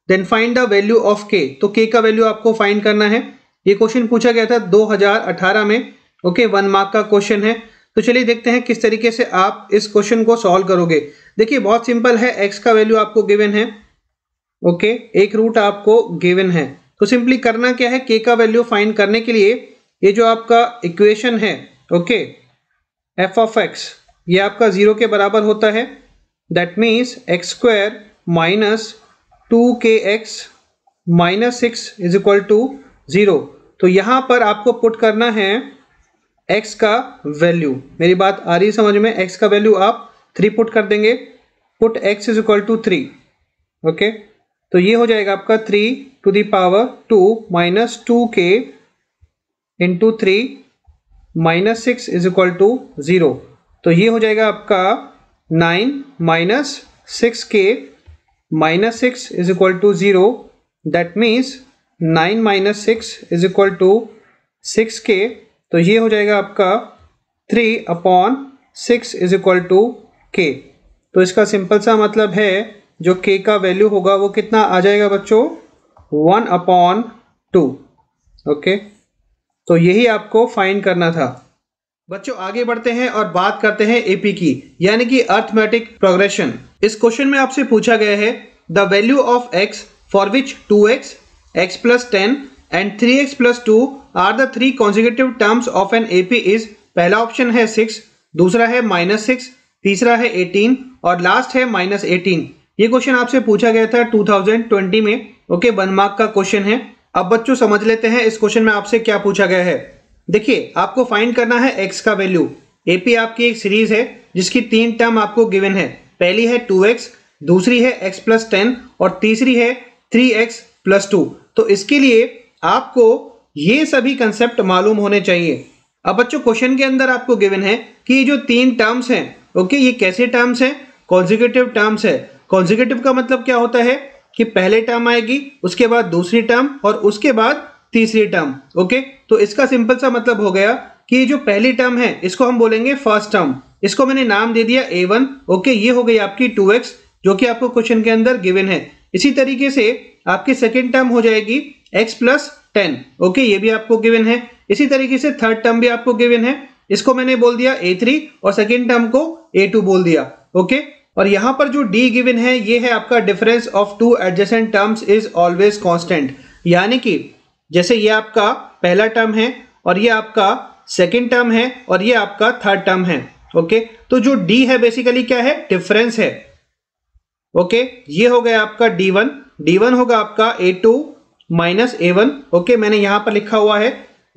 then find the value of k तो k का value आपको find करना है ये question पूछा गया था 2018 में ओके वन मार्क का क्वेश्चन है तो चलिए देखते हैं किस तरीके से आप इस क्वेश्चन को सॉल्व करोगे देखिए बहुत सिंपल है एक्स का वैल्यू आपको गिवन है ओके एक रूट आपको गिवन है तो सिंपली करना क्या है के का वैल्यू फाइंड करने के लिए ये जो आपका इक्वेशन है ओके एफ ऑफ एक्स ये आपका जीरो के बराबर होता है that means x square minus two k x minus six is equal to zero तो यहाँ पर आपको पुट करना है एक्स का वैल्यू मेरी बात आ रही है समझ में एक्स का वैल्यू आप थ्री पुट कर देंगे put x is equal to three okay तो ये हो जाएगा आपका three to the power two minus two k into three minus six is equal to zero तो ये हो जाएगा आपका nine minus six k minus six is equal to zero that means nine minus six is equal to six k तो ये हो जाएगा आपका three upon six is equal to k तो इसका सिंपल सा मतलब है जो के का वैल्यू होगा वो कितना आ जाएगा बच्चों वन अपॉन टू ओके तो यही आपको फाइन करना था बच्चों आगे बढ़ते हैं और बात करते हैं एपी की यानी कि अर्थमेटिक प्रोग्रेशन इस क्वेश्चन में आपसे पूछा गया है the value of x for which two x x plus ten and three x plus two are the three consecutive terms of an AP इज पहला ऑप्शन है सिक्स दूसरा है माइनस सिक्स तीसरा है एटीन और लास्ट है माइनस एटीन ये क्वेश्चन आपसे पूछा गया था 2020 में ओके वन मार्क का क्वेश्चन है अब बच्चों समझ लेते हैं इस क्वेश्चन में आपसे क्या पूछा गया है देखिए आपको फाइंड करना है एक्स का वैल्यू एपी आपकी एक सीरीज है जिसकी तीन टर्म आपको गिवन है पहली है टू एक्स दूसरी है एक्स प्लस टेन और तीसरी है थ्री एक्स प्लस टू तो इसके लिए आपको ये सभी कंसेप्ट मालूम होने चाहिए अब बच्चों क्वेश्चन के अंदर आपको गिवन है कि ये जो तीन टर्म्स हैं ओके ये कैसे टर्म्स हैं कॉन्जिक्यूटिव टर्म्स है कॉन्जिक्यूटिव का मतलब क्या होता है कि पहले टर्म आएगी उसके बाद दूसरी टर्म और उसके बाद तीसरी टर्म ओके तो इसका सिंपल सा मतलब हो गया कि ये जो पहली टर्म है इसको हम बोलेंगे फर्स्ट टर्म इसको मैंने नाम दे दिया ए वन ओके ये हो गई आपकी टू एक्स जो कि आपको क्वेश्चन के अंदर गिवन है इसी तरीके से आपकी सेकेंड टर्म हो जाएगी एक्स प्लस टेन ओके ये भी आपको गिवन है इसी तरीके से थर्ड टर्म भी आपको गिवन है इसको मैंने बोल दिया ए थ्री और सेकेंड टर्म को ए टू बोल दिया ओके और यहां पर जो डी गिवन है ये है आपका difference of two adjacent terms is always constant यानी कि जैसे ये आपका पहला टर्म है और ये आपका सेकेंड टर्म है और ये आपका थर्ड टर्म है ओके तो जो डी है बेसिकली क्या है डिफरेंस है ओके ये हो गया आपका डी वन डी वन होगा आपका a two minus a one okay मैंने यहां पर लिखा हुआ है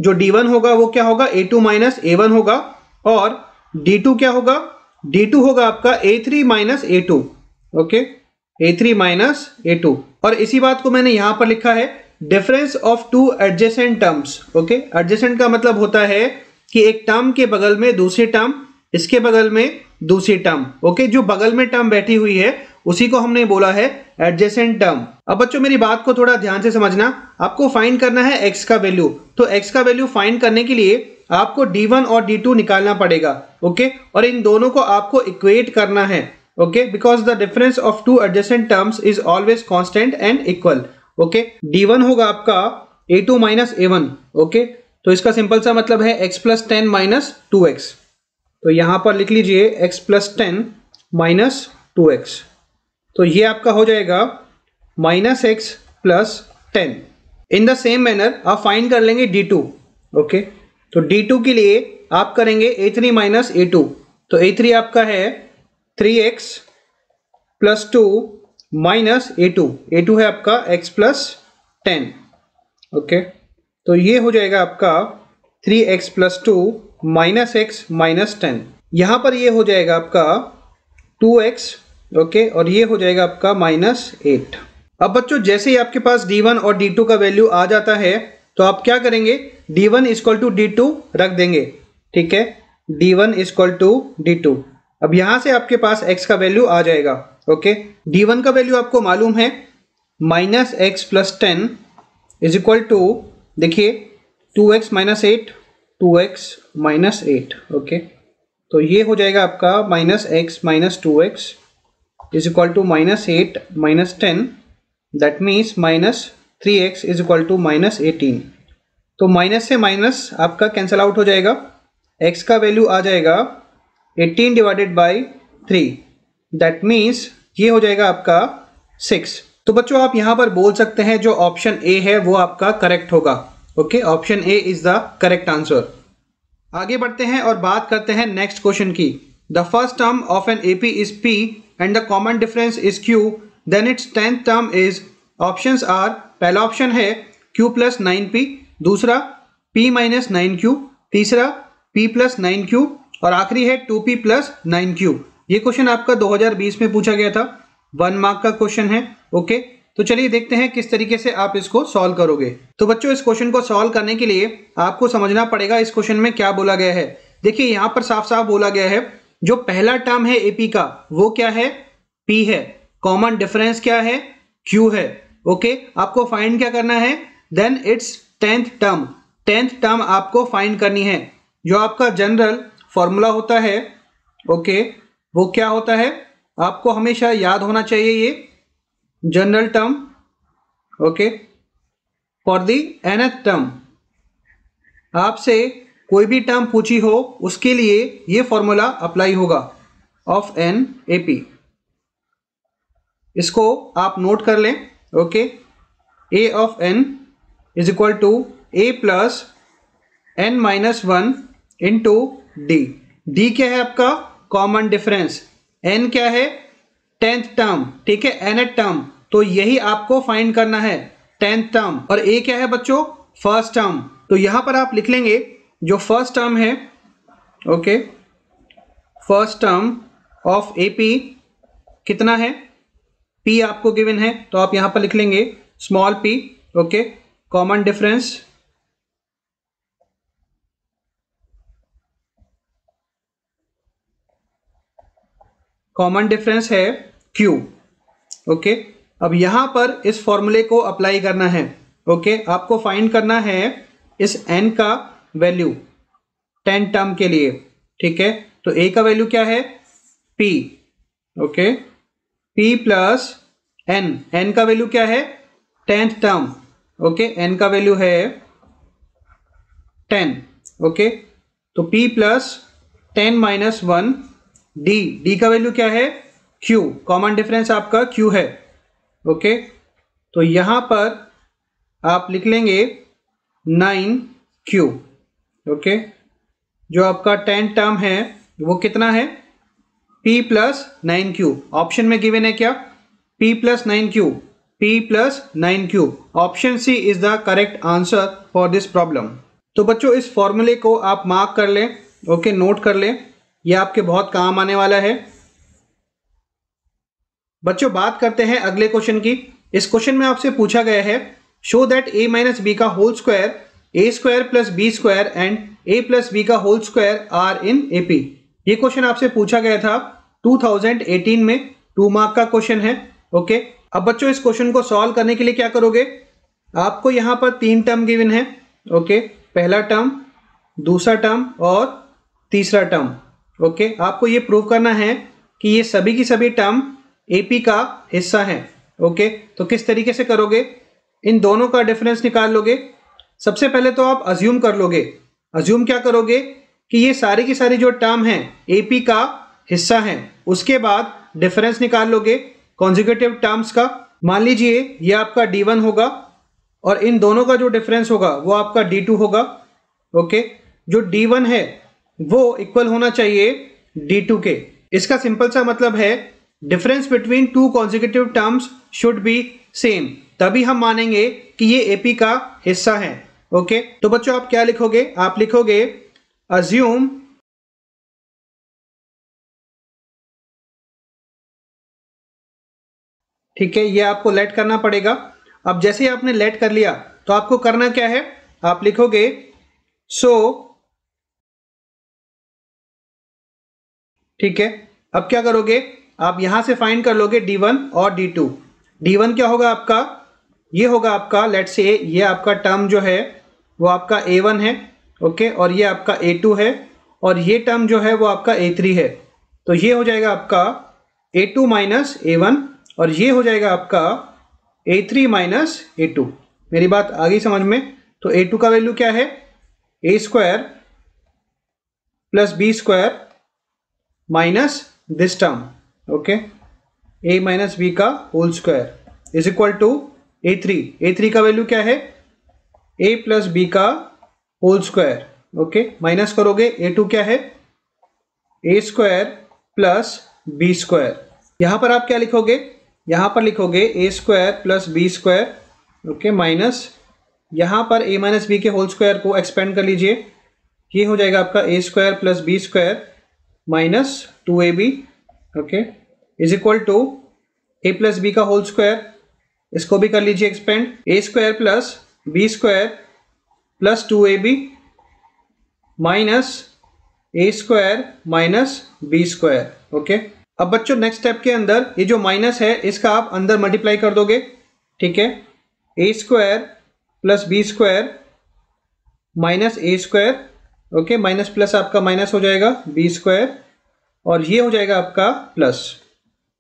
जो डी वन होगा वो क्या होगा a two minus a one होगा और डी टू क्या होगा डी टू होगा आपका a three minus a two okay a three minus a two और इसी बात को मैंने यहां पर लिखा है difference of two adjacent terms okay adjacent का मतलब होता है कि एक टर्म के बगल में दूसरी टर्म इसके बगल में दूसरी टर्म ओके okay? जो बगल में टर्म बैठी हुई है उसी को हमने बोला है एडजेसेंट टर्म अब बच्चों मेरी बात को थोड़ा ध्यान से समझना आपको फाइंड करना है एक्स का वैल्यू तो एक्स का वैल्यू फाइंड करने के लिए आपको डी वन और डी टू निकालना पड़ेगा ओके और इन दोनों को आपको इक्वेट करना है okay because the difference of two adjacent terms is always constant and equal okay d one होगा आपका a two minus a one okay तो इसका सिंपल सा मतलब है x plus ten minus two x तो यहां पर लिख लीजिए x plus ten minus two x तो ये आपका हो जाएगा minus x plus ten in the same manner आप फाइंड कर लेंगे डी टू ओके तो डी टू के लिए आप करेंगे a three minus a two तो ए थ्री आपका है three x plus two minus a two a two है आपका एक्स प्लस टेन ओके तो ये हो जाएगा आपका three x plus two minus x minus ten यहाँ पर ये हो जाएगा आपका टू एक्स ओके और ये हो जाएगा आपका माइनस एट अब बच्चों जैसे ही आपके पास डी वन और डी टू का वैल्यू आ जाता है तो आप क्या करेंगे d one is equal to d two रख देंगे ठीक है d one is equal to d two अब यहाँ से आपके पास एक्स का वैल्यू आ जाएगा ओके डी वन का वैल्यू आपको मालूम है minus x plus ten is equal to देखिए two x minus eight two x minus eight okay तो ये हो जाएगा आपका minus x minus two x is equal to minus 8 minus 10 that means minus 3x is equal to minus eighteen तो minus से minus आपका cancel out हो जाएगा x का वैल्यू आ जाएगा 18 डिवाइडेड बाय 3 दैट मीन्स ये हो जाएगा आपका 6 तो बच्चों आप यहाँ पर बोल सकते हैं जो ऑप्शन ए है वो आपका करेक्ट होगा okay option a is the correct answer आगे बढ़ते हैं और बात करते हैं नेक्स्ट क्वेश्चन की the first term of an AP is P and the common difference is Q, then its 10th term is options are पहला ऑप्शन है Q प्लस नाइन पी दूसरा P माइनस नाइन क्यू तीसरा P plus nine q और आखिरी है two p plus nine q ये question आपका 2020 में पूछा गया था वन मार्क का क्वेश्चन है ओके तो चलिए देखते हैं किस तरीके से आप इसको सॉल्व करोगे तो बच्चों इस क्वेश्चन को सॉल्व करने के लिए आपको समझना पड़ेगा इस क्वेश्चन में क्या बोला गया है देखिए यहाँ पर साफ साफ बोला गया है जो पहला टर्म है एपी का वो क्या है पी है कॉमन डिफरेंस क्या है क्यू है ओके okay? आपको फाइंड क्या करना है then it's tenth term tenth term आपको फाइंड करनी है जो आपका जनरल फॉर्मूला होता है ओके okay, वो क्या होता है आपको हमेशा याद होना चाहिए ये general term okay for the nth term आपसे कोई भी टर्म पूछी हो उसके लिए ये फॉर्मूला अप्लाई होगा ऑफ एन ए पी इसको आप नोट कर लें okay a of n is equal to a plus n minus one into d d डी क्या है आपका कॉमन डिफरेंस एन क्या है टेंथ टर्म ठीक है एन एथ टर्म तो यही आपको फाइंड करना है टेंथ टर्म और ए क्या है बच्चों फर्स्ट टर्म तो यहां पर आप लिख लेंगे जो फर्स्ट टर्म है okay first term of A P कितना है पी आपको गिवन है तो आप यहां पर लिख लेंगे small p okay common difference common difference है Q ओके अब यहां पर इस फॉर्मूले को अप्लाई करना है ओके आपको फाइंड करना है इस n का वैल्यू टेन टर्म के लिए ठीक है तो ए का वैल्यू क्या है p okay p plus n n का वैल्यू क्या है टेंथ टर्म ओके एन का वैल्यू है टेन ओके तो p plus ten minus one d d का वैल्यू क्या है क्यू कॉमन डिफरेंस आपका क्यू है ओके तो यहाँ पर आप लिख लेंगे नाइन क्यू ओके जो आपका टेन टर्म है वो कितना है p plus nine q option में गिवन है क्या p plus nine q p plus nine q option c is the correct answer for this problem तो बच्चों इस फॉर्मूले को आप मार्क कर लें ओके okay, नोट कर लें यह आपके बहुत काम आने वाला है बच्चों बात करते हैं अगले क्वेश्चन की इस क्वेश्चन में आपसे पूछा गया है show that a minus b का whole square a square plus b square and a plus b का whole square are in A P ये क्वेश्चन आपसे पूछा गया था 2018 में टू मार्क का क्वेश्चन है ओके अब बच्चों इस क्वेश्चन को सॉल्व करने के लिए क्या करोगे आपको यहाँ पर तीन टर्म गिवन है ओके पहला टर्म दूसरा टर्म और तीसरा टर्म ओके आपको ये प्रूव करना है कि ये सभी की सभी टर्म एपी का हिस्सा है ओके तो किस तरीके से करोगे इन दोनों का डिफरेंस निकाल लोगे सबसे पहले तो आप अज्यूम कर लोगे अज्यूम क्या करोगे कि ये सारी की सारी जो टर्म है एपी का हिस्सा है उसके बाद डिफरेंस निकाल लोगे कॉन्जिक्यूटिव टर्म्स का मान लीजिए ये आपका डी वन होगा और इन दोनों का जो डिफरेंस होगा वो आपका डी टू होगा ओके जो डी वन है वो इक्वल होना चाहिए डी टू के इसका सिंपल सा मतलब है difference between two consecutive terms should be same तभी हम मानेंगे कि ये एपी का हिस्सा है ओके तो बच्चों आप क्या लिखोगे आप लिखोगे अज्यूम ठीक है ये आपको लेट करना पड़ेगा अब जैसे ही आपने लेट कर लिया तो आपको करना क्या है आप लिखोगे सो ठीक है अब क्या करोगे आप यहां से फाइंड कर लोगे d1 और d2 d1 क्या होगा आपका ये होगा आपका लेट से ये आपका टर्म जो है वो आपका ए वन है ओके और ये आपका ए टू है और ये टर्म जो है वो आपका ए थ्री है तो ये हो जाएगा आपका a two minus a one और ये हो जाएगा आपका a three minus a two मेरी बात आ गई समझ में तो ए टू का वैल्यू क्या है a square plus b square minus this term okay a minus b का whole square is equal to a three a three का वैल्यू क्या है ए प्लस बी का होल स्क्वायर ओके माइनस करोगे a two क्या है a square plus b square यहाँ पर आप क्या लिखोगे यहाँ पर लिखोगे a square plus b square okay minus यहाँ पर ए माइनस बी के होल स्क्वायर को एक्सपेंड कर लीजिए ये हो जाएगा आपका a square plus b square minus two a b okay is equal to a plus b का होल स्क्वायर इसको भी कर लीजिए expand a square plus b square plus two a b minus a square minus b square okay अब बच्चों next step के अंदर ये जो माइनस है इसका आप अंदर मल्टीप्लाई कर दोगे ठीक है a square plus b square minus a square okay minus plus आपका माइनस हो जाएगा बी स्क्वायर और ये हो जाएगा आपका plus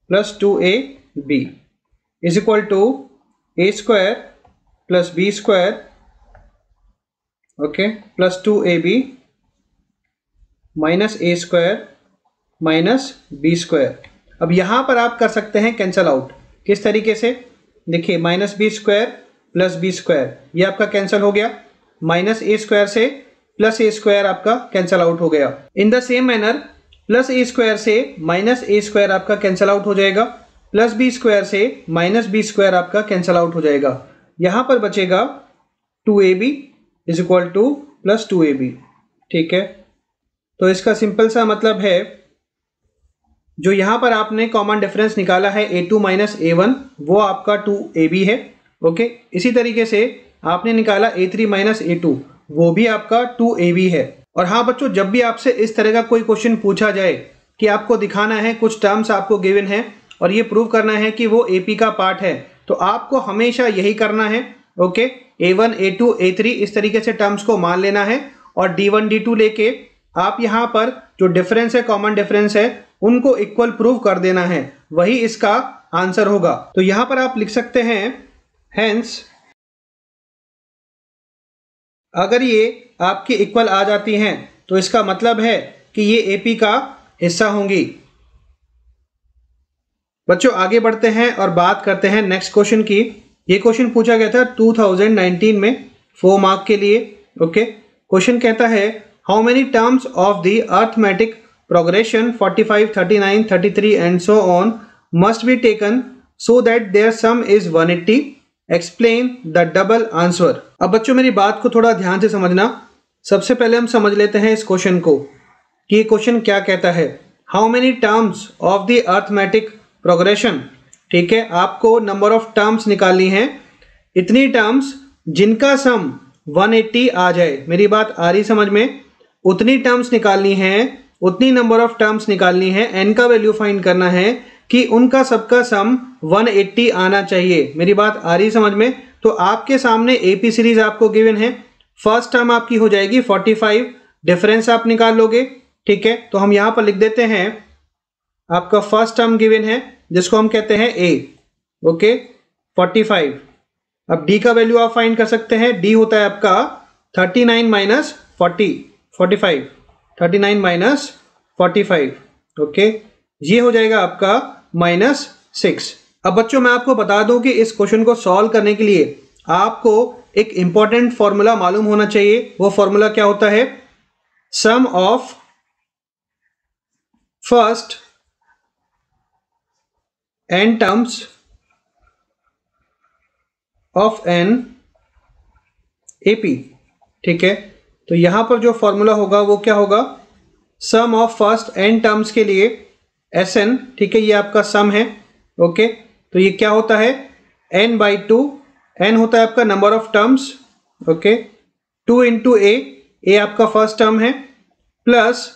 plus two a B is equal to a square plus b square okay plus 2ab minus a square minus b square अब यहां पर आप कर सकते हैं कैंसल आउट किस तरीके से देखिए minus b square plus b square ये आपका कैंसिल हो गया माइनस ए स्क्वायर से प्लस ए स्क्वायर आपका कैंसिल आउट हो गया in the same manner plus a square से माइनस ए स्क्वायर आपका कैंसिल आउट हो जाएगा प्लस बी स्क्वायर से माइनस बी स्क्वायर आपका कैंसिल आउट हो जाएगा यहाँ पर बचेगा two a B is equal to plus two a b ठीक है तो इसका सिंपल सा मतलब है जो यहाँ पर आपने कॉमन डिफरेंस निकाला है a two minus a one वो आपका टू ए बी है ओके इसी तरीके से आपने निकाला a three minus a two वो भी आपका टू ए बी है और हाँ बच्चों जब भी आपसे इस तरह का कोई क्वेश्चन पूछा जाए कि आपको दिखाना है कुछ टर्म्स आपको गिवन है और ये प्रूव करना है कि वो ए पी का पार्ट है तो आपको हमेशा यही करना है okay a one a two a three इस तरीके से टर्म्स को मान लेना है और डी वन डी टू लेके आप यहाँ पर जो डिफरेंस है कॉमन डिफरेंस है उनको इक्वल प्रूव कर देना है वही इसका आंसर होगा तो यहाँ पर आप लिख सकते हैं हैंस अगर ये आपके इक्वल आ जाती हैं तो इसका मतलब है कि ये एपी का हिस्सा होंगी बच्चों आगे बढ़ते हैं और बात करते हैं नेक्स्ट क्वेश्चन की ये क्वेश्चन पूछा गया था 2019 में फोर मार्क के लिए ओके क्वेश्चन कहता है how many terms of the arithmetic progression 45, 39, 33 and so on must be taken so that their sum is 180 explain the double answer अब बच्चों मेरी बात को थोड़ा ध्यान से समझना सबसे पहले हम समझ लेते हैं इस क्वेश्चन को कि ये क्वेश्चन क्या कहता है how many terms of the arithmetic progression ठीक है आपको नंबर ऑफ टर्म्स निकालनी है इतनी टर्म्स जिनका सम 180 आ जाए मेरी बात आ रही समझ में उतनी टर्म्स निकालनी है उतनी नंबर ऑफ टर्म्स निकालनी है एन का वैल्यू फाइंड करना है कि उनका सबका सम 180 आना चाहिए मेरी बात आ रही समझ में तो आपके सामने ए पी सीरीज आपको गिवन है फर्स्ट टर्म आपकी हो जाएगी 45 डिफरेंस आप निकाल लोगे ठीक है तो हम यहाँ पर लिख देते हैं आपका फर्स्ट टर्म गिवन है जिसको हम कहते हैं ए ओके फोर्टी फाइव अब डी का वैल्यू आप फाइंड कर सकते हैं डी होता है आपका thirty nine minus forty forty five thirty nine minus forty five okay ये हो जाएगा आपका माइनस सिक्स अब बच्चों मैं आपको बता दूं कि इस क्वेश्चन को सॉल्व करने के लिए आपको एक इम्पॉर्टेंट फॉर्मूला मालूम होना चाहिए वो फॉर्मूला क्या होता है sum of first n terms of n ap ठीक है तो यहां पर जो फॉर्मूला होगा वो क्या होगा sum of first n terms के लिए एस एन ठीक है ये आपका सम है ओके तो ये क्या होता है एन बाई टू एन होता है आपका number of terms okay two into a a आपका फर्स्ट टर्म है plus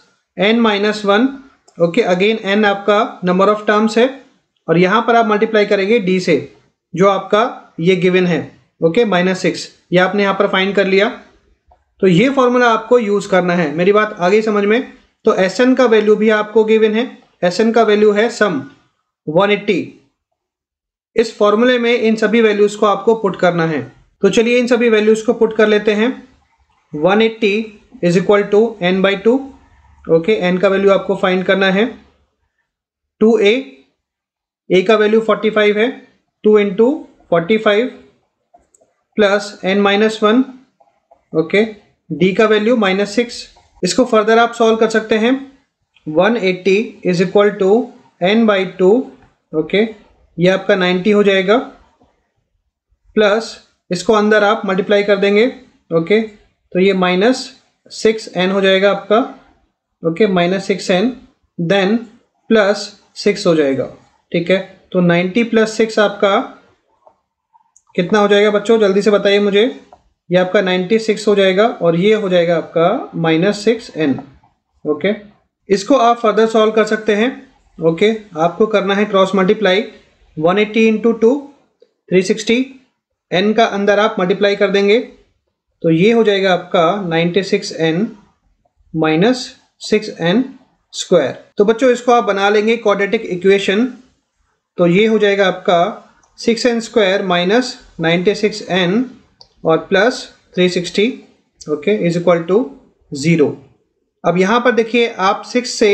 n minus one okay again n आपका नंबर ऑफ टर्म्स है और यहाँ पर आप मल्टीप्लाई करेंगे डी से जो आपका ये गिवन है ओके माइनस सिक्स ये आपने यहाँ पर फाइंड कर लिया तो ये फॉर्मूला आपको यूज़ करना है मेरी बात आगे समझ में तो एस एन का वैल्यू भी आपको गिवन है एस एन का वैल्यू है सम 180 इस फॉर्मूले में इन सभी वैल्यूज़ को आपको पुट करना है तो चलिए इन सभी वैल्यूज़ को पुट कर लेते हैं 180 eighty is equal to n by two okay n का वैल्यू आपको फाइंड करना है 2a ए का वैल्यू फोर्टी फाइव है two into forty five plus n minus one okay d का वैल्यू माइनस सिक्स इसको फर्दर आप सॉल्व कर सकते हैं one eighty is equal to n by two okay ये आपका नाइन्टी हो जाएगा प्लस इसको अंदर आप मल्टीप्लाई कर देंगे ओके तो ये माइनस सिक्स एन हो जाएगा आपका okay minus six n then plus six हो जाएगा ठीक है तो नाइन्टी प्लस सिक्स आपका कितना हो जाएगा बच्चों जल्दी से बताइए मुझे ये आपका नाइन्टी सिक्स हो जाएगा और ये हो जाएगा आपका माइनस सिक्स एन ओके इसको आप फर्दर सॉल्व कर सकते हैं ओके आपको करना है cross multiply one eighty into two three sixty n का अंदर आप मल्टीप्लाई कर देंगे तो ये हो जाएगा आपका ninety six n minus six n square तो बच्चों इसको आप बना लेंगे क्वाड्रेटिक इक्वेशन तो ये हो जाएगा आपका six n square minus ninety six n और plus three sixty okay is equal to zero अब यहाँ पर देखिए आप सिक्स से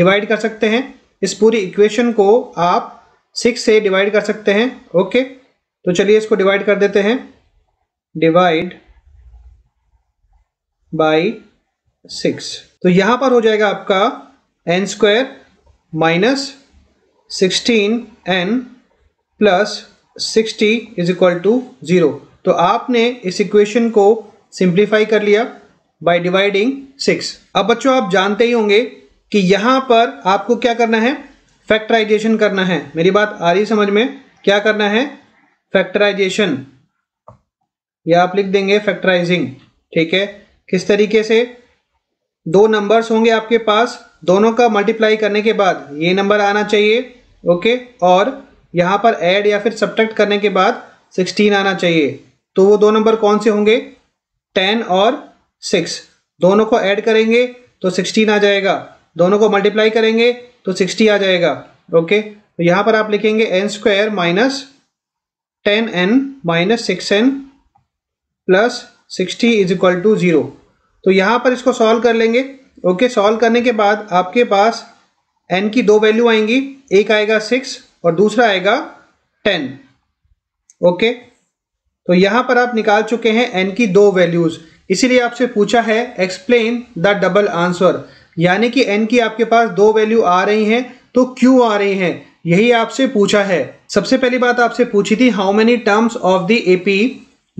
डिवाइड कर सकते हैं इस पूरी इक्वेशन को आप सिक्स से डिवाइड कर सकते हैं ओके तो चलिए इसको डिवाइड कर देते हैं डिवाइड बाई सिक्स तो यहाँ पर हो जाएगा आपका n square minus 16n plus sixty is equal to zero तो आपने इस इक्वेशन को सिंप्लीफाई कर लिया बाय डिवाइडिंग सिक्स अब बच्चों आप जानते ही होंगे कि यहां पर आपको क्या करना है फैक्टराइजेशन करना है मेरी बात आ रही समझ में क्या करना है फैक्टराइजेशन या आप लिख देंगे फैक्टराइजिंग ठीक है किस तरीके से दो नंबर्स होंगे आपके पास दोनों का मल्टीप्लाई करने के बाद ये नंबर आना चाहिए ओके और यहाँ पर ऐड या फिर सब्ट्रैक्ट करने के बाद सिक्सटीन आना चाहिए तो वो दो नंबर कौन से होंगे टेन और सिक्स दोनों को ऐड करेंगे तो सिक्सटीन आ जाएगा दोनों को मल्टीप्लाई करेंगे तो सिक्सटी आ जाएगा ओके तो यहाँ पर आप लिखेंगे n square minus ten n minus six n plus sixty is equal to zero तो यहाँ पर इसको सॉल्व कर लेंगे ओके सॉल्व करने के बाद आपके पास एन की दो वैल्यू आएंगी एक आएगा सिक्स और दूसरा आएगा टेन ओके तो यहां पर आप निकाल चुके हैं एन की दो वैल्यूज इसीलिए आपसे पूछा है एक्सप्लेन द डबल आंसर यानी कि एन की आपके पास दो वैल्यू आ रही हैं तो क्यों आ रही हैं यही आपसे पूछा है सबसे पहली बात आपसे पूछी थी how many terms of the AP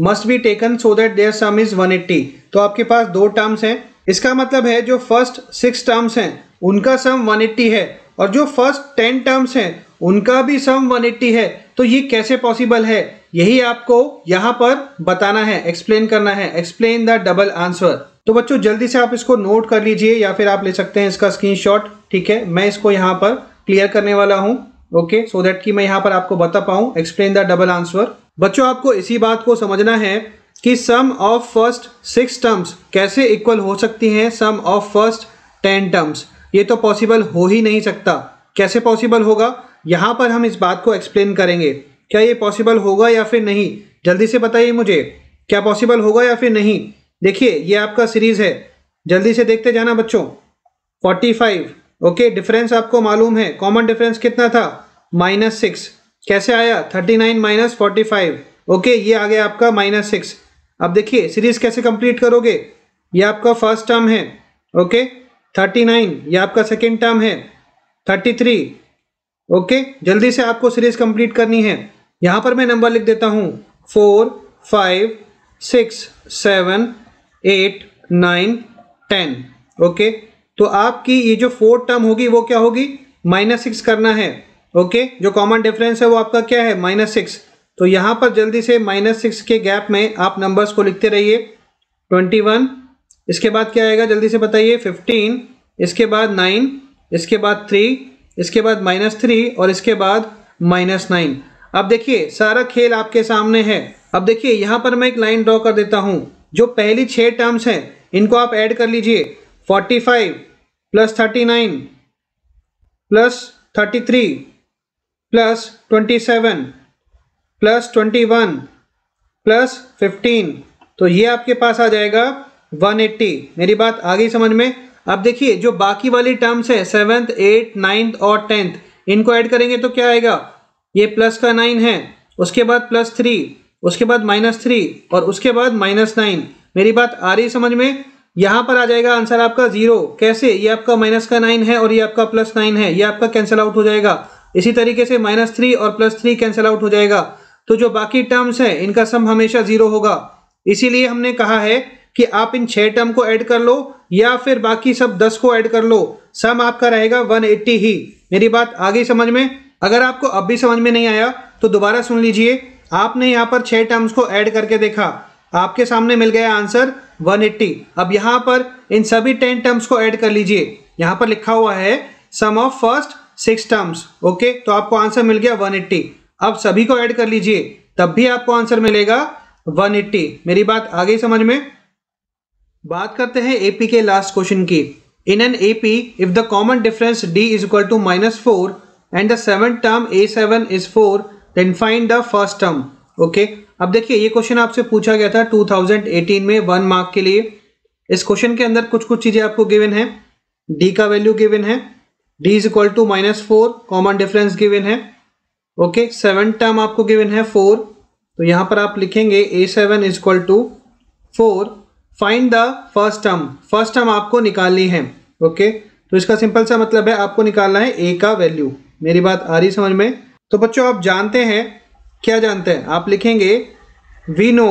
must be taken so that their sum is 180 तो आपके पास दो टर्म्स हैं इसका मतलब है जो फर्स्ट सिक्स टर्म्स हैं उनका सम 180 है और जो फर्स्ट टेन टर्म्स हैं उनका भी सम 180 है तो ये कैसे पॉसिबल है यही आपको यहाँ पर बताना है एक्सप्लेन करना है एक्सप्लेन द डबल आंसर तो बच्चों जल्दी से आप इसको नोट कर लीजिए या फिर आप ले सकते हैं इसका स्क्रीन ठीक है मैं इसको यहाँ पर क्लियर करने वाला हूँ ओके सो दैट कि मैं यहाँ पर आपको बता पाऊँ एक्सप्लेन द डबल आंसर बच्चों आपको इसी बात को समझना है कि sum of first six terms कैसे इक्वल हो सकती हैं sum of first ten terms ये तो पॉसिबल हो ही नहीं सकता कैसे पॉसिबल होगा यहाँ पर हम इस बात को एक्सप्लेन करेंगे क्या ये पॉसिबल होगा या फिर नहीं जल्दी से बताइए मुझे क्या पॉसिबल होगा या फिर नहीं देखिए ये आपका सीरीज़ है जल्दी से देखते जाना बच्चों 45 ओके डिफरेंस आपको मालूम है कॉमन डिफरेंस कितना था माइनस सिक्स कैसे आया 39 माइनस फोर्टी ओके ये आ गया आपका माइनस सिक्स अब देखिए सीरीज़ कैसे कंप्लीट करोगे ये आपका फर्स्ट टर्म है ओके थर्टी नाइन ये आपका सेकेंड टर्म है थर्टी थ्री ओके जल्दी से आपको सीरीज कंप्लीट करनी है यहाँ पर मैं नंबर लिख देता हूँ four five six seven eight nine ten okay तो आपकी ये जो फोर्थ टर्म होगी वो क्या होगी माइनस सिक्स करना है ओके जो कॉमन डिफरेंस है वो आपका क्या है माइनस सिक्स तो यहाँ पर जल्दी से माइनस सिक्स के गैप में आप नंबर्स को लिखते रहिए ट्वेंटी वन इसके बाद क्या आएगा जल्दी से बताइए फिफ्टीन इसके बाद नाइन इसके बाद थ्री इसके बाद माइनस थ्री और इसके बाद माइनस नाइन अब देखिए सारा खेल आपके सामने है अब देखिए यहाँ पर मैं एक लाइन ड्रॉ कर देता हूँ जो पहली छः टर्म्स हैं इनको आप ऐड कर लीजिए forty five plus thirty nine plus thirty three plus twenty seven plus twenty one plus fifteen तो ये आपके पास आ जाएगा 180 मेरी बात आ गई समझ में अब देखिए जो बाकी वाली टर्म्स है सेवेंथ एट नाइन्थ और टेंथ इनको ऐड करेंगे तो क्या आएगा ये प्लस का नाइन है उसके बाद प्लस थ्री उसके बाद माइनस थ्री और उसके बाद माइनस नाइन मेरी बात आ रही समझ में यहाँ पर आ जाएगा आंसर आपका जीरो कैसे ये आपका माइनस का नाइन है और ये आपका प्लस नाइन है ये आपका कैंसिल आउट हो जाएगा इसी तरीके से माइनस थ्री और प्लस थ्री कैंसिल आउट हो जाएगा तो जो बाकी टर्म्स हैं इनका सम हमेशा जीरो होगा इसीलिए हमने कहा है कि आप इन छः टर्म को ऐड कर लो या फिर बाकी सब दस को ऐड कर लो सम आपका रहेगा वन एट्टी ही मेरी बात आ गई समझ में अगर आपको अब भी समझ में नहीं आया तो दोबारा सुन लीजिए आपने यहाँ पर छः टर्म्स को ऐड करके देखा आपके सामने मिल गया आंसर 180 अब यहाँ पर इन सभी टेन टर्म्स को ऐड कर लीजिए यहाँ पर लिखा हुआ है sum of first six terms okay तो आपको आंसर मिल गया 180 अब सभी को ऐड कर लीजिए तब भी आपको आंसर मिलेगा 180 मेरी बात आ गई समझ में बात करते हैं एपी के लास्ट क्वेश्चन की in an AP if the common difference d is equal to minus four and the seven term a seven is four then find the first term okay अब देखिए ये क्वेश्चन आपसे पूछा गया था 2018 में वन मार्क के लिए इस क्वेश्चन के अंदर कुछ कुछ चीजें आपको गिवन है डी का वैल्यू गिवन है d is equal to minus four common difference given है ओके सेवन टर्म आपको गिवन है फोर तो यहाँ पर आप लिखेंगे a seven is equal to four find the first term first term आपको निकालनी है ओके तो इसका सिंपल सा मतलब है आपको निकालना है ए का वैल्यू मेरी बात आ रही समझ में तो बच्चों आप जानते हैं क्या जानते हैं आप लिखेंगे वी नो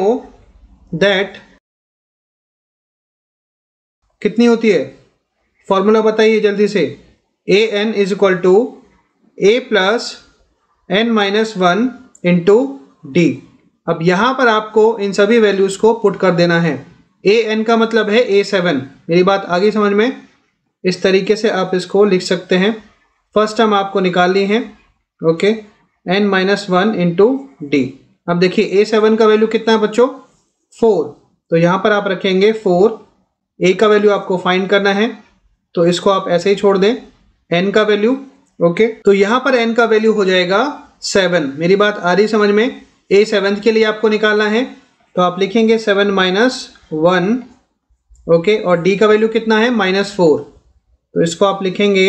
दैट कितनी होती है फॉर्मूला बताइए जल्दी से a n is equal to a plus n minus one into d अब यहाँ पर आपको इन सभी वैल्यूज़ को पुट कर देना है ए एन का मतलब है ए सेवन मेरी बात आगे समझ में इस तरीके से आप इसको लिख सकते हैं फर्स्ट टर्म आपको निकालनी है okay n minus one into d अब देखिए ए सेवन का वैल्यू कितना है बच्चों फोर तो यहाँ पर आप रखेंगे फोर ए का वैल्यू आपको फाइंड करना है तो इसको आप ऐसे ही छोड़ दें एन का वैल्यू ओके तो यहाँ पर एन का वैल्यू हो जाएगा सेवन मेरी बात आ रही समझ में ए सेवन के लिए आपको निकालना है तो आप लिखेंगे सेवन माइनस वन ओके और डी का वैल्यू कितना है माइनस फोर तो इसको आप लिखेंगे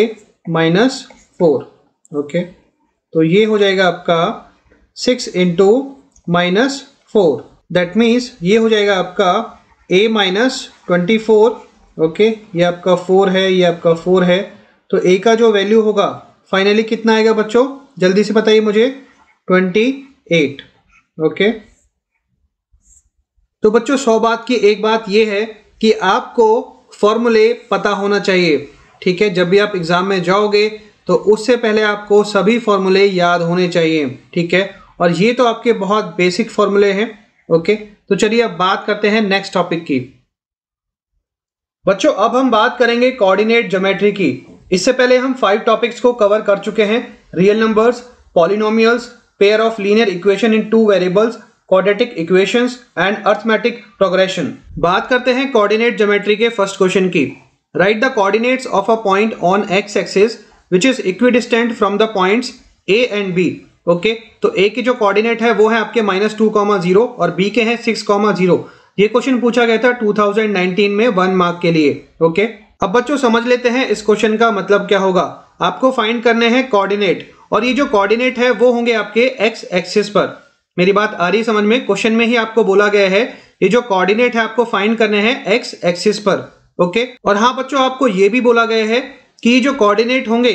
माइनस फोर ओके तो ये हो जाएगा आपका six into minus four that means ये हो जाएगा आपका a minus twenty four okay ये आपका फोर है ये आपका फोर है तो ए का जो वैल्यू होगा फाइनली कितना आएगा बच्चों जल्दी से बताइए मुझे ट्वेंटी एट ओके तो बच्चों सौ बात की एक बात यह है कि आपको फॉर्मूले पता होना चाहिए ठीक है जब भी आप एग्ज़ाम में जाओगे तो उससे पहले आपको सभी फॉर्मूले याद होने चाहिए ठीक है और ये तो आपके बहुत बेसिक फॉर्मूले हैं ओके तो चलिए अब बात करते हैं नेक्स्ट टॉपिक की बच्चों अब हम बात करेंगे कोऑर्डिनेट ज्योमेट्री की इससे पहले हम फाइव टॉपिक्स को कवर कर चुके हैं real numbers polynomials pair of linear equation in two variables quadratic equations and arithmetic progression बात करते हैं कोऑर्डिनेट ज्योमेट्री के फर्स्ट क्वेश्चन की write the coordinates of a point on x axis which is equidistant from the points A and B okay तो A के जो coordinate है वो है आपके माइनस टू कॉमा जीरो और बी के हैं सिक्स कॉमा जीरो ये क्वेश्चन पूछा गया था 2019 में वन मार्क के लिए ओके okay? अब बच्चों समझ लेते हैं इस क्वेश्चन का मतलब क्या होगा आपको फाइंड करने हैं कोऑर्डिनेट और ये जो कोऑर्डिनेट है वो होंगे आपके एक्स एक्सिस पर मेरी बात आ रही समझ में क्वेश्चन में ही आपको बोला गया है ये जो कोऑर्डिनेट है आपको फाइंड करने हैं एक्स एक्सिस पर ओके और हाँ बच्चों आपको ये भी बोला गया है कि ये जो कोऑर्डिनेट होंगे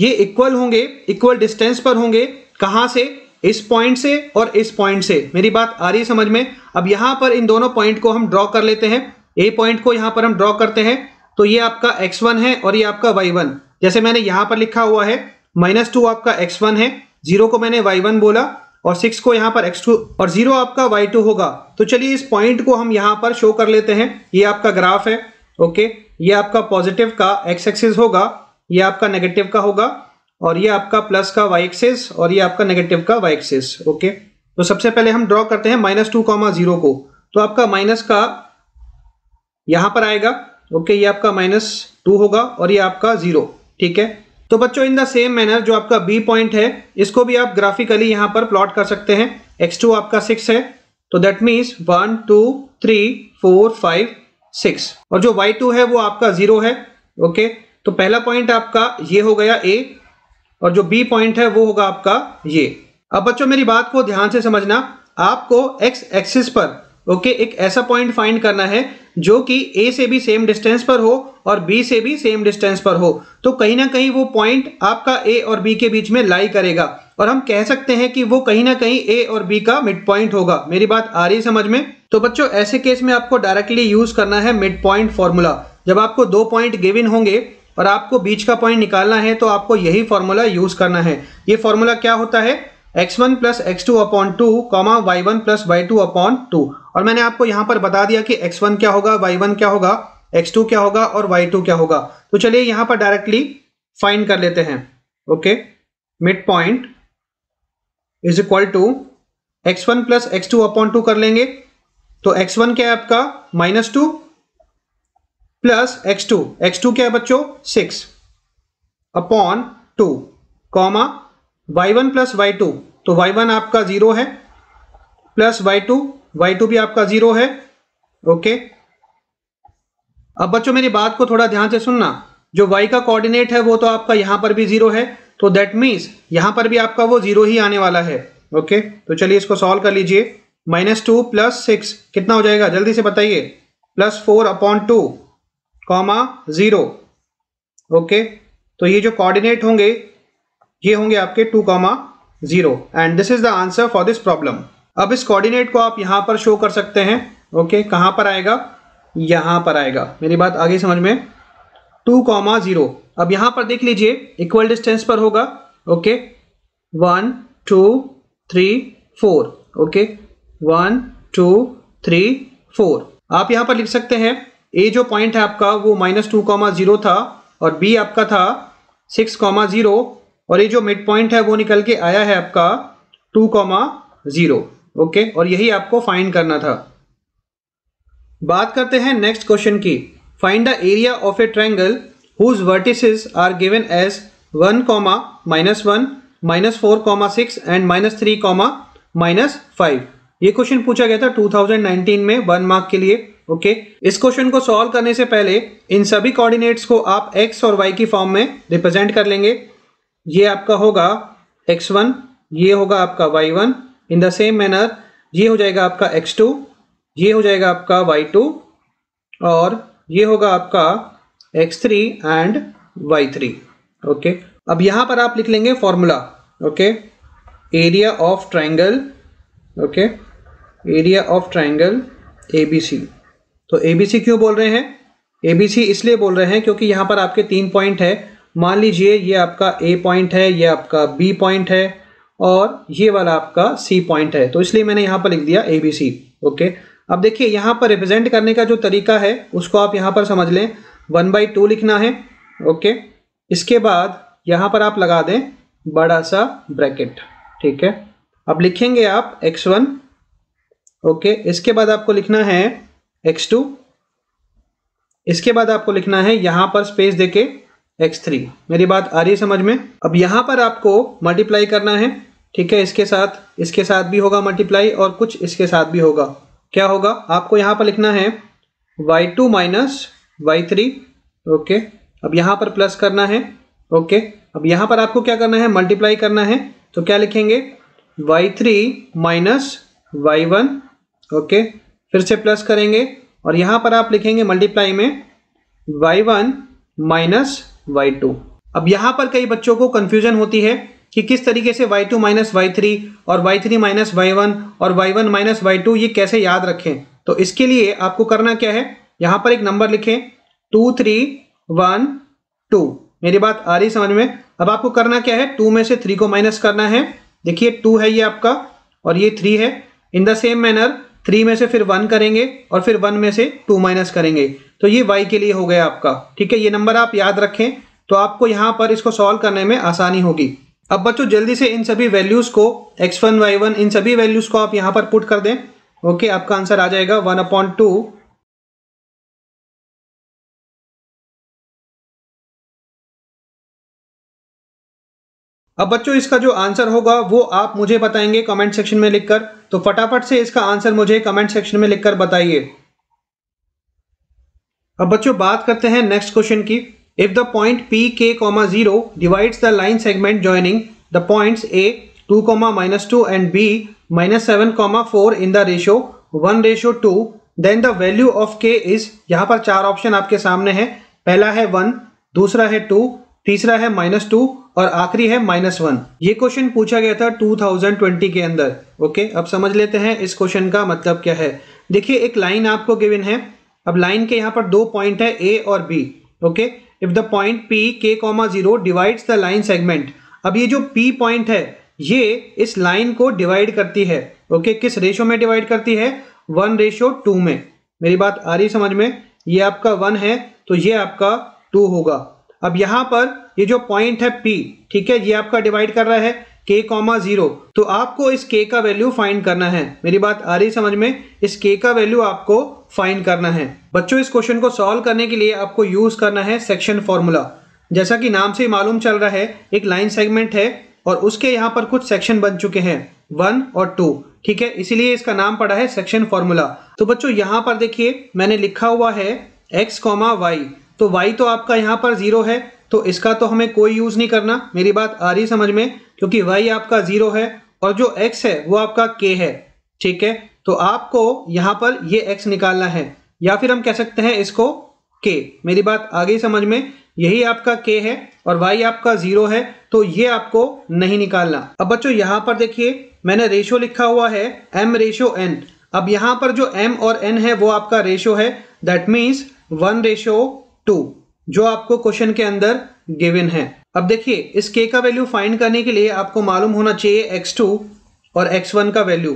ये इक्वल होंगे इक्वल डिस्टेंस पर होंगे कहाँ से इस पॉइंट से और इस पॉइंट से मेरी बात आ रही समझ में अब यहाँ पर इन दोनों पॉइंट को हम ड्रॉ कर लेते हैं ए पॉइंट को यहाँ पर हम ड्रॉ करते हैं तो ये आपका एक्स वन है और ये आपका वाई वन जैसे मैंने यहाँ पर लिखा हुआ है माइनस टू आपका एक्स वन है जीरो को मैंने वाई वन बोला और सिक्स को यहाँ पर एक्स टू और जीरो आपका वाई टू होगा तो चलिए इस पॉइंट को हम यहाँ पर शो कर लेते हैं ये आपका ग्राफ है ओके ये आपका पॉजिटिव का एक्स एक्सेस होगा ये आपका नेगेटिव का होगा और ये आपका प्लस का वाई एक्सेस और ये आपका नेगेटिव का वाई एक्सेस ओके तो सबसे पहले हम ड्रॉ करते हैं माइनस टू कॉमा जीरो को तो आपका माइनस का यहाँ पर आएगा ओके ये आपका माइनस टू होगा और ये आपका जीरो ठीक है तो बच्चों इन द सेम मैनर जो आपका बी पॉइंट है इसको भी आप ग्राफिकली यहाँ पर प्लॉट कर सकते हैं एक्स टू आपका सिक्स है तो that means one two three four five six और जो वाई टू है वो आपका जीरो है ओके तो पहला पॉइंट आपका ये हो गया ए और जो बी पॉइंट है वो होगा आपका ये अब बच्चों मेरी बात को ध्यान से समझना आपको एक्स एक्सिस पर ओके एक ऐसा पॉइंट फाइंड करना है जो कि ए से भी सेम डिस्टेंस पर हो और बी से भी सेम डिस्टेंस पर हो तो कहीं ना कहीं वो पॉइंट आपका ए और बी के बीच में लाई करेगा और हम कह सकते हैं कि वो कहीं ना कहीं ए और बी का मिड पॉइंट होगा मेरी बात आ रही समझ में तो बच्चों ऐसे केस में आपको डायरेक्टली यूज करना है मिड पॉइंट फॉर्मूला जब आपको दो पॉइंट गिविन होंगे और आपको बीच का पॉइंट निकालना है तो आपको यही फॉर्मूला यूज करना है ये फॉर्मूला क्या होता है x one plus x two upon two comma y one plus y two upon two और मैंने आपको यहां पर बता दिया कि एक्स वन क्या होगा वाई वन क्या होगा एक्स टू क्या होगा और वाई टू क्या होगा तो चलिए यहां पर डायरेक्टली फाइंड कर लेते हैं okay mid point is equal to x one plus x two upon two कर लेंगे तो एक्स वन क्या है आपका minus two plus x two x two क्या है बच्चों six upon two comma y one plus y two तो वाई वन आपका ज़ीरो है plus y two y two भी आपका ज़ीरो है ओके अब बच्चों मेरी बात को थोड़ा ध्यान से सुनना जो वाई का कोऑर्डिनेट है वो तो आपका यहां पर भी ज़ीरो है तो दैट मीन्स यहां पर भी आपका वो ज़ीरो ही आने वाला है ओके तो चलिए इसको सॉल्व कर लीजिए माइनस टू प्लस सिक्स कितना हो जाएगा जल्दी से बताइए plus four upon two comma zero okay तो ये जो कोऑर्डिनेट होंगे ये होंगे आपके two comma zero and this is the answer for this problem अब इस कोऑर्डिनेट को आप यहां पर शो कर सकते हैं ओके okay, कहां पर आएगा यहां पर आएगा मेरी बात आगे समझ में टू कॉमा जीरो अब यहां पर देख लीजिए इक्वल डिस्टेंस पर होगा okay one two three four okay one two three four आप यहां पर लिख सकते हैं ए जो पॉइंट है आपका वो माइनस टू कॉमा जीरो था और बी आपका था सिक्स कॉमा जीरो और ये जो मिड पॉइंट है वो निकल के आया है आपका टू कॉमा जीरो ओके और यही आपको फाइंड करना था बात करते हैं नेक्स्ट क्वेश्चन की find the area of a triangle whose vertices are given as one comma minus one minus four comma six and minus three comma minus five ये क्वेश्चन पूछा गया था 2019 में वन मार्क के लिए ओके okay? इस क्वेश्चन को सॉल्व करने से पहले इन सभी कोऑर्डिनेट्स को आप एक्स और वाई की फॉर्म में रिप्रेजेंट कर लेंगे ये आपका होगा एक्स वन ये होगा आपका y one in the same manner ये हो जाएगा आपका एक्स टू ये हो जाएगा आपका वाई टू और ये होगा आपका x three and y three okay अब यहाँ पर आप लिख लेंगे formula okay area of triangle okay area of triangle A B C तो ए बी सी क्यों बोल रहे हैं ए बी सी इसलिए बोल रहे हैं क्योंकि यहाँ पर आपके तीन पॉइंट है मान लीजिए ये आपका ए पॉइंट है ये आपका बी पॉइंट है और ये वाला आपका सी पॉइंट है तो इसलिए मैंने यहाँ पर लिख दिया ए बी सी ओके अब देखिए यहाँ पर रिप्रेजेंट करने का जो तरीका है उसको आप यहाँ पर समझ लें वन बाई टू लिखना है ओके इसके बाद यहाँ पर आप लगा दें बड़ा सा ब्रैकेट ठीक है अब लिखेंगे आप एक्स वन ओके इसके बाद आपको लिखना है एक्स टू इसके बाद आपको लिखना है यहाँ पर स्पेस देके एक्स थ्री मेरी बात आ रही है समझ में अब यहाँ पर आपको मल्टीप्लाई करना है ठीक है इसके साथ इसके साथ भी होगा मल्टीप्लाई और कुछ इसके साथ भी होगा क्या होगा आपको यहाँ पर लिखना है y two minus y three okay अब यहाँ पर प्लस करना है ओके अब यहाँ पर आपको क्या करना है मल्टीप्लाई करना है तो क्या लिखेंगे y three minus y one okay फिर से प्लस करेंगे और यहाँ पर आप लिखेंगे मल्टीप्लाई में वाई वन माइनस y2 अब यहां पर कई बच्चों को कंफ्यूजन होती है कि किस तरीके से y2 टू माइनस और y3 थ्री माइनस और y1 वन माइनस ये कैसे याद रखें तो इसके लिए आपको करना क्या है यहां पर एक नंबर लिखें टू थ्री वन टू मेरी बात आ रही समझ में अब आपको करना क्या है टू में से थ्री को माइनस करना है देखिए टू है ये आपका और ये थ्री है in the same manner three में से फिर वन करेंगे और फिर वन में से टू माइनस करेंगे तो ये वाई के लिए हो गया आपका ठीक है ये नंबर आप याद रखें तो आपको यहाँ पर इसको सॉल्व करने में आसानी होगी अब बच्चों जल्दी से इन सभी वैल्यूज़ को एक्स वन वाई वन इन सभी वैल्यूज़ को आप यहाँ पर पुट कर दें ओके आपका आंसर आ जाएगा वन अपॉइंट टू अब बच्चों इसका जो आंसर होगा वो आप मुझे बताएंगे कमेंट सेक्शन में लिखकर तो फटाफट से इसका आंसर मुझे कमेंट सेक्शन में लिखकर बताइए अब बच्चों बात करते हैं नेक्स्ट क्वेश्चन की if the point P k comma zero divides the line segment joining the point A two comma minus two and B minus seven comma four in the ratio one ratio two then the value of k is यहाँ पर चार option आपके सामने है पहला है one दूसरा है टू तीसरा है माइनस टू और आखिरी है माइनस वन ये क्वेश्चन पूछा गया था 2020 के अंदर ओके अब समझ लेते हैं इस क्वेश्चन का मतलब क्या है देखिए एक लाइन आपको गिवन है अब लाइन के यहाँ पर दो पॉइंट है ए और B okay if the point P k comma zero divides the line segment अब ये जो पी पॉइंट है ये इस लाइन को डिवाइड करती है ओके okay? किस रेशो में डिवाइड करती है वन रेशो टू में मेरी बात आ रही समझ में ये आपका वन है तो ये आपका टू होगा अब यहाँ पर ये जो पॉइंट है पी ठीक है ये आपका डिवाइड कर रहा है के कॉमा जीरो तो आपको इस के का वैल्यू फाइंड करना है मेरी बात आ रही समझ में इस के का वैल्यू आपको फाइंड करना है बच्चों इस क्वेश्चन को सॉल्व करने के लिए आपको यूज करना है सेक्शन फॉर्मूला जैसा कि नाम से मालूम चल रहा है एक लाइन सेगमेंट है और उसके यहाँ पर कुछ सेक्शन बन चुके हैं वन और टू ठीक है इसीलिए इसका नाम पड़ा है सेक्शन फॉर्मूला तो बच्चों यहाँ पर देखिए मैंने लिखा हुआ है एक्स कॉमा वाई तो वाई तो आपका यहाँ पर ज़ीरो है तो इसका तो हमें कोई यूज़ नहीं करना मेरी बात आ रही समझ में क्योंकि वाई आपका ज़ीरो है और जो एक्स है वो आपका के है ठीक है तो आपको यहाँ पर ये एक्स निकालना है या फिर हम कह सकते हैं इसको के मेरी बात आ गई समझ में यही आपका के है और वाई आपका ज़ीरो है तो ये आपको नहीं निकालना अब बच्चों यहाँ पर देखिए मैंने रेशो लिखा हुआ है एम रेशो एन अब यहाँ पर जो एम और एन है वो आपका रेशो है that means one ratio two जो आपको क्वेश्चन के अंदर गिवन है अब देखिए इस के का वैल्यू फाइंड करने के लिए आपको मालूम होना चाहिए एक्स टू और एक्स वन का वैल्यू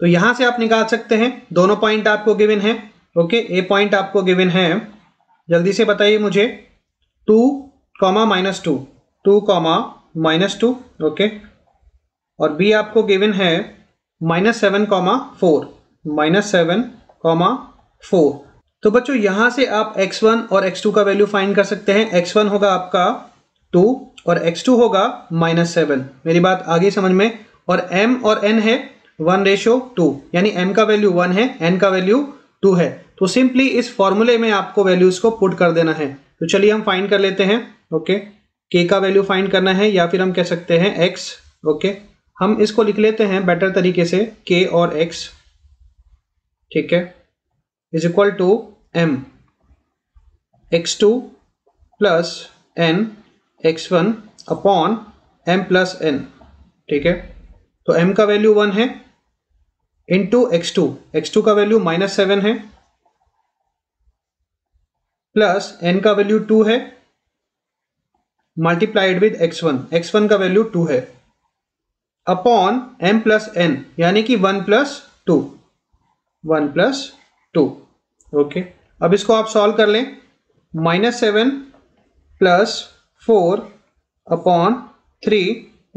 तो यहां से आप निकाल सकते हैं दोनों पॉइंट आपको गिवन है ओके ए पॉइंट आपको गिवन है जल्दी से बताइए मुझे two comma minus two two comma minus two okay और बी आपको गिवन है minus seven comma four minus seven comma four तो बच्चों यहाँ से आप x1 और x2 का वैल्यू फाइंड कर सकते हैं x1 होगा आपका 2 और x2 होगा माइनस सेवन मेरी बात आगे समझ में और m और n है वन रेशो टू यानी m का वैल्यू वन है n का वैल्यू टू है तो सिंपली इस फॉर्मूले में आपको वैल्यूज को पुट कर देना है तो चलिए हम फाइंड कर लेते हैं ओके k का वैल्यू फाइंड करना है या फिर हम कह सकते हैं x ओके हम इसको लिख लेते हैं बेटर तरीके से k और x ठीक है is equal to m x2 plus n x1 upon m plus n ठीक है तो m का वैल्यू वन है into x two x two का वैल्यू माइनस सेवन है प्लस n का वैल्यू टू है multiplied with x one x one का वैल्यू टू है अपॉन m प्लस एन यानी कि one plus two one plus two okay अब इसको आप सॉल्व कर लें minus seven plus four upon three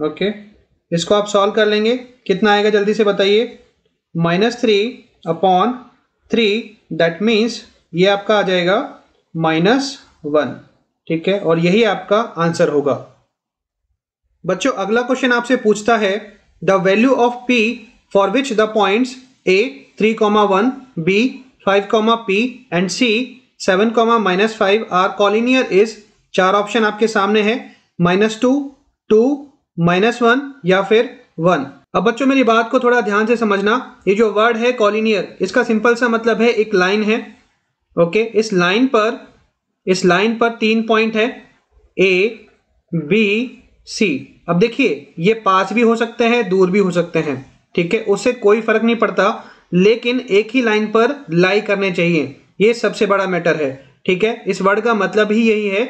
okay इसको आप सॉल्व कर लेंगे कितना आएगा जल्दी से बताइए minus three upon three that means ये आपका आ जाएगा माइनस वन ठीक है और यही आपका आंसर होगा बच्चों अगला क्वेश्चन आपसे पूछता है the value of p for which the points A three comma one B five comma p and C seven comma minus five are collinear is चार ऑप्शन आपके सामने है minus two two minus one या फिर one अब बच्चों मेरी बात को थोड़ा ध्यान से समझना ये जो वर्ड है कॉलिनियर इसका सिंपल सा मतलब है एक लाइन है ओके इस लाइन पर इस लाइन पर तीन पॉइंट है ए बी सी अब देखिए ये पास भी हो सकते हैं दूर भी हो सकते हैं ठीक है उससे कोई फर्क नहीं पड़ता लेकिन एक ही लाइन पर लाई करने चाहिए ये सबसे बड़ा मैटर है ठीक है इस वर्ड का मतलब ही यही है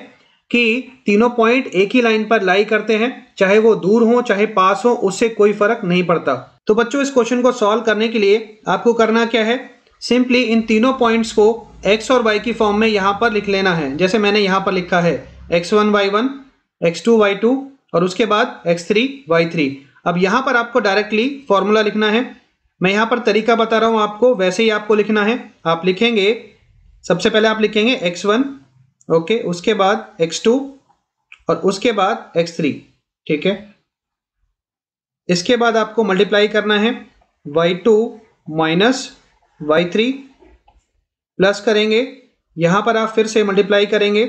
कि तीनों पॉइंट एक ही लाइन पर लाई करते हैं चाहे वो दूर हो चाहे पास हो उससे कोई फर्क नहीं पड़ता तो बच्चों इस क्वेश्चन को सॉल्व करने के लिए आपको करना क्या है सिंपली इन तीनों पॉइंट्स को एक्स और वाई की फॉर्म में यहाँ पर लिख लेना है जैसे मैंने यहाँ पर लिखा है x one y one x two y two और उसके बाद एक्स थ्री वाई थ्री अब यहाँ पर आपको डायरेक्टली फॉर्मूला लिखना है मैं यहाँ पर तरीका बता रहा हूँ आपको वैसे ही आपको लिखना है आप लिखेंगे सबसे पहले आप लिखेंगे एक्स वन ओके उसके बाद एक्स टू और उसके बाद एक्स थ्री ठीक है इसके बाद आपको मल्टीप्लाई करना है y two minus y three plus करेंगे यहाँ पर आप फिर से मल्टीप्लाई करेंगे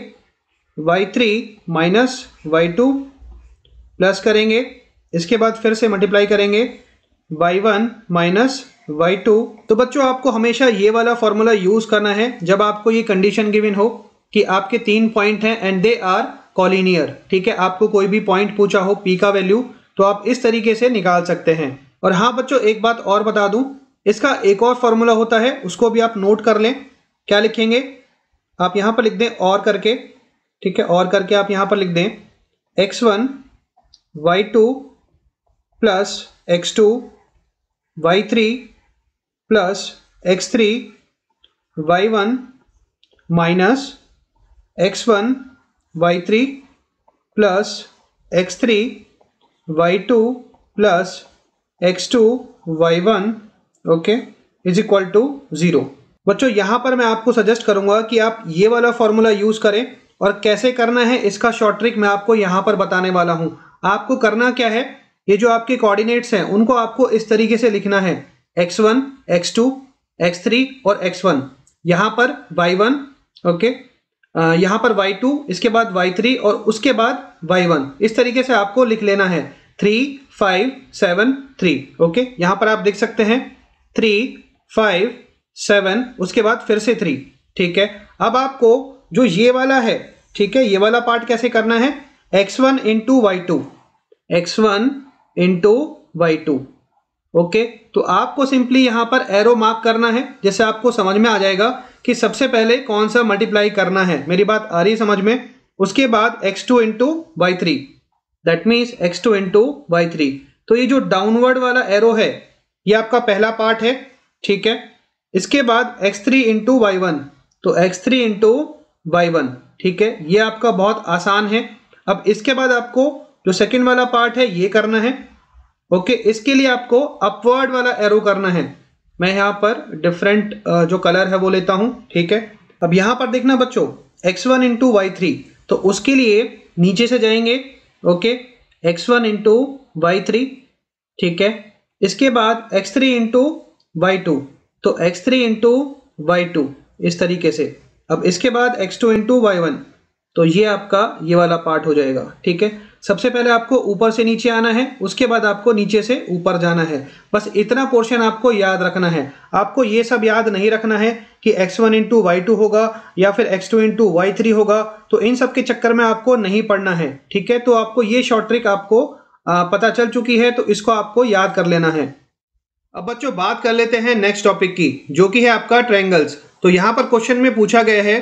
y three minus y two plus करेंगे इसके बाद फिर से मल्टीप्लाई करेंगे y one minus y two तो बच्चों आपको हमेशा ये वाला फॉर्मूला यूज करना है जब आपको ये कंडीशन गिवन हो कि आपके तीन पॉइंट हैं एंड दे आर कॉलिनियर ठीक है आपको कोई भी पॉइंट पूछा हो पी का वैल्यू तो आप इस तरीके से निकाल सकते हैं और हाँ बच्चों एक बात और बता दूं इसका एक और फॉर्मूला होता है उसको भी आप नोट कर लें क्या लिखेंगे आप यहाँ पर लिख दें और करके ठीक है और करके आप यहाँ पर लिख दें x one y two plus x two y3 plus x3 y1 minus x1 y3 plus x3 y2 plus x2 y1 okay is equal to zero बच्चों यहाँ पर मैं आपको सजेस्ट करूंगा कि आप ये वाला फॉर्मूला यूज करें और कैसे करना है इसका शॉर्ट ट्रिक मैं आपको यहाँ पर बताने वाला हूँ आपको करना क्या है ये जो आपके कोऑर्डिनेट्स हैं उनको आपको इस तरीके से लिखना है x one x two x three और एक्स वन यहाँ पर वाई वन ओके यहाँ पर वाई टू इसके बाद वाई थ्री और उसके बाद वाई वन इस तरीके से आपको लिख लेना है three five seven three okay यहाँ पर आप लिख सकते हैं थ्री फाइव सेवन उसके बाद फिर से थ्री ठीक है अब आपको जो ये वाला है ठीक है ये वाला पार्ट कैसे करना है x one into y two x one into y two okay तो आपको सिंपली यहां पर एरो मार्क करना है जैसे आपको समझ में आ जाएगा कि सबसे पहले कौन सा मल्टीप्लाई करना है मेरी बात आ रही समझ में उसके बाद x two into y three that means x two into y three तो ये जो डाउनवर्ड वाला एरो है ये आपका पहला पार्ट है ठीक है इसके बाद x three into y one तो x three into y one ठीक है ये आपका बहुत आसान है अब इसके बाद आपको जो सेकंड वाला पार्ट है ये करना है ओके इसके लिए आपको अपवर्ड वाला एरो करना है मैं यहाँ पर डिफरेंट जो कलर है वो लेता हूँ ठीक है अब यहाँ पर देखना बच्चों x one into y three तो उसके लिए नीचे से जाएंगे okay x one into y three ठीक है इसके बाद x three into y two तो x three into y two इस तरीके से अब इसके बाद x two into y one तो ये आपका ये वाला पार्ट हो जाएगा ठीक है सबसे पहले आपको ऊपर से नीचे आना है उसके बाद आपको नीचे से ऊपर जाना है बस इतना पोर्शन आपको याद रखना है आपको ये सब याद नहीं रखना है कि x1 one into y two होगा या फिर x2 to into y three होगा तो इन सब के चक्कर में आपको नहीं पढ़ना है ठीक है तो आपको ये शॉर्ट ट्रिक आपको पता चल चुकी है तो इसको आपको याद कर लेना है अब बच्चों बात कर लेते हैं नेक्स्ट टॉपिक की जो कि है आपका ट्रैंगल्स तो यहाँ पर क्वेश्चन में पूछा गया है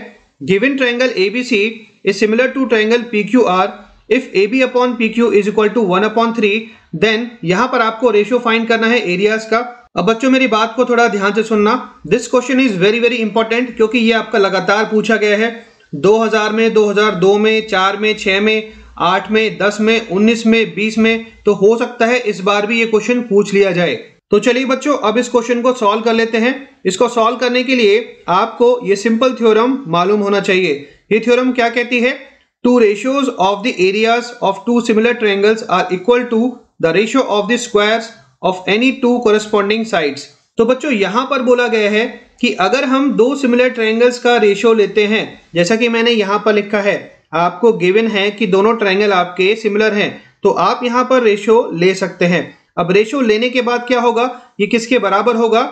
given triangle A B C is similar to triangle P Q R if A B upon P Q is equal to one upon three then यहाँ पर आपको रेशियो फाइंड करना है एरियाज का अब बच्चों मेरी बात को थोड़ा ध्यान से सुनना this question is very very important क्योंकि ये आपका लगातार पूछा गया है 2000 में 2002 में 4 में 6 में 8 में 10 में 19 में 20 में तो हो सकता है इस बार भी ये क्वेश्चन पूछ लिया जाए तो चलिए बच्चों अब इस क्वेश्चन को सॉल्व कर लेते हैं इसको सॉल्व करने के लिए आपको ये सिंपल थ्योरम मालूम होना चाहिए ये थ्योरम क्या कहती है two ratios of the areas of two similar triangles are equal to the ratio of the squares of any two corresponding sides तो बच्चों यहाँ पर बोला गया है कि अगर हम दो सिमिलर ट्रायंगल्स का रेशियो लेते हैं जैसा कि मैंने यहाँ पर लिखा है आपको गिवन है कि दोनों ट्रायंगल आपके सिमिलर हैं तो आप यहाँ पर रेशियो ले सकते हैं अब रेशियो लेने के बाद क्या होगा ये किसके बराबर होगा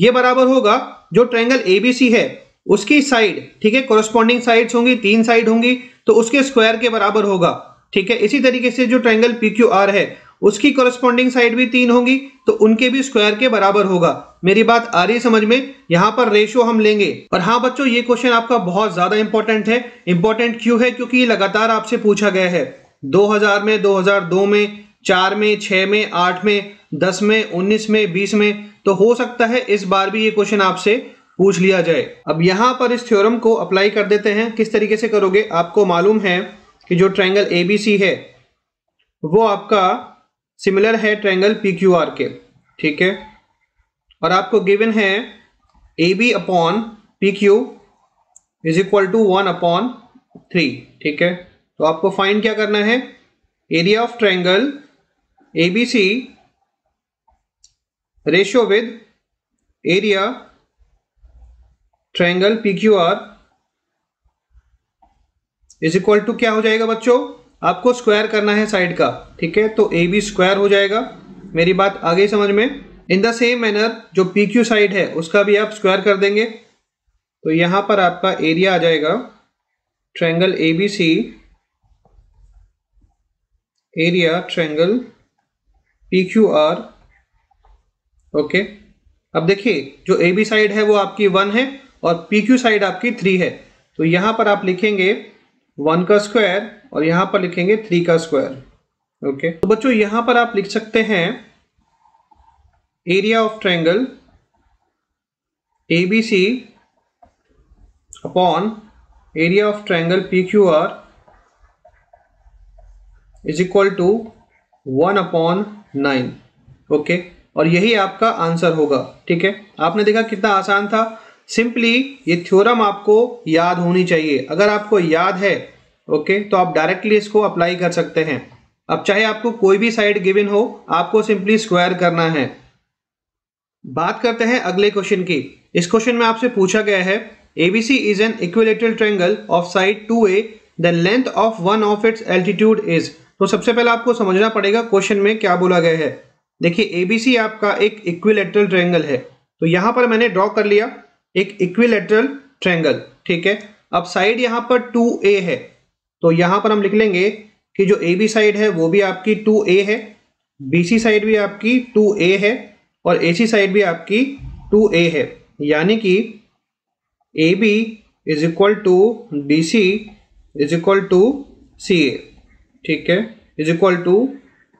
ये बराबर होगा जो ट्रायंगल एबीसी है उसकी साइड ठीक है कोरोस्पॉन्डिंग साइड्स होंगी तीन साइड होंगी तो उसके स्क्वायर के बराबर होगा ठीक है इसी तरीके से जो ट्रायंगल पी क्यू आर है उसकी कोरोस्पॉन्डिंग साइड भी तीन होंगी तो उनके भी स्क्वायर के बराबर होगा मेरी बात आ रही समझ में यहाँ पर रेशो हम लेंगे और हाँ बच्चों ये क्वेश्चन आपका बहुत ज़्यादा इंपॉर्टेंट है इंपॉर्टेंट क्यों है क्योंकि ये लगातार आपसे पूछा गया है 2000 में 2002 में चार में छः में आठ में दस में उन्नीस में बीस में तो हो सकता है इस बार भी ये क्वेश्चन आपसे पूछ लिया जाए अब यहाँ पर इस थ्योरम को अप्लाई कर देते हैं किस तरीके से करोगे आपको मालूम है कि जो ट्रायंगल ए बी सी है वो आपका सिमिलर है ट्रायंगल पी क्यू आर के ठीक है और आपको गिवन है A B upon P Q is equal to one upon three ठीक है तो आपको फाइंड क्या करना है area of triangle A B C ratio with area triangle PQR is equal to क्या हो जाएगा बच्चों आपको स्क्वायर करना है साइड का ठीक है तो ए बी स्क्वायर हो जाएगा मेरी बात आगे समझ में इन द सेम मैनर जो पी क्यू साइड है उसका भी आप स्क्वायर कर देंगे तो यहां पर आपका एरिया आ जाएगा triangle A B C area triangle P Q R okay अब देखिए जो ए बी साइड है वो आपकी वन है और पी क्यू साइड आपकी थ्री है तो यहां पर आप लिखेंगे वन का स्क्वायर और यहां पर लिखेंगे थ्री का स्क्वायर ओके तो बच्चों यहां पर आप लिख सकते हैं area of triangle A B C upon area of triangle P Q R is equal to one upon nine okay और यही आपका आंसर होगा ठीक है आपने देखा कितना आसान था सिंपली ये थ्योरम आपको याद होनी चाहिए अगर आपको याद है ओके तो आप डायरेक्टली इसको अप्लाई कर सकते हैं अब चाहे आपको कोई भी साइड गिवन हो आपको सिंपली स्क्वायर करना है बात करते हैं अगले क्वेश्चन की इस क्वेश्चन में आपसे पूछा गया है ABC is an equilateral triangle of side two a the length of one of its altitude is तो सबसे पहले आपको समझना पड़ेगा क्वेश्चन में क्या बोला गया है देखिए एबीसी आपका एक इक्विलेटरल ट्रायंगल है तो यहां पर मैंने ड्रॉ कर लिया एक इक्विलेटरल ट्रेंगल ठीक है अब साइड यहां पर टू ए है तो यहां पर हम लिख लेंगे कि जो ए बी साइड है वो भी आपकी टू ए है बी सी साइड भी आपकी टू ए है और ए सी साइड भी आपकी टू ए है यानी कि A B is equal to D C is equal to C A ठीक है is equal to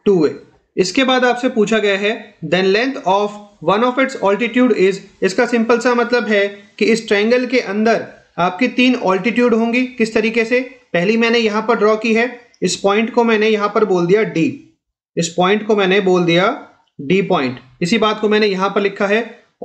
two a इसके बाद आपसे पूछा गया है then length of one of its altitude is इसका सिंपल सा मतलब है कि इस ट्रायंगल के अंदर आपकी तीन ऑल्टीट्यूड होंगी किस तरीके से पहली मैंने यहाँ पर ड्रॉ की है इस पॉइंट को मैंने यहाँ पर बोल दिया डी इस पॉइंट को मैंने बोल दिया डी पॉइंट इसी बात को मैंने यहाँ पर लिखा है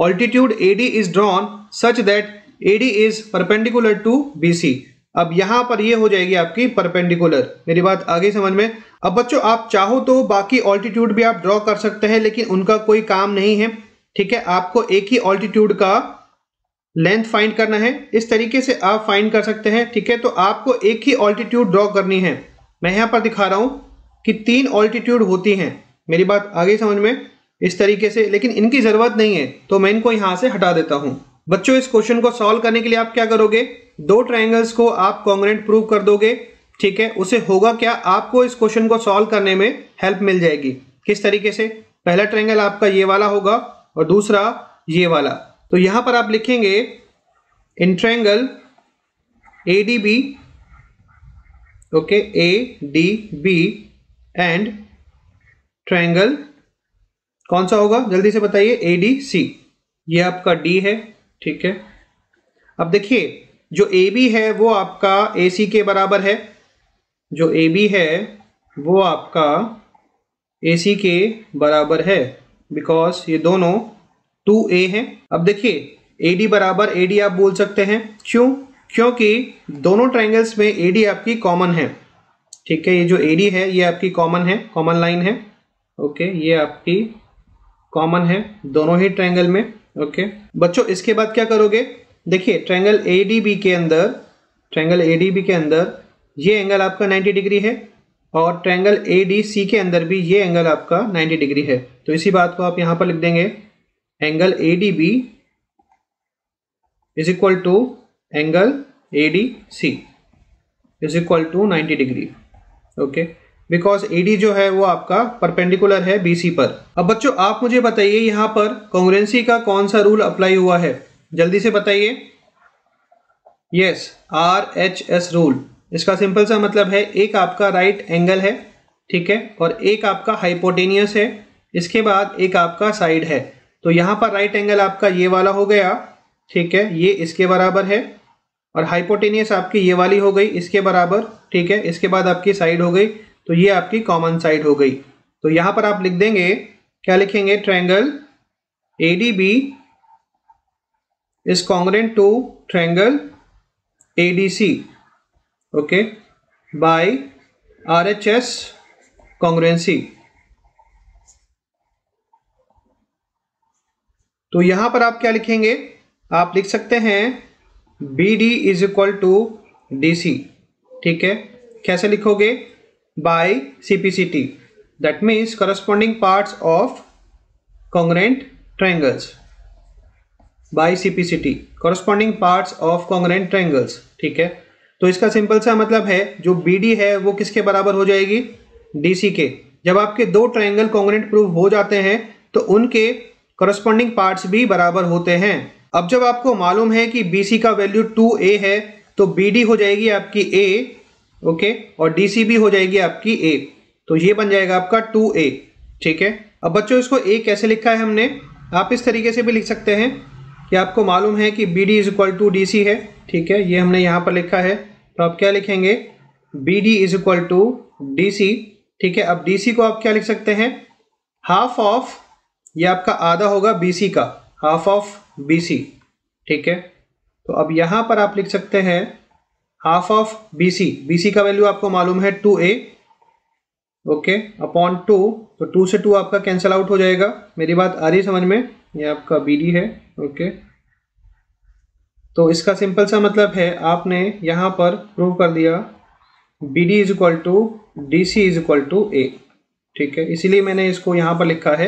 altitude A D is drawn such that A D is perpendicular to B C अब यहाँ पर ये हो जाएगी आपकी परपेंडिकुलर मेरी बात आगे समझ में अब बच्चों आप चाहो तो बाकी ऑल्टीट्यूड भी आप ड्रॉ कर सकते हैं लेकिन उनका कोई काम नहीं है ठीक है आपको एक ही ऑल्टीट्यूड का लेंथ फाइंड करना है इस तरीके से आप फाइंड कर सकते हैं ठीक है तो आपको एक ही ऑल्टीट्यूड ड्रॉ करनी है मैं यहाँ पर दिखा रहा हूँ कि तीन ऑल्टीट्यूड होती हैं मेरी बात आगे समझ में इस तरीके से लेकिन इनकी ज़रूरत नहीं है तो मैं इनको यहाँ से हटा देता हूँ बच्चों इस क्वेश्चन को सॉल्व करने के लिए आप क्या करोगे दो ट्राइंगल्स को आप कॉन्ग्रेंट प्रूव कर दोगे ठीक है उसे होगा क्या आपको इस क्वेश्चन को सॉल्व करने में हेल्प मिल जाएगी किस तरीके से पहला ट्राइंगल आपका ये वाला होगा और दूसरा ये वाला तो यहां पर आप लिखेंगे in triangle A D B okay A D B and triangle कौन सा होगा जल्दी से बताइए ए डी सी ये आपका डी है ठीक है अब देखिए जो ए बी है वो आपका ए सी के बराबर है जो ए बी है वो आपका ए सी के बराबर है बिकॉज ये दोनों टू ए हैं अब देखिए ए डी बराबर ए डी आप बोल सकते हैं क्यों क्योंकि दोनों ट्राइंगल्स में ए डी आपकी कॉमन है ठीक है ये जो ए डी है ये आपकी कॉमन है कॉमन लाइन है ओके ये आपकी कॉमन है दोनों ही ट्राइंगल में ओके बच्चों इसके बाद क्या करोगे देखिए ट्राइंगल ए डी बी के अंदर ट्राइंगल ए डी बी के अंदर ये एंगल आपका 90 डिग्री है और ट्रायंगल ए डी सी के अंदर भी ये एंगल आपका 90 डिग्री है तो इसी बात को आप यहाँ पर लिख देंगे angle A D B is equal to angle A D C is equal to 90 degree okay because A जो है वो आपका परपेंडिकुलर है बी पर अब बच्चों आप मुझे बताइए यहाँ पर कॉन्ग्रेंसी का कौन सा रूल अप्लाई हुआ है जल्दी से बताइए yes R H S rule इसका सिंपल सा मतलब है एक आपका राइट एंगल है ठीक है और एक आपका हाइपोटेनियस है इसके बाद एक आपका साइड है तो यहाँ पर राइट एंगल आपका ये वाला हो गया ठीक है ये इसके बराबर है और हाइपोटेनियस आपकी ये वाली हो गई इसके बराबर ठीक है इसके बाद आपकी साइड हो गई तो ये आपकी कॉमन साइड हो गई तो यहाँ पर आप लिख देंगे क्या लिखेंगे triangle A D B is congruent to triangle A D C R H S congruency तो यहां पर आप क्या लिखेंगे आप लिख सकते हैं B D is equal to D C ठीक है कैसे लिखोगे by C P C T that means corresponding parts of congruent triangles by C P C T corresponding part of congruent triangles ठीक है तो इसका सिंपल सा मतलब है जो बी डी है वो किसके बराबर हो जाएगी डी सी के जब आपके दो ट्राइंगल कॉन्ग्रेंट प्रूफ हो जाते हैं तो उनके करस्पॉन्डिंग पार्ट्स भी बराबर होते हैं अब जब आपको मालूम है कि बी सी का वैल्यू टू ए है तो बी डी हो जाएगी आपकी ए ओके और डी सी भी हो जाएगी आपकी ए तो ये बन जाएगा आपका टू ए ठीक है अब बच्चों इसको ए कैसे लिखा है हमने आप इस तरीके से भी लिख सकते हैं कि आपको मालूम है कि B D is equal to D C है ठीक है ये हमने यहाँ पर लिखा है तो आप क्या लिखेंगे B D is equal to D C ठीक है अब डी सी को आप क्या लिख सकते हैं हाफ ऑफ ये आपका आधा होगा बी सी का हाफ ऑफ बी सी ठीक है तो अब यहाँ पर आप लिख सकते हैं half of B C B C का वैल्यू आपको मालूम है two a okay upon two तो टू से टू आपका कैंसिल आउट हो जाएगा मेरी बात आ रही समझ में ये आपका बी डी है ओके तो इसका सिंपल सा मतलब है आपने यहां पर प्रूव कर दिया B D is equal to D C is equal to a ठीक है इसीलिए मैंने इसको यहां पर लिखा है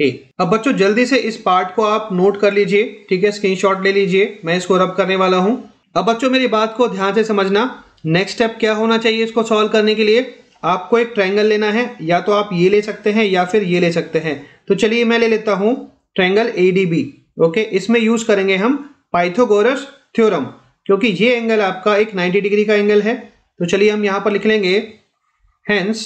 ए अब बच्चों जल्दी से इस पार्ट को आप नोट कर लीजिए ठीक है स्क्रीनशॉट ले लीजिए मैं इसको रब करने वाला हूं अब बच्चों मेरी बात को ध्यान से समझना नेक्स्ट स्टेप क्या होना चाहिए इसको सॉल्व करने के लिए आपको एक ट्रायंगल लेना है या तो आप ये ले सकते हैं या फिर ये ले सकते हैं तो चलिए मैं ले लेता हूँ triangle A D B okay इसमें यूज करेंगे हम पाइथोगोरस थ्योरम क्योंकि ये एंगल आपका एक 90 डिग्री का एंगल है तो चलिए हम यहां पर लिख लेंगे हेंस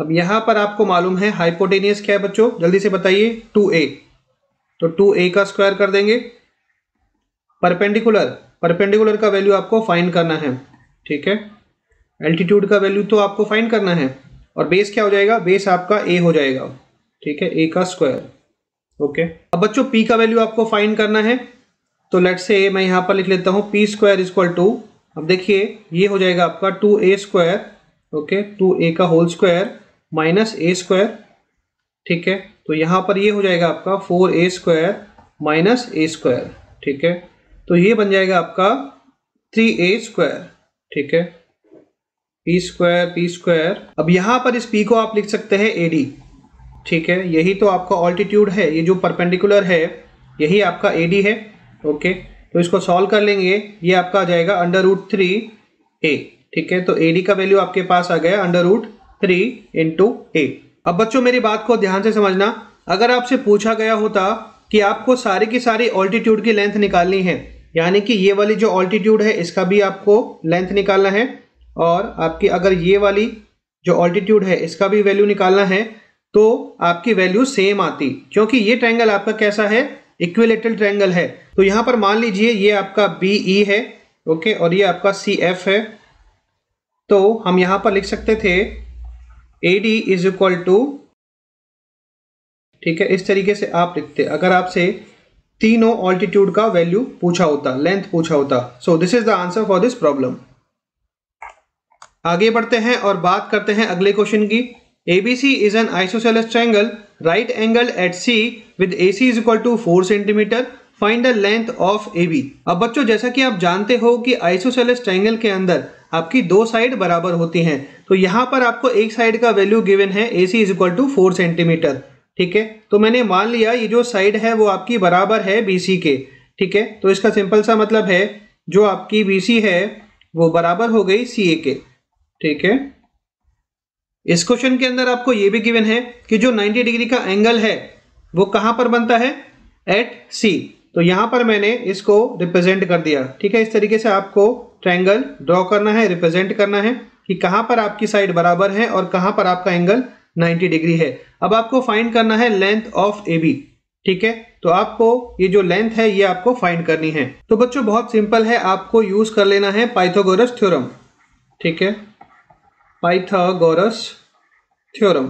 अब यहां पर आपको मालूम है हाइपोटेनियस क्या है बच्चों जल्दी से बताइए टू ए तो टू ए का स्क्वायर कर देंगे परपेंडिकुलर परपेंडिकुलर का वैल्यू आपको फाइंड करना है ठीक है एल्टीट्यूड का वैल्यू तो आपको फाइंड करना है और बेस क्या हो जाएगा बेस आपका ए हो जाएगा ठीक है ए का स्क्वायर ओके अब बच्चों पी का वैल्यू आपको फाइंड करना है तो लेट से मैं यहाँ पर लिख लेता हूँ पी स्क्वायर इजक्वल टू अब देखिए ये हो जाएगा आपका two a square okay two a का whole square minus a square ठीक है तो यहाँ पर ये हो जाएगा आपका four a square minus a square ठीक है तो ये बन जाएगा आपका थ्री ए स्क्वायर ठीक है पी स्क्वायर पी स्क्वायर अब यहाँ पर इस पी को आप लिख सकते हैं ए डी ठीक है यही तो आपका ऑल्टीट्यूड है ये जो परपेंडिकुलर है यही आपका ए डी है ओके तो इसको सॉल्व कर लेंगे ये आपका आ जाएगा अंडर रूट थ्री ए ठीक है तो ए डी का वैल्यू आपके पास आ गया under root three into a अब बच्चों मेरी बात को ध्यान से समझना अगर आपसे पूछा गया होता कि आपको सारी की सारी ऑल्टीट्यूड की लेंथ निकालनी है यानी कि ये वाली जो ऑल्टीट्यूड है इसका भी आपको लेंथ निकालना है और आपकी अगर ये वाली जो ऑल्टीट्यूड है इसका भी वैल्यू निकालना है तो आपकी वैल्यू सेम आती क्योंकि ये ट्रैंगल आपका कैसा है इक्विलेटरल ट्रैंगल है तो यहाँ पर मान लीजिए ये आपका बी ई e है ओके और ये आपका सी एफ है तो हम यहाँ पर लिख सकते थे A D is equal to ठीक है इस तरीके से आप लिखते अगर आपसे तीनों ऑल्टीट्यूड का वैल्यू पूछा होता लेंथ पूछा होता so this is the answer for this problem आगे बढ़ते हैं और बात करते हैं अगले क्वेश्चन की A B C is an isosceles triangle right angle at C with A C is equal to four centimetre find the length of A B अब बच्चों जैसा कि आप जानते हो कि आइसोसेलस ट्राइंगल के अंदर आपकी दो साइड बराबर होती हैं तो यहाँ पर आपको एक साइड का वैल्यू गिवन है A C is equal to four centimetre ठीक है तो मैंने मान लिया ये जो साइड है वो आपकी बराबर है बी सी के ठीक है तो इसका सिंपल सा मतलब है जो आपकी बी सी है वो बराबर हो गई सी ए के ठीक है इस क्वेश्चन के अंदर आपको यह भी गिवन है कि जो 90 डिग्री का एंगल है वो कहां पर बनता है एट सी तो यहां पर मैंने इसको रिप्रेजेंट कर दिया ठीक है इस तरीके से आपको ट्रायंगल ड्रॉ करना है रिप्रेजेंट करना है कि कहां पर आपकी साइड बराबर है और कहां पर आपका एंगल 90 डिग्री है अब आपको फाइंड करना है लेंथ ऑफ ए बी ठीक है तो आपको ये जो लेंथ है ये आपको फाइंड करनी है तो बच्चों बहुत सिंपल है आपको यूज कर लेना है पाइथोगोरस थ्योरम ठीक है pythagoras theorem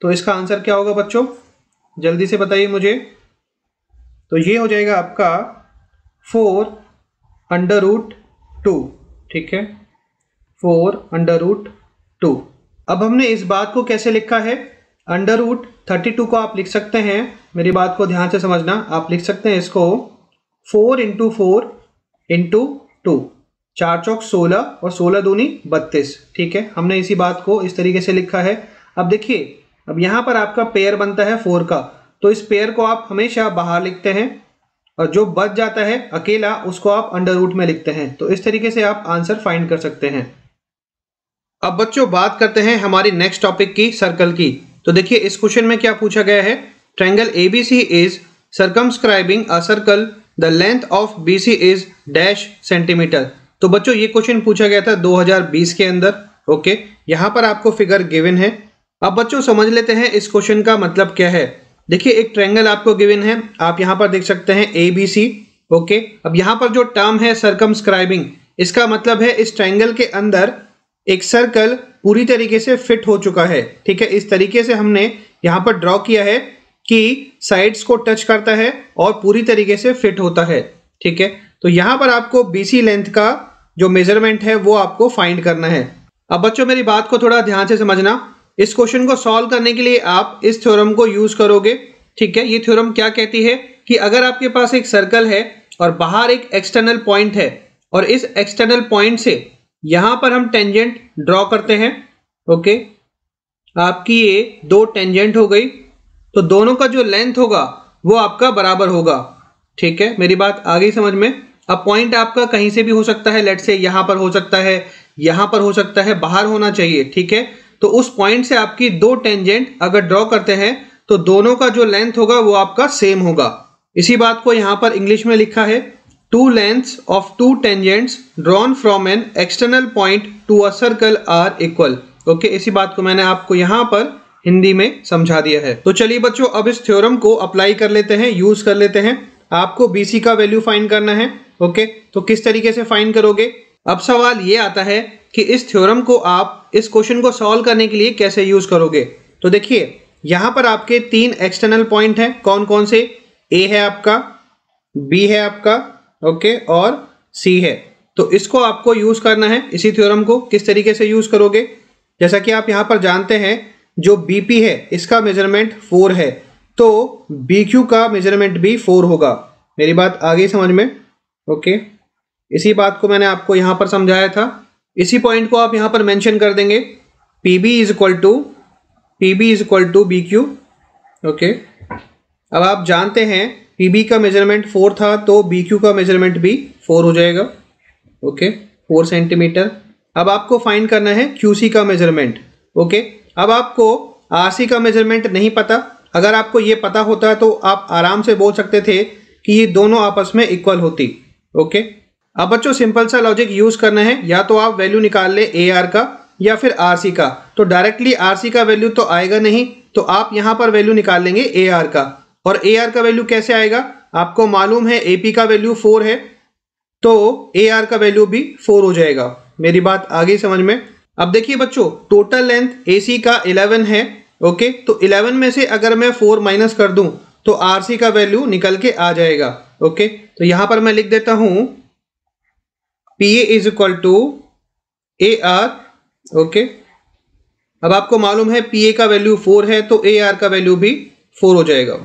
तो इसका आंसर क्या होगा बच्चों जल्दी से बताइए मुझे तो ये हो जाएगा आपका फोर अंडर रूट टू ठीक है फोर अंडर रूट टू अब हमने इस बात को कैसे लिखा है अंडर रूट थर्टी टू को आप लिख सकते हैं मेरी बात को ध्यान से समझना आप लिख सकते हैं इसको four into four into two चार चौक सोलह और सोलह दूनी बत्तीस ठीक है हमने इसी बात को इस तरीके से लिखा है अब देखिए अब यहाँ पर आपका पेयर बनता है फोर का तो इस पेयर को आप हमेशा बाहर लिखते हैं और जो बच जाता है अकेला उसको आप अंडर रूट में लिखते हैं तो इस तरीके से आप आंसर फाइंड कर सकते हैं अब बच्चों बात करते हैं हमारी नेक्स्ट टॉपिक की सर्कल की तो देखिए इस क्वेश्चन में क्या पूछा गया है triangle A B C is circumscribing a circle the length of B C is dash centimetre तो बच्चों ये क्वेश्चन पूछा गया था 2020 के अंदर ओके यहाँ पर आपको फिगर गिवन है अब बच्चों समझ लेते हैं इस क्वेश्चन का मतलब क्या है देखिए एक ट्रेंगल आपको गिवन है आप यहाँ पर देख सकते हैं ए बी सी ओके अब यहाँ पर जो टर्म है सरकमस्क्राइबिंग इसका मतलब है इस ट्रेंगल के अंदर एक सर्कल पूरी तरीके से फिट हो चुका है ठीक है इस तरीके से हमने यहाँ पर ड्रॉ किया है कि साइड्स को टच करता है और पूरी तरीके से फिट होता है ठीक है तो यहाँ पर आपको बी सी लेंथ का जो मेजरमेंट है वो आपको फाइंड करना है अब बच्चों मेरी बात को थोड़ा ध्यान से समझना इस क्वेश्चन को सॉल्व करने के लिए आप इस थ्योरम को यूज़ करोगे ठीक है ये थ्योरम क्या कहती है कि अगर आपके पास एक सर्कल है और बाहर एक एक्सटर्नल पॉइंट है और इस एक्सटर्नल पॉइंट से यहां पर हम टेंजेंट ड्रॉ करते हैं ओके आपकी ये दो टेंजेंट हो गई तो दोनों का जो लेंथ होगा वो आपका बराबर होगा ठीक है मेरी बात आ गई समझ में अब पॉइंट आपका कहीं से भी हो सकता है लेट से यहां पर हो सकता है यहां पर हो सकता है बाहर होना चाहिए ठीक है तो उस पॉइंट से आपकी दो टेंजेंट अगर ड्रॉ करते हैं तो दोनों का जो लेंथ होगा वो आपका सेम होगा इसी बात को यहां पर इंग्लिश में लिखा है Two lengths of two tangents drawn from an external point to a circle are equal. Okay okay, इसी बात को मैंने आपको यहां पर हिंदी में समझा दिया है तो चलिए बच्चों अब इस थ्योरम को अप्लाई कर लेते हैं यूज कर लेते हैं आपको BC का वैल्यू फाइंड करना है ओके okay? तो किस तरीके से फाइंड करोगे अब सवाल ये आता है कि इस थ्योरम को आप इस क्वेश्चन को सॉल्व करने के लिए कैसे यूज करोगे तो देखिए यहाँ पर आपके तीन एक्सटर्नल पॉइंट हैं कौन कौन से ए है आपका बी है आपका ओके और सी है तो इसको आपको यूज करना है इसी थ्योरम को किस तरीके से यूज करोगे जैसा कि आप यहाँ पर जानते हैं जो बीपी है इसका मेजरमेंट फोर है तो बी क्यू का मेजरमेंट भी फोर होगा मेरी बात आ गई समझ में ओके इसी बात को मैंने आपको यहाँ पर समझाया था इसी पॉइंट को आप यहाँ पर मेंशन कर देंगे P B is equal to P B is equal to B Q okay अब आप जानते हैं पी का मेजरमेंट फोर था तो बी का मेजरमेंट भी फोर हो जाएगा ओके फोर सेंटीमीटर अब आपको फाइन करना है क्यू का मेजरमेंट ओके अब आपको आर का मेजरमेंट नहीं पता अगर आपको ये पता होता तो आप आराम से बोल सकते थे कि ये दोनों आपस में इक्वल होती ओके अब बच्चों सिंपल सा लॉजिक यूज़ करना है या तो आप वैल्यू निकाल ले ए आर का या फिर आर सी का तो डायरेक्टली आर सी का वैल्यू तो आएगा नहीं तो आप यहाँ पर वैल्यू निकाल लेंगे ए आर का और ए आर का वैल्यू कैसे आएगा आपको मालूम है ए पी का वैल्यू फोर है तो ए आर का वैल्यू भी फोर हो जाएगा मेरी बात आगे समझ में अब देखिए बच्चों टोटल लेंथ ए सी का इलेवन है ओके तो इलेवन में से अगर मैं फोर माइनस कर दूं तो आर सी का वैल्यू निकल के आ जाएगा ओके तो यहां पर मैं लिख देता हूं P A is equal to A R okay अब आपको मालूम है पी ए का वैल्यू फोर है तो ए आर का वैल्यू भी फोर हो जाएगा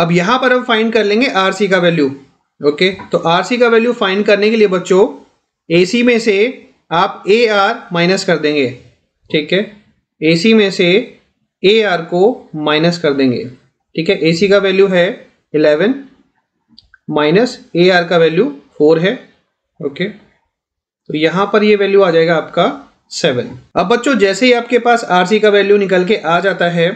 अब यहाँ पर हम फाइंड कर लेंगे आर का वैल्यू ओके तो आर का वैल्यू फाइंड करने के लिए बच्चों ए में से आप ए आर माइनस कर देंगे ठीक है ए में से ए आर को माइनस कर देंगे ठीक है ए का वैल्यू है इलेवन माइनस ए आर का वैल्यू फोर है ओके तो यहाँ पर ये वैल्यू आ जाएगा आपका सेवन अब बच्चों जैसे ही आपके पास आर सी का वैल्यू निकल के आ जाता है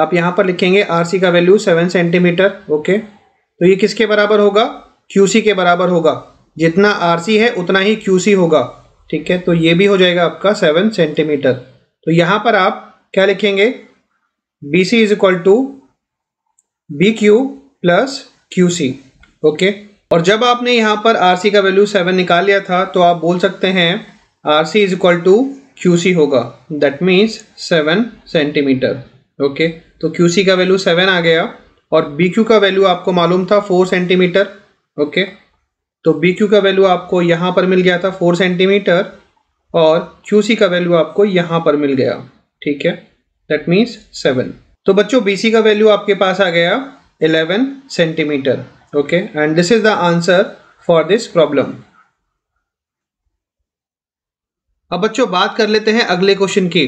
आप यहाँ पर लिखेंगे आर सी का वैल्यू सेवन सेंटीमीटर ओके तो ये किसके बराबर होगा क्यू सी के बराबर होगा जितना आर सी है उतना ही क्यू सी होगा ठीक है तो ये भी हो जाएगा आपका सेवन सेंटीमीटर तो यहाँ पर आप क्या लिखेंगे B C is equal to B Q plus Q C okay और जब आपने यहाँ पर आर सी का वैल्यू सेवन निकाल लिया था तो आप बोल सकते हैं R C is equal to Q C होगा that means seven centimetre okay तो क्यू सी का वैल्यू सेवन आ गया और बी क्यू का वैल्यू आपको मालूम था फोर सेंटीमीटर ओके तो बी क्यू का वैल्यू आपको यहाँ पर मिल गया था फोर सेंटीमीटर और क्यू सी का वैल्यू आपको यहाँ पर मिल गया ठीक है दैट मीन्स सेवन तो बच्चों बी सी का वैल्यू आपके पास आ गया eleven centimetre okay and this is the answer for this problem अब बच्चों बात कर लेते हैं अगले क्वेश्चन की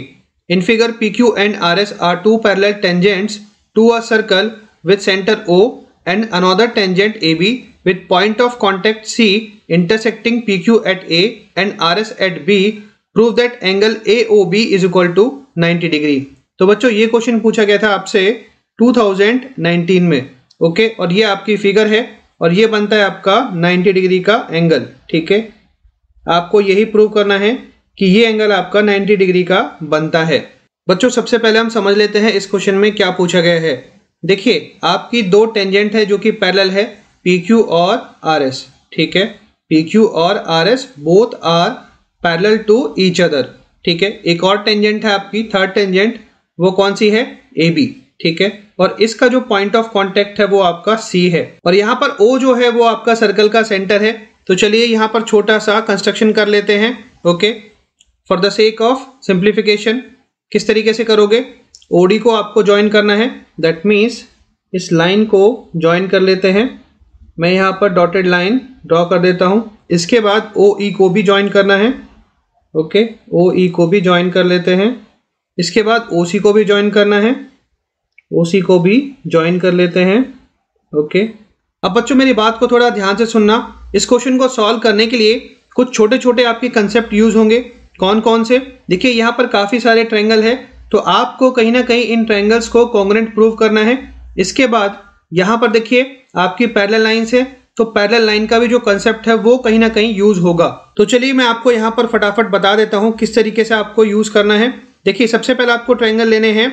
In figure, PQ and RS are two parallel tangents to a circle with center O and another tangent AB with point of contact C intersecting PQ at A and RS at B. Prove that angle AOB is equal to 90 degree. तो बच्चों ये question पूछा गया था आपसे 2019 में okay और ये आपकी फिगर है और ये बनता है आपका 90 डिग्री का एंगल ठीक है आपको यही प्रूव करना है कि ये एंगल आपका 90 डिग्री का बनता है बच्चों सबसे पहले हम समझ लेते हैं इस क्वेश्चन में क्या पूछा गया है देखिए आपकी दो टेंजेंट है जो कि पैरेलल है पी और RS ठीक है PQ और RS both are parallel to each other ठीक है एक और टेंजेंट है आपकी थर्ड टेंजेंट वो कौन सी है ए बी ठीक है और इसका जो पॉइंट ऑफ कांटेक्ट है वो आपका सी है और यहाँ पर ओ जो है वो आपका सर्कल का सेंटर है तो चलिए यहाँ पर छोटा सा कंस्ट्रक्शन कर लेते हैं okay for the sake of simplification किस तरीके से करोगे ओडी को आपको ज्वाइन करना है दैट मीन्स इस लाइन को ज्वाइन कर लेते हैं मैं यहाँ पर डॉटेड लाइन ड्रॉ कर देता हूँ इसके बाद ओ ई e को भी ज्वाइन करना है ओके ओ ई को भी ज्वाइन कर लेते हैं इसके बाद ओ सी को भी ज्वाइन करना है ओ सी को भी ज्वाइन कर लेते हैं ओके अब बच्चों मेरी बात को थोड़ा ध्यान से सुनना इस क्वेश्चन को सॉल्व करने के लिए कुछ छोटे छोटे आपके कंसेप्ट यूज़ होंगे कौन कौन से देखिए यहाँ पर काफ़ी सारे ट्रैंगल है तो आपको कहीं ना कहीं इन ट्रैंगल्स को कॉन्ग्रेंट प्रूव करना है इसके बाद यहाँ पर देखिए आपकी पैरल लाइन्स है तो पैरल लाइन का भी जो कंसेप्ट है वो कहीं ना कहीं यूज़ होगा तो चलिए मैं आपको यहाँ पर फटाफट बता देता हूँ किस तरीके से आपको यूज़ करना है देखिए सबसे पहले आपको ट्रैंगल लेने हैं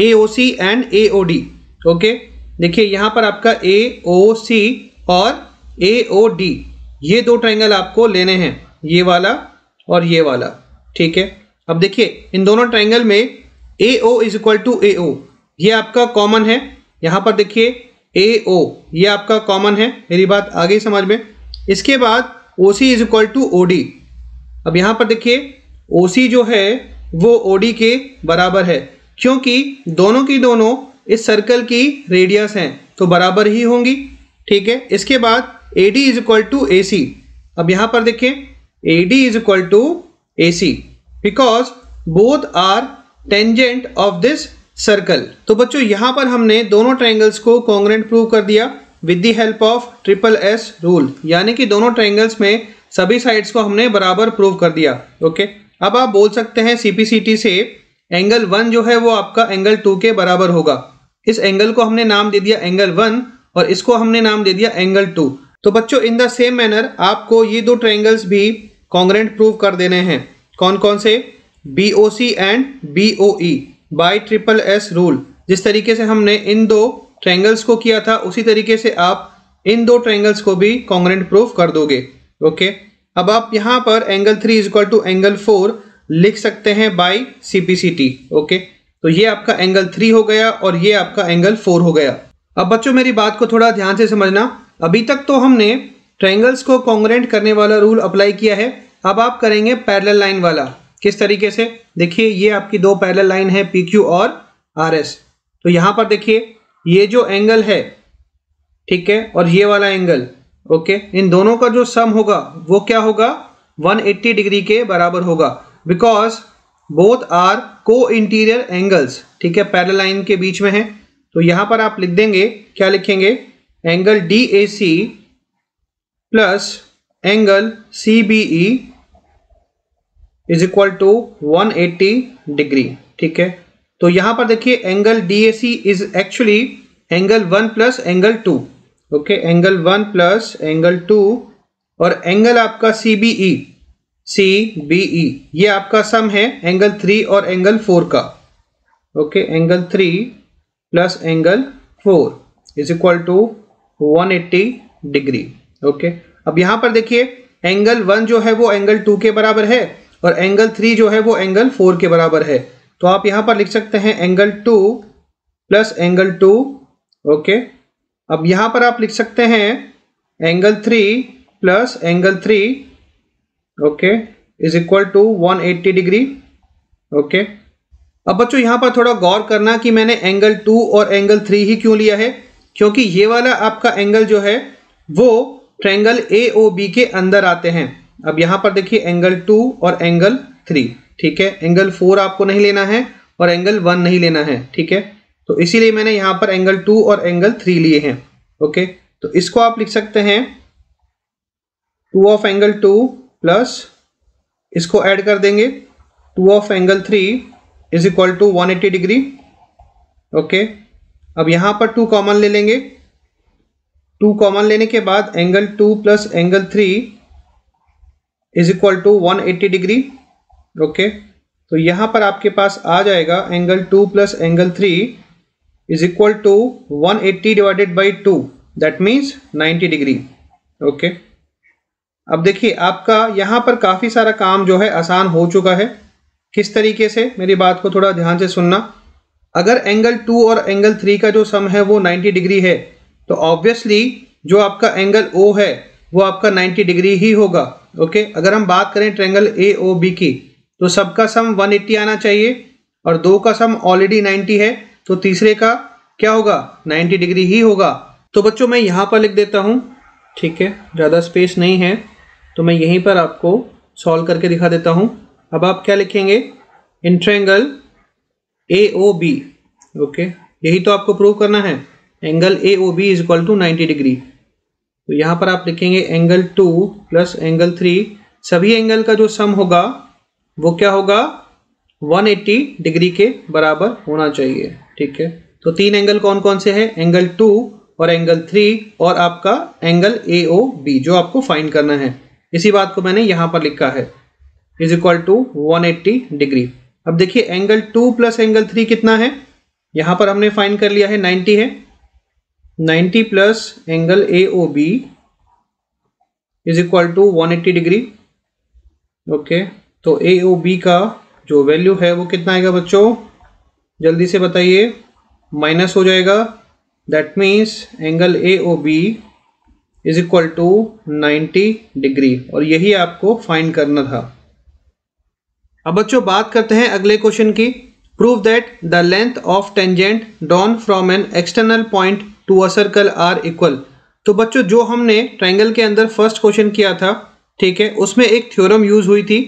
A O C and A O D okay देखिए यहाँ पर आपका ए ओ सी और ए ओ डी ये दो ट्रैंगल आपको लेने हैं ये वाला और ये वाला ठीक है अब देखिए इन दोनों ट्राइंगल में A O is equal to A O ये आपका कॉमन है यहाँ पर देखिए ए ओ ये आपका कॉमन है मेरी बात आ गई समझ में इसके बाद O C is equal to O D अब यहाँ पर देखिए ओ सी जो है वो ओ डी के बराबर है क्योंकि दोनों की दोनों इस सर्कल की रेडियस हैं तो बराबर ही होंगी ठीक है इसके बाद A D is equal to A C अब यहाँ पर देखें AD is equal to AC because both are tangent of this circle. तो बच्चों यहाँ पर हमने दोनों triangles को कॉन्ग्रेंट प्रूव कर दिया with the help of triple S rule यानी कि दोनों triangles में सभी साइड्स को हमने बराबर प्रूव कर दिया ओके अब आप बोल सकते हैं सी सी पी टी से एंगल वन जो है वो आपका एंगल टू के बराबर होगा इस एंगल को हमने नाम दे दिया एंगल वन और इसको हमने नाम दे दिया एंगल टू तो बच्चों इन द सेम मैनर आपको ये दो ट्रायंगल्स भी कॉन्ग्रेंट प्रूव कर देने हैं कौन कौन से B O C and B O E by triple S rule जिस तरीके से हमने इन दो ट्रैंगल्स को किया था उसी तरीके से आप इन दो ट्रैंगल्स को भी कॉन्ग्रेंट प्रूफ कर दोगे ओके अब आप यहाँ पर angle three is equal to angle four लिख सकते हैं by C P C T okay तो ये आपका एंगल थ्री हो गया और ये आपका एंगल फोर हो गया अब बच्चों मेरी बात को थोड़ा ध्यान से समझना अभी तक तो हमने ट्रायंगल्स को कॉन्ग्रेंट करने वाला रूल अप्लाई किया है अब आप करेंगे पैरेलल लाइन वाला किस तरीके से देखिए ये आपकी दो पैरेलल लाइन है पी क्यू और आर एस तो यहाँ पर देखिए ये जो एंगल है ठीक है और ये वाला एंगल ओके इन दोनों का जो सम होगा वो क्या होगा 180 डिग्री के बराबर होगा because both are co interior angles ठीक है पैरेलल लाइन के बीच में है तो यहाँ पर आप लिख देंगे क्या लिखेंगे angle D A C plus angle CBE is equal to 180 degree ठीक है तो यहां पर देखिए angle DAC is actually angle one plus angle two okay angle one plus angle two और एंगल आपका C C B E B E ये आपका सम है एंगल थ्री और एंगल फोर का okay angle three plus angle four is equal to one eighty degree okay अब यहां पर देखिए एंगल वन जो है वो एंगल टू के बराबर है और एंगल थ्री जो है वो एंगल फोर के बराबर है तो आप यहां पर लिख सकते हैं angle two plus angle two okay अब यहां पर आप लिख सकते हैं angle three plus angle three okay is equal to one eighty degree okay अब बच्चों यहां पर थोड़ा गौर करना कि मैंने एंगल टू और एंगल थ्री ही क्यों लिया है क्योंकि ये वाला आपका एंगल जो है वो ट्रैंगल ए ओ बी के अंदर आते हैं अब यहाँ पर देखिए एंगल टू और एंगल थ्री ठीक है एंगल फोर आपको नहीं लेना है और एंगल वन नहीं लेना है ठीक है तो इसीलिए मैंने यहाँ पर एंगल टू और एंगल थ्री लिए हैं ओके तो इसको आप लिख सकते हैं two of angle two plus इसको ऐड कर देंगे two of angle three is equal to one eighty degree okay अब यहाँ पर टू कॉमन ले लेंगे टू कॉमन लेने के बाद angle two plus angle three is equal to one eighty degree okay तो यहाँ पर आपके पास आ जाएगा angle two plus angle three is equal to one eighty divided by two that means ninety degree okay अब देखिए आपका यहाँ पर काफ़ी सारा काम जो है आसान हो चुका है किस तरीके से मेरी बात को थोड़ा ध्यान से सुनना अगर एंगल टू और एंगल थ्री का जो सम है वो नाइन्टी डिग्री है तो ऑब्वियसली जो आपका एंगल ओ है वो आपका 90 डिग्री ही होगा ओके अगर हम बात करें ट्रेंगल ए ओ बी की तो सबका सम 180 आना चाहिए और दो का सम ऑलरेडी 90 है तो तीसरे का क्या होगा 90 डिग्री ही होगा तो बच्चों मैं यहाँ पर लिख देता हूँ ठीक है ज़्यादा स्पेस नहीं है तो मैं यहीं पर आपको सॉल्व करके दिखा देता हूँ अब आप क्या लिखेंगे in triangle A O B okay यही तो आपको प्रूव करना है angle A O B is equal to ninety degree तो यहाँ पर आप लिखेंगे angle two plus angle three सभी एंगल का जो सम होगा वो क्या होगा 180 डिग्री के बराबर होना चाहिए ठीक है तो तीन एंगल कौन कौन से हैं एंगल टू और एंगल थ्री और आपका एंगल ए ओ बी जो आपको फाइंड करना है इसी बात को मैंने यहाँ पर लिखा है इज इक्वल टू 180 डिग्री अब देखिए angle two plus angle three कितना है यहाँ पर हमने फाइंड कर लिया है नाइन्टी है 90 plus angle AOB is equal to 180 degree okay तो AOB का जो वैल्यू है वो कितना आएगा बच्चों जल्दी से बताइए माइनस हो जाएगा that means angle A O B is equal to 90 degree और यही आपको फाइंड करना था अब बच्चों बात करते हैं अगले क्वेश्चन की prove that the length of tangent drawn from an external point to a circle are equal तो बच्चों जो हमने ट्राइंगल के अंदर फर्स्ट क्वेश्चन किया था ठीक है उसमें एक थ्योरम यूज हुई थी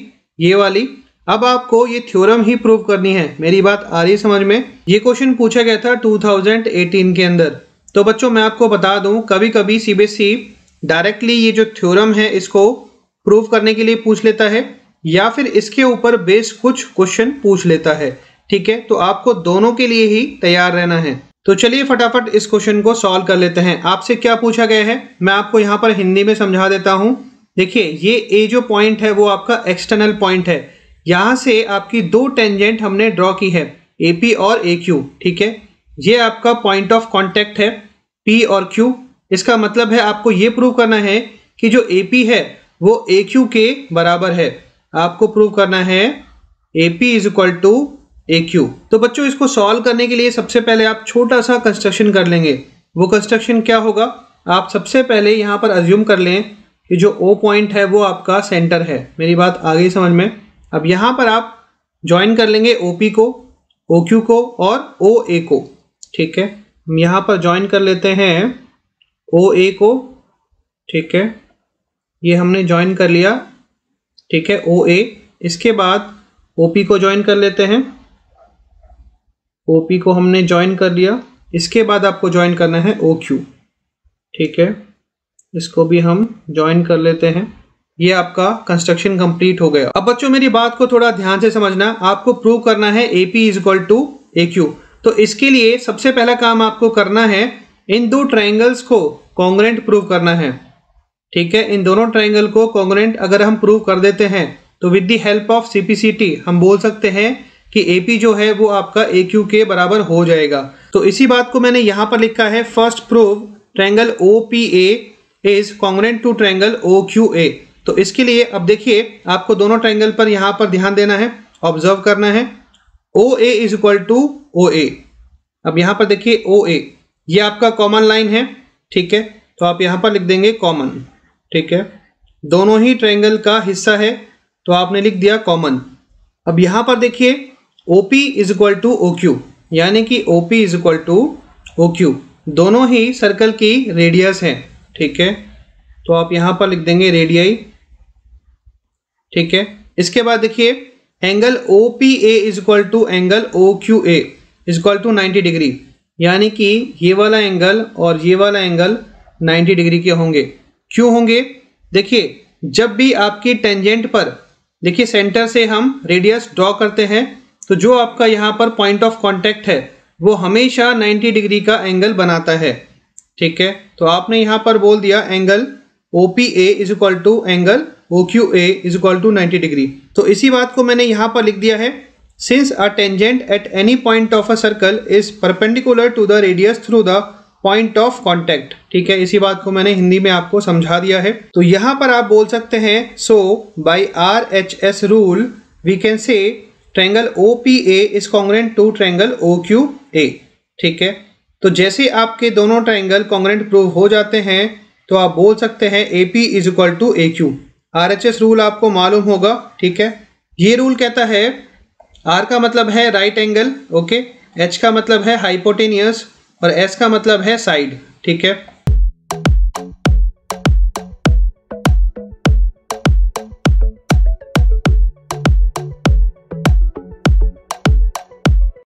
ये वाली अब आपको ये थ्योरम ही प्रूव करनी है मेरी बात आ रही समझ में ये क्वेश्चन पूछा गया था 2018 के अंदर तो बच्चों मैं आपको बता दूं कभी कभी सीबीएसई डायरेक्टली ये जो थ्योरम है इसको प्रूव करने के लिए पूछ लेता है या फिर इसके ऊपर बेस कुछ क्वेश्चन पूछ लेता है ठीक है तो आपको दोनों के लिए ही तैयार रहना है तो चलिए फटाफट इस क्वेश्चन को सॉल्व कर लेते हैं आपसे क्या पूछा गया है मैं आपको यहाँ पर हिंदी में समझा देता हूँ देखिए ये ए जो पॉइंट है वो आपका एक्सटर्नल पॉइंट है यहाँ से आपकी दो टेंजेंट हमने ड्रॉ की है ए पी और ए क्यू ठीक है ये आपका पॉइंट ऑफ कॉन्टैक्ट है पी और क्यू इसका मतलब है आपको ये प्रूव करना है कि जो ए पी है वो ए क्यू के बराबर है आपको प्रूव करना है A P is equal to A Q तो बच्चों इसको सॉल्व करने के लिए सबसे पहले आप छोटा सा कंस्ट्रक्शन कर लेंगे वो कंस्ट्रक्शन क्या होगा आप सबसे पहले यहाँ पर अज्यूम कर लें कि जो ओ पॉइंट है वो आपका सेंटर है मेरी बात आ गई समझ में अब यहाँ पर आप ज्वाइन कर लेंगे ओ पी को ओ क्यू को और ओ ए को ठीक है हम यहाँ पर ज्वाइन कर लेते हैं ओ ए को ठीक है ये हमने ज्वाइन कर लिया ठीक है ओ ए इसके बाद ओ पी को ज्वाइन कर लेते हैं ओ पी को हमने ज्वाइन कर लिया इसके बाद आपको ज्वाइन करना है ओ क्यू ठीक है इसको भी हम ज्वाइन कर लेते हैं ये आपका कंस्ट्रक्शन कंप्लीट हो गया अब बच्चों मेरी बात को थोड़ा ध्यान से समझना आपको प्रूव करना है A P is equal to A Q तो इसके लिए सबसे पहला काम आपको करना है इन दो ट्राइंगल्स को कॉन्ग्रेंट प्रूव करना है ठीक है इन दोनों ट्राइंगल को कॉन्ग्रेंट अगर हम प्रूव कर देते हैं तो with the help of T हम बोल सकते हैं कि ए जो है वो आपका ए के बराबर हो जाएगा तो इसी बात को मैंने यहाँ पर लिखा है first prove triangle O P A is congruent to triangle O Q A तो इसके लिए अब देखिए आपको दोनों ट्रैंगल पर यहाँ पर ध्यान देना है ऑब्जर्व करना है O A is equal to O A अब यहाँ पर देखिए ओ ए ये आपका कॉमन लाइन है ठीक है तो आप यहाँ पर लिख देंगे कॉमन ठीक है दोनों ही ट्रैंगल का हिस्सा है तो आपने लिख दिया कॉमन अब यहाँ पर देखिए O P is equal to O Q यानी कि O P is equal to O Q दोनों ही सर्कल की रेडियस है ठीक है तो आप यहाँ पर लिख देंगे रेडियाई ठीक है इसके बाद देखिए angle O P A is equal to angle O Q A is equal to ninety degree यानी कि ये वाला एंगल और ये वाला एंगल 90 डिग्री के होंगे क्यों होंगे देखिए जब भी आपकी टेंजेंट पर देखिए सेंटर से हम रेडियस ड्रॉ करते हैं तो जो आपका यहाँ पर पॉइंट ऑफ कॉन्टैक्ट है वो हमेशा 90 डिग्री का एंगल बनाता है ठीक है तो आपने यहाँ पर बोल दिया angle O P A is equal to angle O Q A is equal to ninety degree तो इसी बात को मैंने यहाँ पर लिख दिया है since a tangent at any point of a circle is perpendicular to the radius through the point of contact ठीक है इसी बात को मैंने हिंदी में आपको समझा दिया है तो यहाँ पर आप बोल सकते हैं so by R H S rule we can say triangle O P A is congruent to triangle O Q A ठीक है तो जैसे आपके दोनों ट्रैंगल कॉन्ग्रेंट प्रूव हो जाते हैं तो आप बोल सकते हैं A P is equal to A Q R H S rule आपको मालूम होगा ठीक है ये रूल कहता है आर का मतलब है राइट एंगल ओके एच का मतलब है हाइपोटेनियस और एस का मतलब है साइड ठीक है